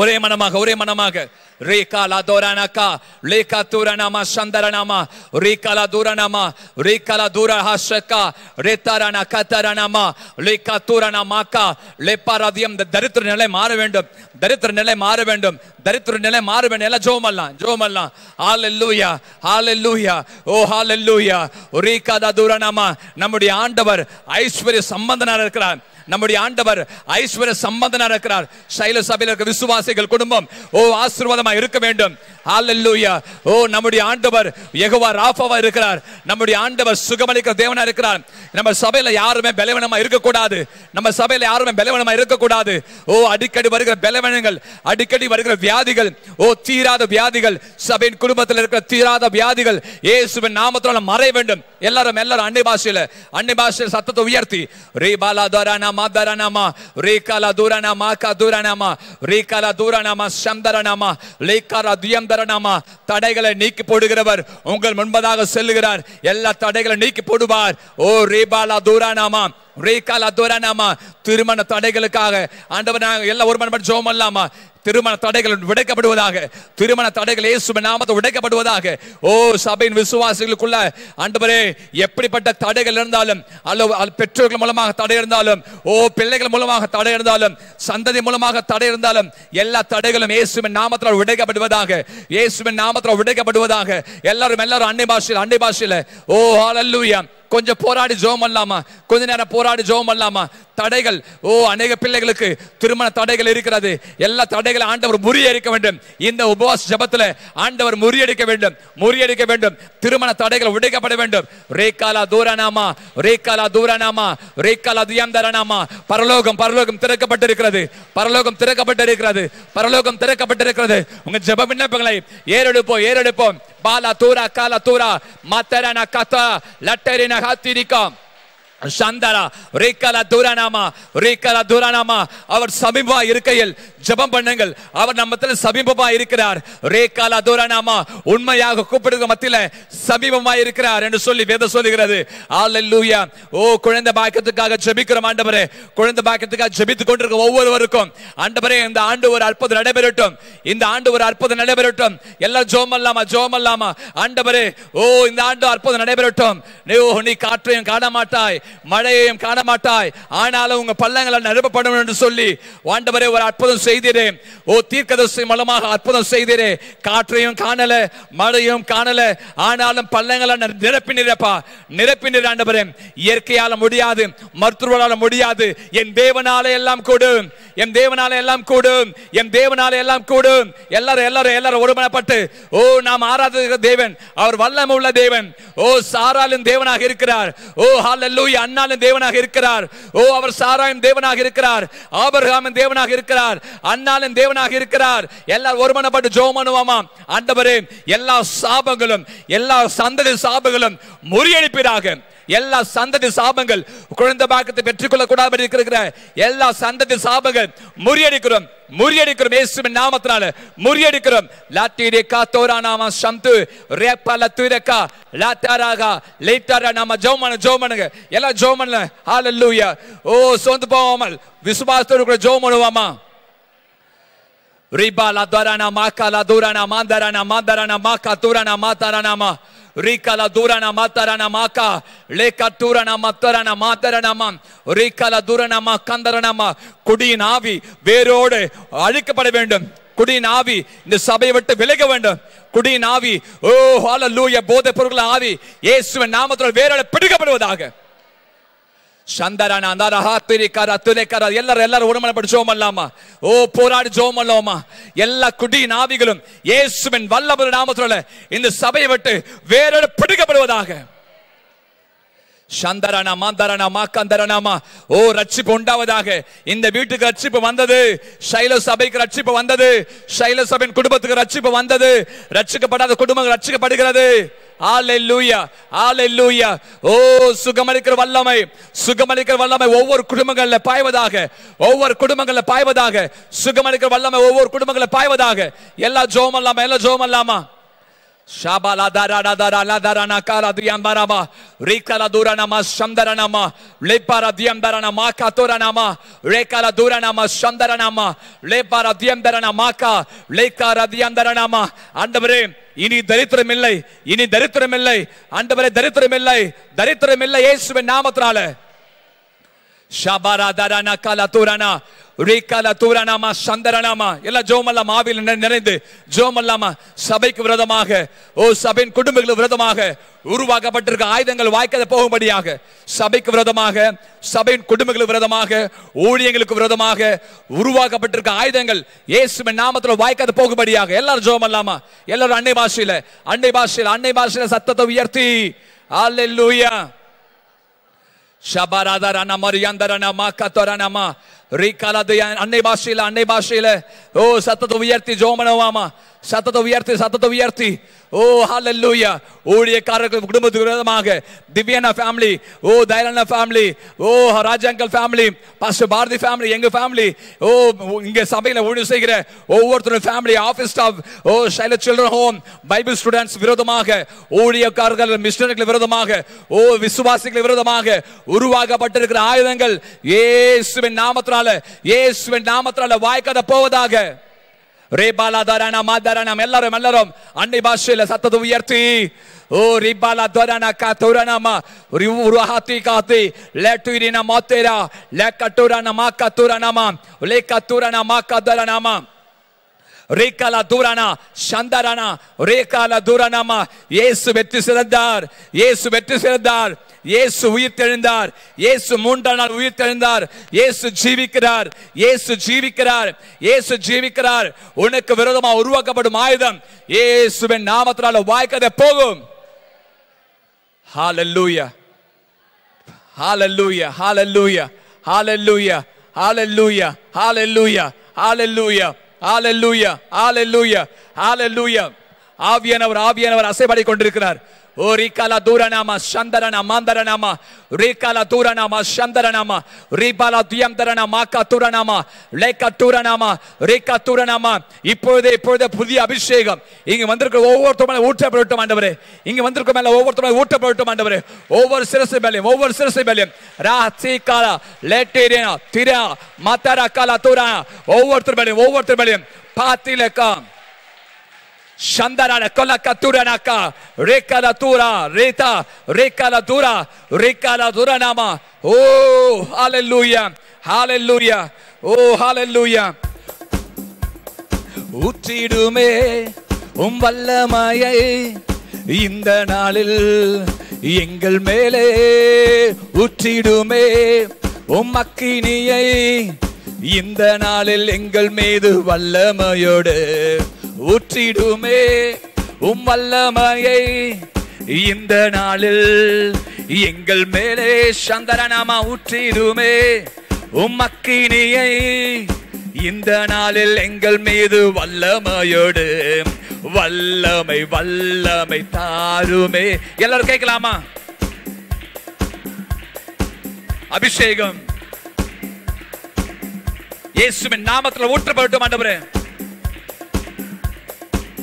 ஒரே மனமாக ஒரே மனமாக ரீகாலா தோரானாக்கா லேகா தூரநாமா சந்தரநாமா ரீகாலா தூரநாமா ரீகாலா தூர ஹாஷக்கா ரேத்தாரானா கத்தாரானாமா லேகா தூரநாமாக்கா லேப்பாராதியம் இந்த தரித்திர நிலை மாற வேண்டும் தரித்திர நிலை மாற வேண்டும் தரித்திர நிலை மாறுப நிலை ஜோமல்லாம் ஜோமல்லாம் ஹால் லூயா ஹால் லூயா ஓ ஹால் லூயா ஒரே காதா தூர நாமா நம்முடைய ஆண்டவர் ஐஸ்வர்ய சம்பந்தனாக இருக்கிறார் நம்முடைய ஆண்டவர் ஐஸ்வர்ய சம்பந்தனாக இருக்கிறார் சைல சபையில் இருக்க விசுவாசிகள் குடும்பம் ஓ ஆசீர்வாதமாக இருக்க வேண்டும் ஹalleluya ஓ நம்முடைய ஆண்டவர் யெகோவா ராஃபாவா இருக்கிறார் நம்முடைய ஆண்டவர் சுகமளிக்கிற தேவனா இருக்கிறார் நம்ம சபையில யாருமே பலவீனமா இருக்கக்கூடாது நம்ம சபையில யாருமே பலவீனமா இருக்கக்கூடாது ஓ அடிக்கடி வருகிற பலவீனங்கள் அடிக்கடி வருகிற வியாதிகள் ஓ தீராத வியாதிகள் சபையின் குடும்பத்தில் இருக்கிற தீராத வியாதிகள் இயேசுவின் நாமத்தில் மறை வேண்டும் எல்லாரும் எல்லாரும் அன்னை பாஷையில் அன்னை பாஷையில் சத்தத்தை உயர்த்தி ரே பாலா மா தரானாமா ரே காலா தூரானாமா கா தூரானாமா ரே காலா தூரானாமா சந்தரனாமா லே காலா துயம் தரனாமா தடைகளை நீக்கி போடுகிறவர் உங்கள் முன்பதாக செல்லுகிறார் எல்லா தடைகளை நீக்கி போடுவார் ஓ ரே பாலா தூரானாமா ரே காலா தூரானாமா திருமண தடைகளுக்காக ஆண்டவர் நாங்கள் எல்லாம் ஒரு மணி மட்டும் ஜோம் திருமண தடைகள் விடைக்கப்படுவதாக திருமண தடைகள் இயேசு நாமத்தை உடைக்கப்படுவதாக ஓ சபையின் விசுவாசிகளுக்குள்ள அன்பரே எப்படிப்பட்ட தடைகள் இருந்தாலும் அல்லது பெற்றோர்கள் மூலமாக தடை இருந்தாலும் ஓ பிள்ளைகள் மூலமாக தடை இருந்தாலும் சந்ததி மூலமாக தடை இருந்தாலும் எல்லா தடைகளும் இயேசுவின் நாமத்தில் உடைக்கப்படுவதாக இயேசுவின் நாமத்தில் உடைக்கப்படுவதாக எல்லாரும் எல்லாரும் அன்னை பாஷையில் அன்னை பாஷையில் ஓ ஹalleluya கொஞ்சம் போராடி ஜோம் அல்லாமா கொஞ்ச நேரம் போராடி ஜோம் அல்லாமா தடைகள் ஓ அநேக பிள்ளைகளுக்கு திருமண தடைகள் இருக்கிறது எல்லா தடைகளை ஆண்டவர் முறியடிக்க வேண்டும் இந்த உபவாச ஜபத்தில் ஆண்டவர் முறியடிக்க வேண்டும் முறியடிக்க வேண்டும் திருமண தடைகள் உடைக்கப்பட வேண்டும் ரேகாலா தூரநாமா ரேகாலா தூரநாமா ரேகாலா துயாந்தரநாமா பரலோகம் பரலோகம் திறக்கப்பட்டிருக்கிறது பரலோகம் திறக்கப்பட்டிருக்கிறது பரலோகம் திறக்கப்பட்டிருக்கிறது உங்க ஜப விண்ணப்பங்களை ஏறெடுப்போம் ஏறெடுப்போம் ಬಾಲ ತೂರ ಕಾಲ ತೂರ ಮತ್ತೆ ಕಥ ಲಟ್ಟರಿನ ಹತ್ತಿರ சந்தாரா ரேக்காலா தூரானாமா ரேக்காலா தூரானாமா அவர் சமீபமா இருக்கையில் ஜபம் பண்ணுங்கள் அவர் நம்மத்தில் சமீபமா இருக்கிறார் ரேக்காலா தூரானாமா உண்மையாக கூப்பிடுங்க மத்தியில் சமீபமா இருக்கிறார் என்று சொல்லி வேதம் சொல்லுகிறது ஆலல்லூயா ஓ குழந்தை பாக்கியத்துக்காக ஜபிக்கிறோம் ஆண்டவரே குழந்தை பாக்கியத்துக்காக ஜபித்து கொண்டிருக்க ஒவ்வொருவருக்கும் ஆண்டவரே இந்த ஆண்டு ஒரு அற்புதம் நடைபெறட்டும் இந்த ஆண்டு ஒரு அற்புதம் நடைபெறட்டும் எல்லாம் ஜோம் அல்லாமா ஜோம் அல்லாமா ஆண்டவரே ஓ இந்த ஆண்டு அற்புதம் நடைபெறட்டும் நீ காற்றையும் காண மாட்டாய் மழையையும் காண மாட்டாய் ஆனாலும் உங்க பள்ளங்களை நிரப்பப்படும் என்று சொல்லி ஆண்டவரே ஒரு அற்புதம் செய்தீரே ஓ தீர்க்கதரிசி மலமாக அற்புதம் செய்தீரே காற்றையும் காணல மழையும் காணல ஆனாலும் பள்ளங்களை நிரப்பா நிரப்பி ஆண்டவரே இயற்கையால முடியாது மருத்துவரால முடியாது என் தேவனால எல்லாம் கூடும் என் தேவனால எல்லாம் கூடும் என் தேவனால எல்லாம் கூடும் எல்லாரும் எல்லாரும் எல்லாரும் ஒருமனப்பட்டு ஓ நாம் ஆராதிக்கிற தேவன் அவர் உள்ள தேவன் ஓ சாராலும் தேவனாக இருக்கிறார் ஓ ஹalleluya அண்ணாலும் தேவனாக இருக்கிறார் ஓ அவர் சாராயம் தேவனாக இருக்கிறார் ஆபர்காமன் தேவனாக இருக்கிறார் அண்ணாலும் தேவனாக இருக்கிறார் எல்லாரும் ஒருமனப்பட்டு ஜோம் பண்ணுவாமா ஆண்டவரே எல்லா சாபங்களும் எல்லா சந்ததி சாபங்களும் முறியடிப்பீராக எல்லா சந்ததி சாபங்கள் குழந்தை பாக்கத்தை பெற்றுக்கொள்ள கூடாது இருக்கிற எல்லா சந்ததி சாபங்கள் முறியடிக்கிறோம் முறியடிக்கிறோம் இயேசுவின் நாமத்தினால முறியடிக்கிறோம் லாத்தீரேக்கா தோரா நாம சந்து ரேப்பா லத்தீரேக்கா லாத்தாராகா லேட்டாரா நாம ஜோமன ஜோமனுங்க எல்லாம் ஜோமன்ல ஹalleluya ஓ சோந்து போவாமல் விசுவாசத்தோடு கூட ஜோம் பண்ணுவாமா Riba la dura na maka la dura na na mandara mandara na maka mandarana na turana na ma. Rika la dura na durana na maka leka na na matarana na ma. Rika la Rikala na ma kandarana ma. குடியின் ஆவி வேரோடு அழிக்கப்பட வேண்டும் குடியின் ஆவி இந்த சபையை விட்டு விலக வேண்டும் குடியின் ஆவி ஓ ஹாலலூய போதை பொருட்கள் ஆவி இயேசுவின் நாமத்தில் வேரோடு பிடிக்கப்படுவதாக சந்தரான அந்தார ஹாத்திரிக்கார துறைக்கார எல்லாரும் எல்லாரும் உடம்படி ஜோம் ஓ போராடி ஜோம் எல்லா குடி நாவிகளும் இயேசுவின் வல்லபுர நாமத்தில் இந்த சபையை விட்டு வேறோடு பிடிக்கப்படுவதாக சந்தரணமா தரணமா மாக்கந்தரனாமா ஓ ரட்சிப்பு உண்டாவதாக இந்த வீட்டுக்கு ரட்சிப்பு வந்தது சைல சபைக்கு ரட்சிப்பு வந்தது சைல சபையின் குடும்பத்துக்கு ரட்சிப்பு வந்தது ரட்சிக்கப்படாத குடும்பங்கள் ரட்சிக்கப்படுகிறது ஓ சுகமளிக்கிற வல்லமை சுகமளிக்கிற வல்லமை ஒவ்வொரு குடும்பங்களில் பாய்வதாக ஒவ்வொரு குடும்பங்கள்ல பாய்வதாக சுகமளிக்கிற வல்லமை ஒவ்வொரு குடும்பங்கள்ல பாய்வதாக எல்லா ஜோம் எல்லா ஜோமல்லாமா ஆண்டவரே இனி தரித்திரம் இல்லை இனி தரித்திரம் இல்லை ஆண்டவரே தரித்திரம் இல்லை தரித்திரம் இல்லை இயேசுவின் நாமத்தினால ஷபராதரானா கலத்துரானா ரீகலத்துரானாமா சந்தரனாமா எல்லாம் ஜோமல்லாமா ஆவியில் நிறைந்து ஜோமல்லாமா சபைக்கு விரதமாக ஓ சபையின் குடும்பங்களுக்கு விரதமாக உருவாக்கப்பட்டிருக்க ஆயுதங்கள் வாய்க்காத போகும்படியாக சபைக்கு விரதமாக சபையின் குடும்பங்களுக்கு விரதமாக ஊழியங்களுக்கு விரதமாக உருவாக்கப்பட்டிருக்க ஆயுதங்கள் இயேசுவின் நாமத்தில் வாய்க்காத போகும்படியாக எல்லாரும் ஜோமல்லாமா எல்லாரும் அன்னை பாஷையில் அன்னை பாஷையில் அன்னை பாஷையில் சத்தத்தை உயர்த்தி அல்லூயா ஷபராதரன மரியாந்தரன மாக்கத்தரனம ரீகாலதைய அன்னை பாஷையில் அன்னை பாஷையில் ஓ சத்தத்தை உயர்த்தி ஜோமனவாமா சத்தத்தை உயர்த்தி சத்தத்தை உயர்த்தி ஓ ஹலல்லூயா ஊழியக்காரர்கள் குடும்பத்துக்கு விரோதமாக திவ்யானா ஃபேமிலி ஓ தயலண்ணா ஃபேமிலி ஓ Raja uncle family pastor Bharathi family எங்கள் ஃபேமிலி ஓ இங்கே சபையில் ஊழியம் செய்கிற ஒவ்வொருத்தரும் ஃபேமிலி ஆஃபீஸ் ஸ்டாஃப் ஓ சைல சில்ட்ரன் ஹோம் பைபிள் ஸ்டூடெண்ட்ஸ் விரோதமாக ஊழியக்காரர்கள் மிஷினர்கள் விரோதமாக ஓ விசுவாசிகள் விரோதமாக உருவாக்கப்பட்டிருக்கிற ஆயுதங்கள் ஏசுவின் நாமத்தினால ஏசுவின் நாமத்தினால வாய்க்காத போவதாக ரேபாலாதாரான மாதாரானம் எல்லாரும் எல்லாரும் அன்னை பாஷையில் சத்தத்தை உயர்த்தி ஓ ரிபாலா தோரானா கா தோரானாமா உருவாத்தி காத்தி லேட்டுரினா மாத்தேரா லே கட்டூரானா மா கத்தூரானாமா லே கத்தூரானா மா கத்தூரானாமா ரேகாலா தூரானா சந்தாரானா ரேகாலா தூரானாமா இயேசு வெற்றி சிறந்தார் இயேசு வெற்றி சிறந்தார் இயேசு உயிர்த்தெழுந்தார் இயேசு மூன்றாம் நாள் உயிர்த்தெழுந்தார் இயேசு ஜீவிக்கிறார் இயேசு ஜீவிக்கிறார் இயேசு ஜீவிக்கிறார் உனக்கு விரோதமா உருவாக்கப்படும் ஆயுதம் இயேசுவின் நாமத்தினால வாய்க்கதை போகும் hallelujah hallelujah hallelujah hallelujah hallelujah hallelujah hallelujah hallelujah hallelujah hallelujah ஆவியானவர் ஆவியானவர் அசைபாடி கொண்டிருக்கிறார் தூரநாமா O oh, ricala duranama, shandarana, mandaranama, ricala duranama, shandaranama, ribala diamdaranama, katuranama, lekaturanama, rikaturanama. இப்பொழுது இப்பொழுது புதிய அபிஷேகம் இங்க வந்திருக்கிற ஒவ்வொருத்தர் மேல ஊற்றப்படட்டும் ஆண்டவரே இங்க வந்திருக்க மேல ஒவ்வொருத்தர் மேல ஊற்றப்படட்டும் ஆண்டவரே ஒவ்வொரு சிரசை மேலையும் ஒவ்வொரு சிரசை மேலையும் ராசி காலா லேட்டேரியா திரா மத்தாரா காலா தூரா ஒவ்வொருத்தர் மேலையும் ஒவ்வொருத்தர் மேலையும் பாத்திலக்கம் Shandarana Kolakaturana Rekalatura Reta Rekalatura Rekalatura Nama. Oh, hallelujah. Hallelujah. Oh, hallelujah. ஊற்றிடுமே உம் வல்லமையை இந்த நாளில் எங்கள் மேலே ஊற்றிடுமே உம் அக்கினியை இந்த நாளில் எங்கள் மீது வல்லமையோடு ஊற்றிடுமே உம் வல்லமையை இந்த நாளில் எங்கள் மேலே சங்கரநாமா ஊற்றிடுமே அக்கினியை இந்த நாளில் எங்கள் மீது வல்லமையோடு வல்லமை வல்லமை தாருமே எல்லாரும் கேட்கலாமா அபிஷேகம் இயேசுவின் நாமத்தில் ஊற்றப்பட்டு மாட்டேன்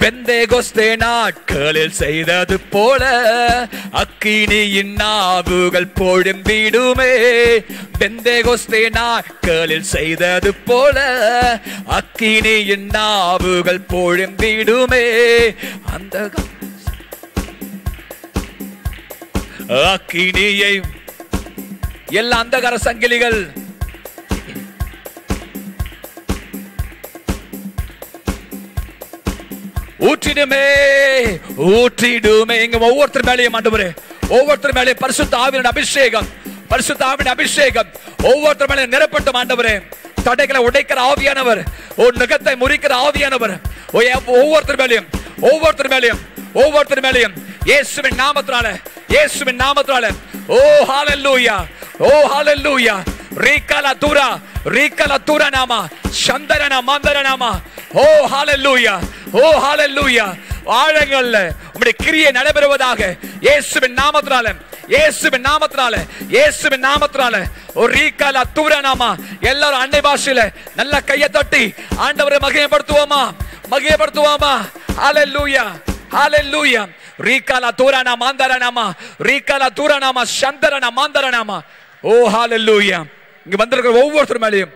பெந்தே கொஸ்தே நாட்களில் செய்தது போல அக்கினியின் நாவுகள் பொழும்பிடுமே பெந்தே கொஸ்தே நாட்களில் செய்தது போல அக்கினியின் நாவுகள் பொழும்பிடுமே அந்த அக்கினியை எல்லா அந்தகார சங்கிலிகள் ஊற்றிடுமே ஊற்றிடுமே எங்க ஒவ்வொருத்தர் மேலேயும் ஆண்டவரே ஒவ்வொருத்தர் மேலே பரிசுத்த ஆவியின் அபிஷேகம் பரிசுத்த ஆவியின் அபிஷேகம் ஒவ்வொருத்தர் மேலே நிரப்பட்டும் ஆண்டவரே தடைகளை உடைக்கிற ஆவியானவர் உன் நுகத்தை முறிக்கிற ஆவியானவர் ஒவ்வொருத்தர் மேலையும் ஒவ்வொருத்தர் மேலையும் ஒவ்வொருத்தர் மேலையும் இயேசுவின் நாமத்தினால இயேசுவின் நாமத்தினால ஓ ஹalleluya ஓ ஹalleluya ரீகல தூரா ரீகல தூரா நாமா சந்தரன மந்தரனாமா ஓ ஹalleluya ஓ ஹalleluya ஆழங்கள்ல உம்முடைய கிரியை நடைபெறுவதாக இயேசுவின் நாமத்தினால இயேசுவின் நாமத்தினால இயேசுவின் நாமத்தினால ஒரு ரீகால நாமா எல்லாரும் அண்டை பாஷையில நல்ல கையை தட்டி ஆண்டவரை மகிமைப்படுத்துவோமா மகிமைப்படுத்துவோமா ஹalleluya ஹalleluya ரீகால தூரானா மாந்தரனாமா ரீகால தூரானாமா சந்தரனா மாந்தரனாமா ஓ ஹalleluya இங்க வந்திருக்கிற ஒவ்வொருத்தர் மேலேயும்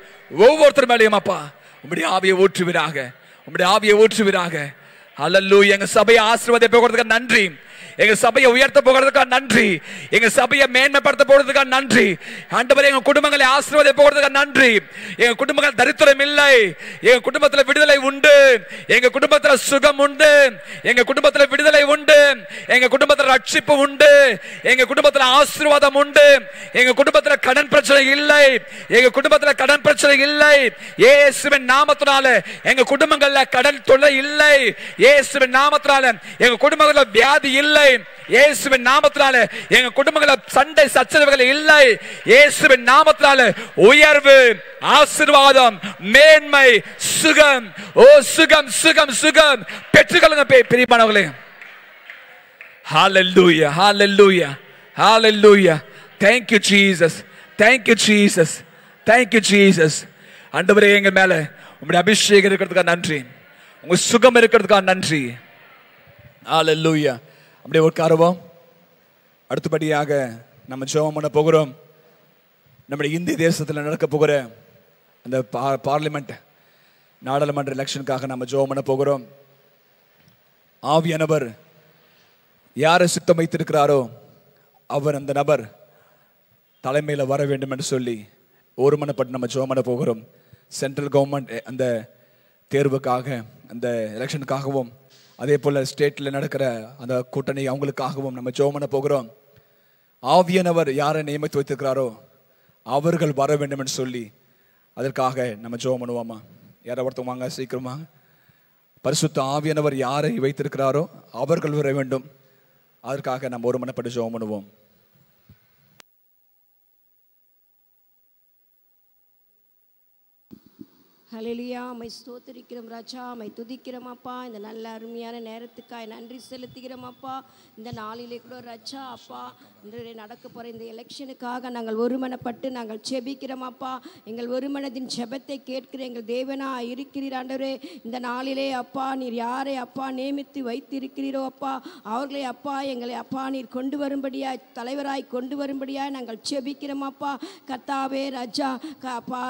ஒவ்வொருத்தர் மேலேயும் அப்பா உங்களுடைய ஆவியை ஊற்றுவீராக உங்களுடைய ஆவியை ஊற்றுவீராக அல்லல்லூ எங்க சபையை ஆசிர்வாதத்தை நன்றி எங்க சபையை உயர்த்த போகிறதுக்காக நன்றி எங்க சபையை மேன்மைப்படுத்த போகிறதுக்காக நன்றி ஆண்டவரே எங்க குடும்பங்களை ஆசீர்வாத போகிறதுக்காக நன்றி எங்க குடும்பங்கள் தரித்திரம் இல்லை எங்க குடும்பத்தில் விடுதலை உண்டு எங்க குடும்பத்தில் சுகம் உண்டு எங்க குடும்பத்தில் விடுதலை உண்டு எங்க குடும்பத்தில் ரட்சிப்பு உண்டு எங்க குடும்பத்தில் ஆசீர்வாதம் உண்டு எங்க குடும்பத்தில் கடன் பிரச்சனை இல்லை எங்க குடும்பத்தில் கடன் பிரச்சனை இல்லை இயேசுவின் நாமத்தினால எங்க குடும்பங்கள்ல கடன் தொல்லை இல்லை இயேசுவின் நாமத்தினால எங்க குடும்பத்தில் வியாதி இல்லை இல்லை இயேசுவின் நாமத்தினால எங்க குடும்பங்கள சண்டை சச்சரவுகள் இல்லை இயேசுவின் நாமத்தினால உயர்வு ஆசிர்வாதம் மேன்மை சுகம் ஓ சுகம் சுகம் சுகம் பெற்றுக்கொள்ளுங்க பிரிப்பானவர்களே ஹalleluya hallelujah hallelujah thank you jesus thank you jesus thank you jesus ஆண்டவரே எங்க மேல உங்களுடைய அபிஷேகம் இருக்கிறதுக்காக நன்றி உங்க சுகம் இருக்கிறதுக்காக நன்றி ஹalleluya அப்படியே உட்காருவோம் அடுத்தபடியாக நம்ம ஜோபம் பண்ண போகிறோம் நம்முடைய இந்திய தேசத்தில் நடக்க போகிற அந்த பா பார்லிமெண்ட் நாடாளுமன்ற எலெக்ஷனுக்காக நம்ம ஜோபம் பண்ண போகிறோம் ஆவிய நபர் யாரை சுத்தம் வைத்திருக்கிறாரோ அவர் அந்த நபர் தலைமையில் வர வேண்டும் என்று சொல்லி ஒருமனப்பட்டு நம்ம ஜோம் பண்ண போகிறோம் சென்ட்ரல் கவர்மெண்ட் அந்த தேர்வுக்காக அந்த எலெக்ஷனுக்காகவும் அதே போல் ஸ்டேட்டில் நடக்கிற அந்த கூட்டணி அவங்களுக்காகவும் நம்ம ஜோமன போகிறோம் ஆவியானவர் யாரை நியமித்து வைத்திருக்கிறாரோ அவர்கள் வர வேண்டும் என்று சொல்லி அதற்காக நம்ம ஜோம் பண்ணுவோமா யாரை ஒருத்தவங்க வாங்க சீக்கிரமா பரிசுத்த ஆவியானவர் யாரை வைத்திருக்கிறாரோ அவர்கள் வர வேண்டும் அதற்காக நம்ம ஒரு மனப்பட்டு ஜோம் பண்ணுவோம் ஹலெலியா அமை ஸ்தோத்திரிக்கிறோம் ராஜா அமை துதிக்கிறோம் அப்பா இந்த நல்ல அருமையான நேரத்துக்காய் நன்றி செலுத்துகிறோம் அப்பா இந்த நாளிலே கூட ராஜா அப்பா இன்றைய நடக்க போகிற இந்த எலெக்ஷனுக்காக நாங்கள் ஒருமனப்பட்டு நாங்கள் செபிக்கிறோம் அப்பா எங்கள் ஒருமனதின் செபத்தை கேட்கிற எங்கள் தேவனா இருக்கிறீராண்டவரே இந்த நாளிலே அப்பா நீர் யாரை அப்பா நியமித்து வைத்திருக்கிறீரோ அப்பா அவர்களை அப்பா எங்களை அப்பா நீர் கொண்டு வரும்படியாய் தலைவராய் கொண்டு வரும்படியாய் நாங்கள் செபிக்கிறோமாப்பா அப்பா கத்தாவே ராஜா அப்பா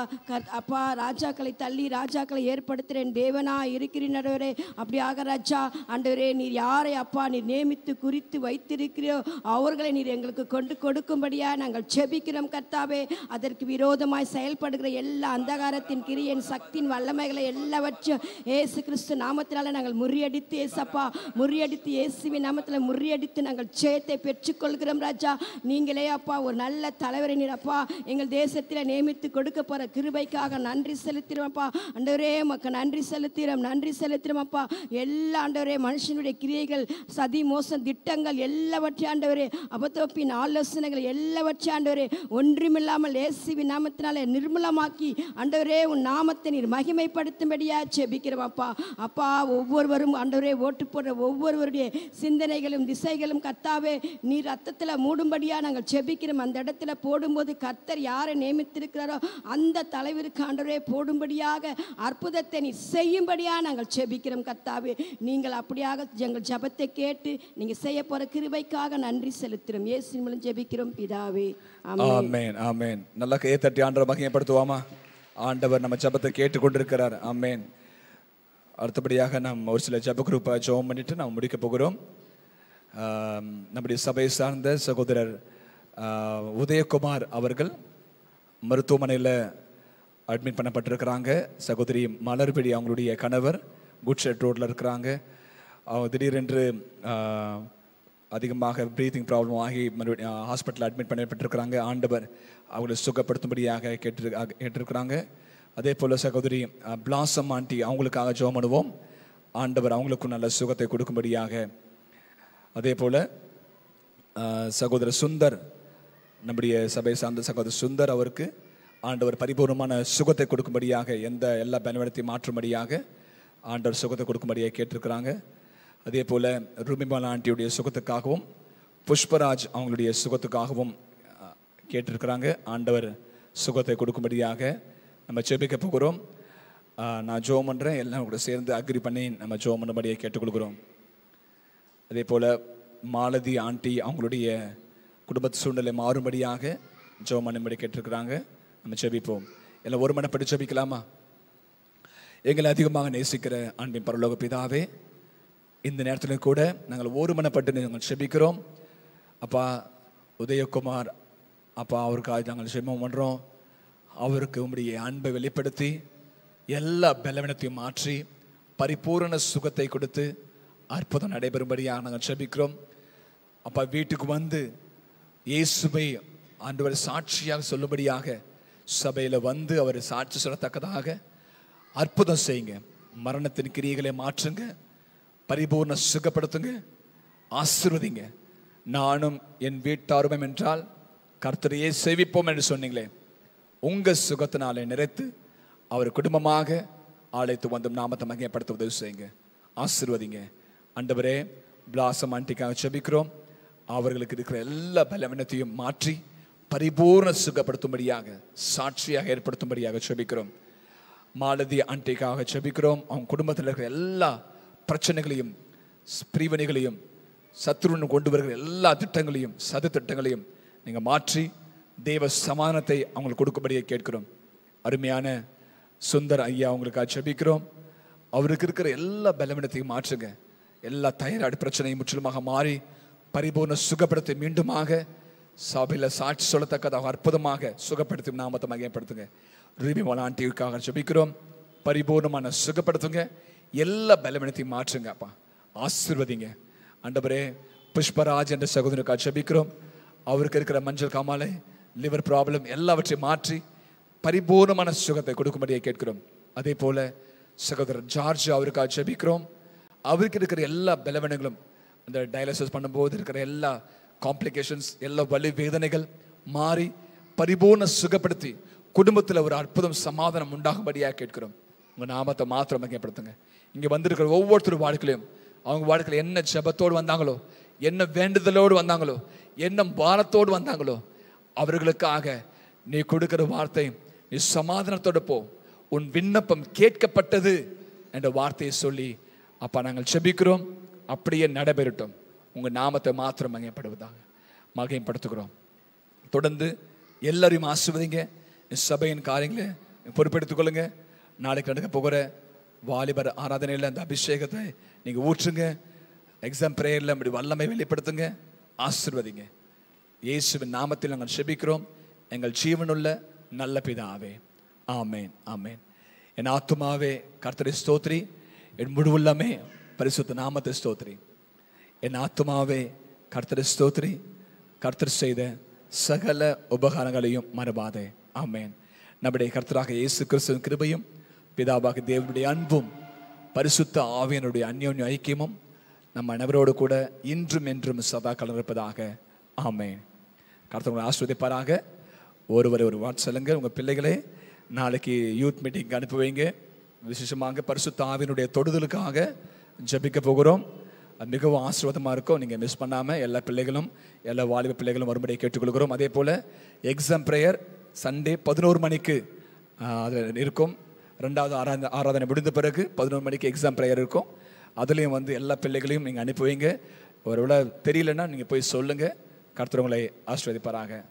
அப்பா ராஜாக்களை தள்ளி ராஜாக்களை ஏற்படுத்துகிறேன் தேவனா இருக்கிறீர் அப்படியாக ராஜா அண்டவரே நீர் யாரை அப்பா நீர் நியமித்து குறித்து வைத்திருக்கிறோ அவர்களை நீர் எங்களுக்கு கொண்டு கொடுக்கும்படியாக நாங்கள் செபிக்கிறோம் கர்த்தாவே அதற்கு விரோதமாய் செயல்படுகிற எல்லா அந்தகாரத்தின் கிரியின் சக்தியின் வல்லமைகளை எல்லாவற்றையும் ஏசு கிறிஸ்து நாமத்தினால நாங்கள் முறியடித்து ஏசப்பா முறியடித்து இயேசுவின் நாமத்தில் முறியடித்து நாங்கள் ஜெயத்தை பெற்றுக்கொள்கிறோம் ராஜா நீங்களே அப்பா ஒரு நல்ல தலைவரை நீர் அப்பா எங்கள் தேசத்தில் நியமித்து கொடுக்க போகிற கிருபைக்காக நன்றி செலுத்திடுவோம் அப்பா ஆண்டவரே மக்கள் நன்றி செலுத்திறோம் நன்றி செலுத்திறோம் அப்பா எல்லா ஆண்டவரே மனுஷனுடைய கிரியைகள் சதி மோசம் திட்டங்கள் எல்லாவற்றையும் ஆண்டவரே அபத்தோப்பின் ஆலோசனைகள் எல்லாவற்றையும் ஆண்டவரே ஒன்றுமில்லாமல் ஏசிவி நாமத்தினாலே நிர்மலமாக்கி ஆண்டவரே உன் நாமத்தை நீர் மகிமைப்படுத்தும்படியா செபிக்கிறோம் அப்பா அப்பா ஒவ்வொருவரும் ஆண்டவரே ஓட்டு போடுற ஒவ்வொருவருடைய சிந்தனைகளும் திசைகளும் கத்தாவே நீ ரத்தத்தில் மூடும்படியாக நாங்கள் செபிக்கிறோம் அந்த இடத்துல போடும்போது கர்த்தர் யாரை நியமித்திருக்கிறாரோ அந்த தலைவருக்கு ஆண்டவரே போடும்படியா அப்படியாக அற்புதத்தை நீ செய்யும்படியாக நாங்கள் செபிக்கிறோம் கத்தாவே நீங்கள் அப்படியாக எங்கள் ஜபத்தை கேட்டு நீங்கள் செய்ய போகிற கிருபைக்காக நன்றி செலுத்துகிறோம் இயேசு மூலம் ஜெபிக்கிறோம் பிதாவே ஆமேன் ஆமேன் நல்லா கையை தட்டி ஆண்டவர் மகிமைப்படுத்துவாமா ஆண்டவர் நம்ம ஜபத்தை கொண்டிருக்கிறார் ஆமேன் அடுத்தபடியாக நாம் ஒரு சில ஜப குரூப்பை ஜோம் பண்ணிட்டு நாம் முடிக்க போகிறோம் நம்முடைய சபை சார்ந்த சகோதரர் உதயகுமார் அவர்கள் மருத்துவமனையில் அட்மிட் பண்ணப்பட்டிருக்கிறாங்க சகோதரி மலர்பிடி அவங்களுடைய கணவர் குட்ஷெட் ரோட்டில் இருக்கிறாங்க அவங்க திடீரென்று அதிகமாக ப்ரீத்திங் ப்ராப்ளம் ஆகி மறுபடியும் ஹாஸ்பிட்டலில் அட்மிட் பண்ணப்பட்டிருக்கிறாங்க ஆண்டவர் அவங்களை சுகப்படுத்தும்படியாக கேட்டு கேட்டிருக்கிறாங்க அதே போல் சகோதரி பிளாசம் ஆண்டி அவங்களுக்காக ஜோம் பண்ணுவோம் ஆண்டவர் அவங்களுக்கும் நல்ல சுகத்தை கொடுக்கும்படியாக அதே போல் சகோதரர் சுந்தர் நம்முடைய சபை சார்ந்த சகோதரர் சுந்தர் அவருக்கு ஆண்டவர் பரிபூர்ணமான சுகத்தை கொடுக்கும்படியாக எந்த எல்லா பலவீனத்தையும் மாற்றும்படியாக ஆண்டவர் சுகத்தை கொடுக்கும்படியாக கேட்டிருக்கிறாங்க அதே போல் ரூபிமாலா ஆண்டியுடைய சுகத்துக்காகவும் புஷ்பராஜ் அவங்களுடைய சுகத்துக்காகவும் கேட்டிருக்கிறாங்க ஆண்டவர் சுகத்தை கொடுக்கும்படியாக நம்ம செபிக்க போகிறோம் நான் ஜோம் பண்ணுறேன் எல்லாம் கூட சேர்ந்து அக்ரி பண்ணி நம்ம ஜோம் பண்ணும்படியாக கேட்டுக்கொள்கிறோம் அதே போல் மாலதி ஆண்டி அவங்களுடைய குடும்ப சூழ்நிலை மாறும்படியாக ஜோம் பண்ணும்படி கேட்டிருக்கிறாங்க நம்ம செபிப்போம் எல்லாம் ஒரு மனப்படி செபிக்கலாமா எங்களை அதிகமாக நேசிக்கிற அன்பின் பரலோக பிதாவே இந்த நேரத்தில் கூட நாங்கள் ஒரு மனப்பட்டு நாங்கள் செபிக்கிறோம் அப்பா உதயகுமார் அப்பா அவருக்காக நாங்கள் செம்மம் பண்ணுறோம் அவருக்கு உங்களுடைய அன்பை வெளிப்படுத்தி எல்லா பலவீனத்தையும் மாற்றி பரிபூரண சுகத்தை கொடுத்து அற்புதம் நடைபெறும்படியாக நாங்கள் செபிக்கிறோம் அப்பா வீட்டுக்கு வந்து இயேசுவை ஆண்டவர் சாட்சியாக சொல்லும்படியாக சபையில் வந்து அவர் சாட்சி சொல்லத்தக்கதாக அற்புதம் செய்யுங்க மரணத்தின் கிரியைகளை மாற்றுங்க பரிபூர்ண சுகப்படுத்துங்க ஆசிர்வதிங்க நானும் என் வீட்டாருமம் என்றால் கர்த்தரையே சேவிப்போம் என்று சொன்னீங்களே உங்கள் சுகத்தினாலே நிறைத்து அவர் குடும்பமாக ஆலயத்து வந்து நாமத்தை மகிமைப்படுத்த உதவி செய்யுங்க ஆசிர்வதிங்க அண்டவரே பிளாசம் ஆண்டிக்காக செபிக்கிறோம் அவர்களுக்கு இருக்கிற எல்லா பலவீனத்தையும் மாற்றி பரிபூர்ண சுகப்படுத்தும்படியாக சாட்சியாக ஏற்படுத்தும்படியாக செபிக்கிறோம் மாலதி ஆண்டிக்காக செபிக்கிறோம் அவங்க குடும்பத்தில் இருக்கிற எல்லா பிரச்சனைகளையும் பிரிவினைகளையும் சத்ருன்னு கொண்டு வருகிற எல்லா திட்டங்களையும் சது திட்டங்களையும் நீங்கள் மாற்றி தேவ சமானத்தை அவங்களுக்கு கொடுக்கும்படியே கேட்கிறோம் அருமையான சுந்தர் ஐயா அவங்களுக்காக செபிக்கிறோம் அவருக்கு இருக்கிற எல்லா பலவீனத்தையும் மாற்றுங்க எல்லா தைராய்டு பிரச்சனையும் முற்றிலுமாக மாறி பரிபூர்ண சுகப்படத்தை மீண்டுமாக சபையில் சாட்சி சொல்லத்தக்கதாக அற்புதமாக சுகப்படுத்தும் நாமத்தை மகிமைப்படுத்துங்க ரூபி மலாண்டிக்காக ஜபிக்கிறோம் பரிபூர்ணமான சுகப்படுத்துங்க எல்லா பலவீனத்தையும் மாற்றுங்க அப்பா ஆசிர்வதிங்க அண்டபரே புஷ்பராஜ் என்ற சகோதரனுக்காக ஜபிக்கிறோம் அவருக்கு இருக்கிற மஞ்சள் காமாலை லிவர் ப்ராப்ளம் எல்லாவற்றையும் மாற்றி பரிபூர்ணமான சுகத்தை கொடுக்கும்படியே கேட்கிறோம் அதே போல் சகோதரர் ஜார்ஜ் அவருக்காக ஜபிக்கிறோம் அவருக்கு இருக்கிற எல்லா பலவீனங்களும் அந்த டயலிசிஸ் பண்ணும்போது இருக்கிற எல்லா காம்ப்ளிகேஷன்ஸ் எல்லா வலி வேதனைகள் மாறி பரிபூர்ண சுகப்படுத்தி குடும்பத்தில் ஒரு அற்புதம் சமாதானம் உண்டாகும்படியாக கேட்கிறோம் உங்கள் நாமத்தை மாத்திரம் மையப்படுத்துங்க இங்கே வந்திருக்கிற ஒவ்வொருத்தர் வாழ்க்கையிலையும் அவங்க வாழ்க்கையில் என்ன ஜபத்தோடு வந்தாங்களோ என்ன வேண்டுதலோடு வந்தாங்களோ என்ன பாரத்தோடு வந்தாங்களோ அவர்களுக்காக நீ கொடுக்குற வார்த்தையும் நீ சமாதானத்தோடு போ உன் விண்ணப்பம் கேட்கப்பட்டது என்ற வார்த்தையை சொல்லி அப்போ நாங்கள் செபிக்கிறோம் அப்படியே நடைபெறட்டும் உங்கள் நாமத்தை மாத்திரம் மகையப்படுவதாக மகையப்படுத்துகிறோம் தொடர்ந்து எல்லாரையும் ஆசிர்வதிங்க சபையின் காரியங்களை கொள்ளுங்க நாளைக்கு நடக்க போகிற வாலிபர் ஆராதனையில் அந்த அபிஷேகத்தை நீங்கள் ஊற்றுங்க எக்ஸாம் ப்ரேயரில் அப்படி வல்லமை வெளிப்படுத்துங்க ஆசிர்வதிங்க இயேசுவின் நாமத்தில் நாங்கள் செபிக்கிறோம் எங்கள் ஜீவனுள்ள நல்ல பிதாவே ஆமேன் ஆமேன் என் ஆத்துமாவே கர்த்தரை ஸ்தோத்ரி என் முழுவுள்ளமே பரிசுத்த நாமத்தை ஸ்தோத்ரி என் ஆத்மாவே கர்த்தர் ஸ்தோத்ரி கர்த்தர் செய்த சகல உபகாரங்களையும் மறுபாதே ஆமேன் நம்முடைய கர்த்தராக இயேசு கிறிஸ்துவின் கிருபையும் பிதாபாக தேவனுடைய அன்பும் பரிசுத்த ஆவியனுடைய அந்யோன்ய ஐக்கியமும் நம்ம அனைவரோடு கூட இன்றும் என்றும் சதா கலந்திருப்பதாக ஆமேன் கர்த்தவங்களை ஆஸ்வதிப்பாராக ஒருவரை ஒரு வாட் சொல்லுங்க உங்கள் பிள்ளைகளே நாளைக்கு யூத் மீட்டிங்க்கு அனுப்பி வைங்க விசேஷமாக பரிசுத்த ஆவியனுடைய தொடுதலுக்காக ஜபிக்க போகிறோம் அது மிகவும் ஆசீர்வாதமாக இருக்கும் நீங்கள் மிஸ் பண்ணாமல் எல்லா பிள்ளைகளும் எல்லா வாலிப பிள்ளைகளும் மறுபடியும் கேட்டுக்கொள்கிறோம் அதே போல் எக்ஸாம் ப்ரேயர் சண்டே பதினோரு மணிக்கு அதில் இருக்கும் ரெண்டாவது ஆராத ஆராதனை முடிந்த பிறகு பதினோரு மணிக்கு எக்ஸாம் ப்ரேயர் இருக்கும் அதுலேயும் வந்து எல்லா பிள்ளைகளையும் நீங்கள் அனுப்புவீங்க ஒரு விட தெரியலன்னா நீங்கள் போய் சொல்லுங்கள் கருத்துறவங்களை ஆசீர்வதிப்பாராங்க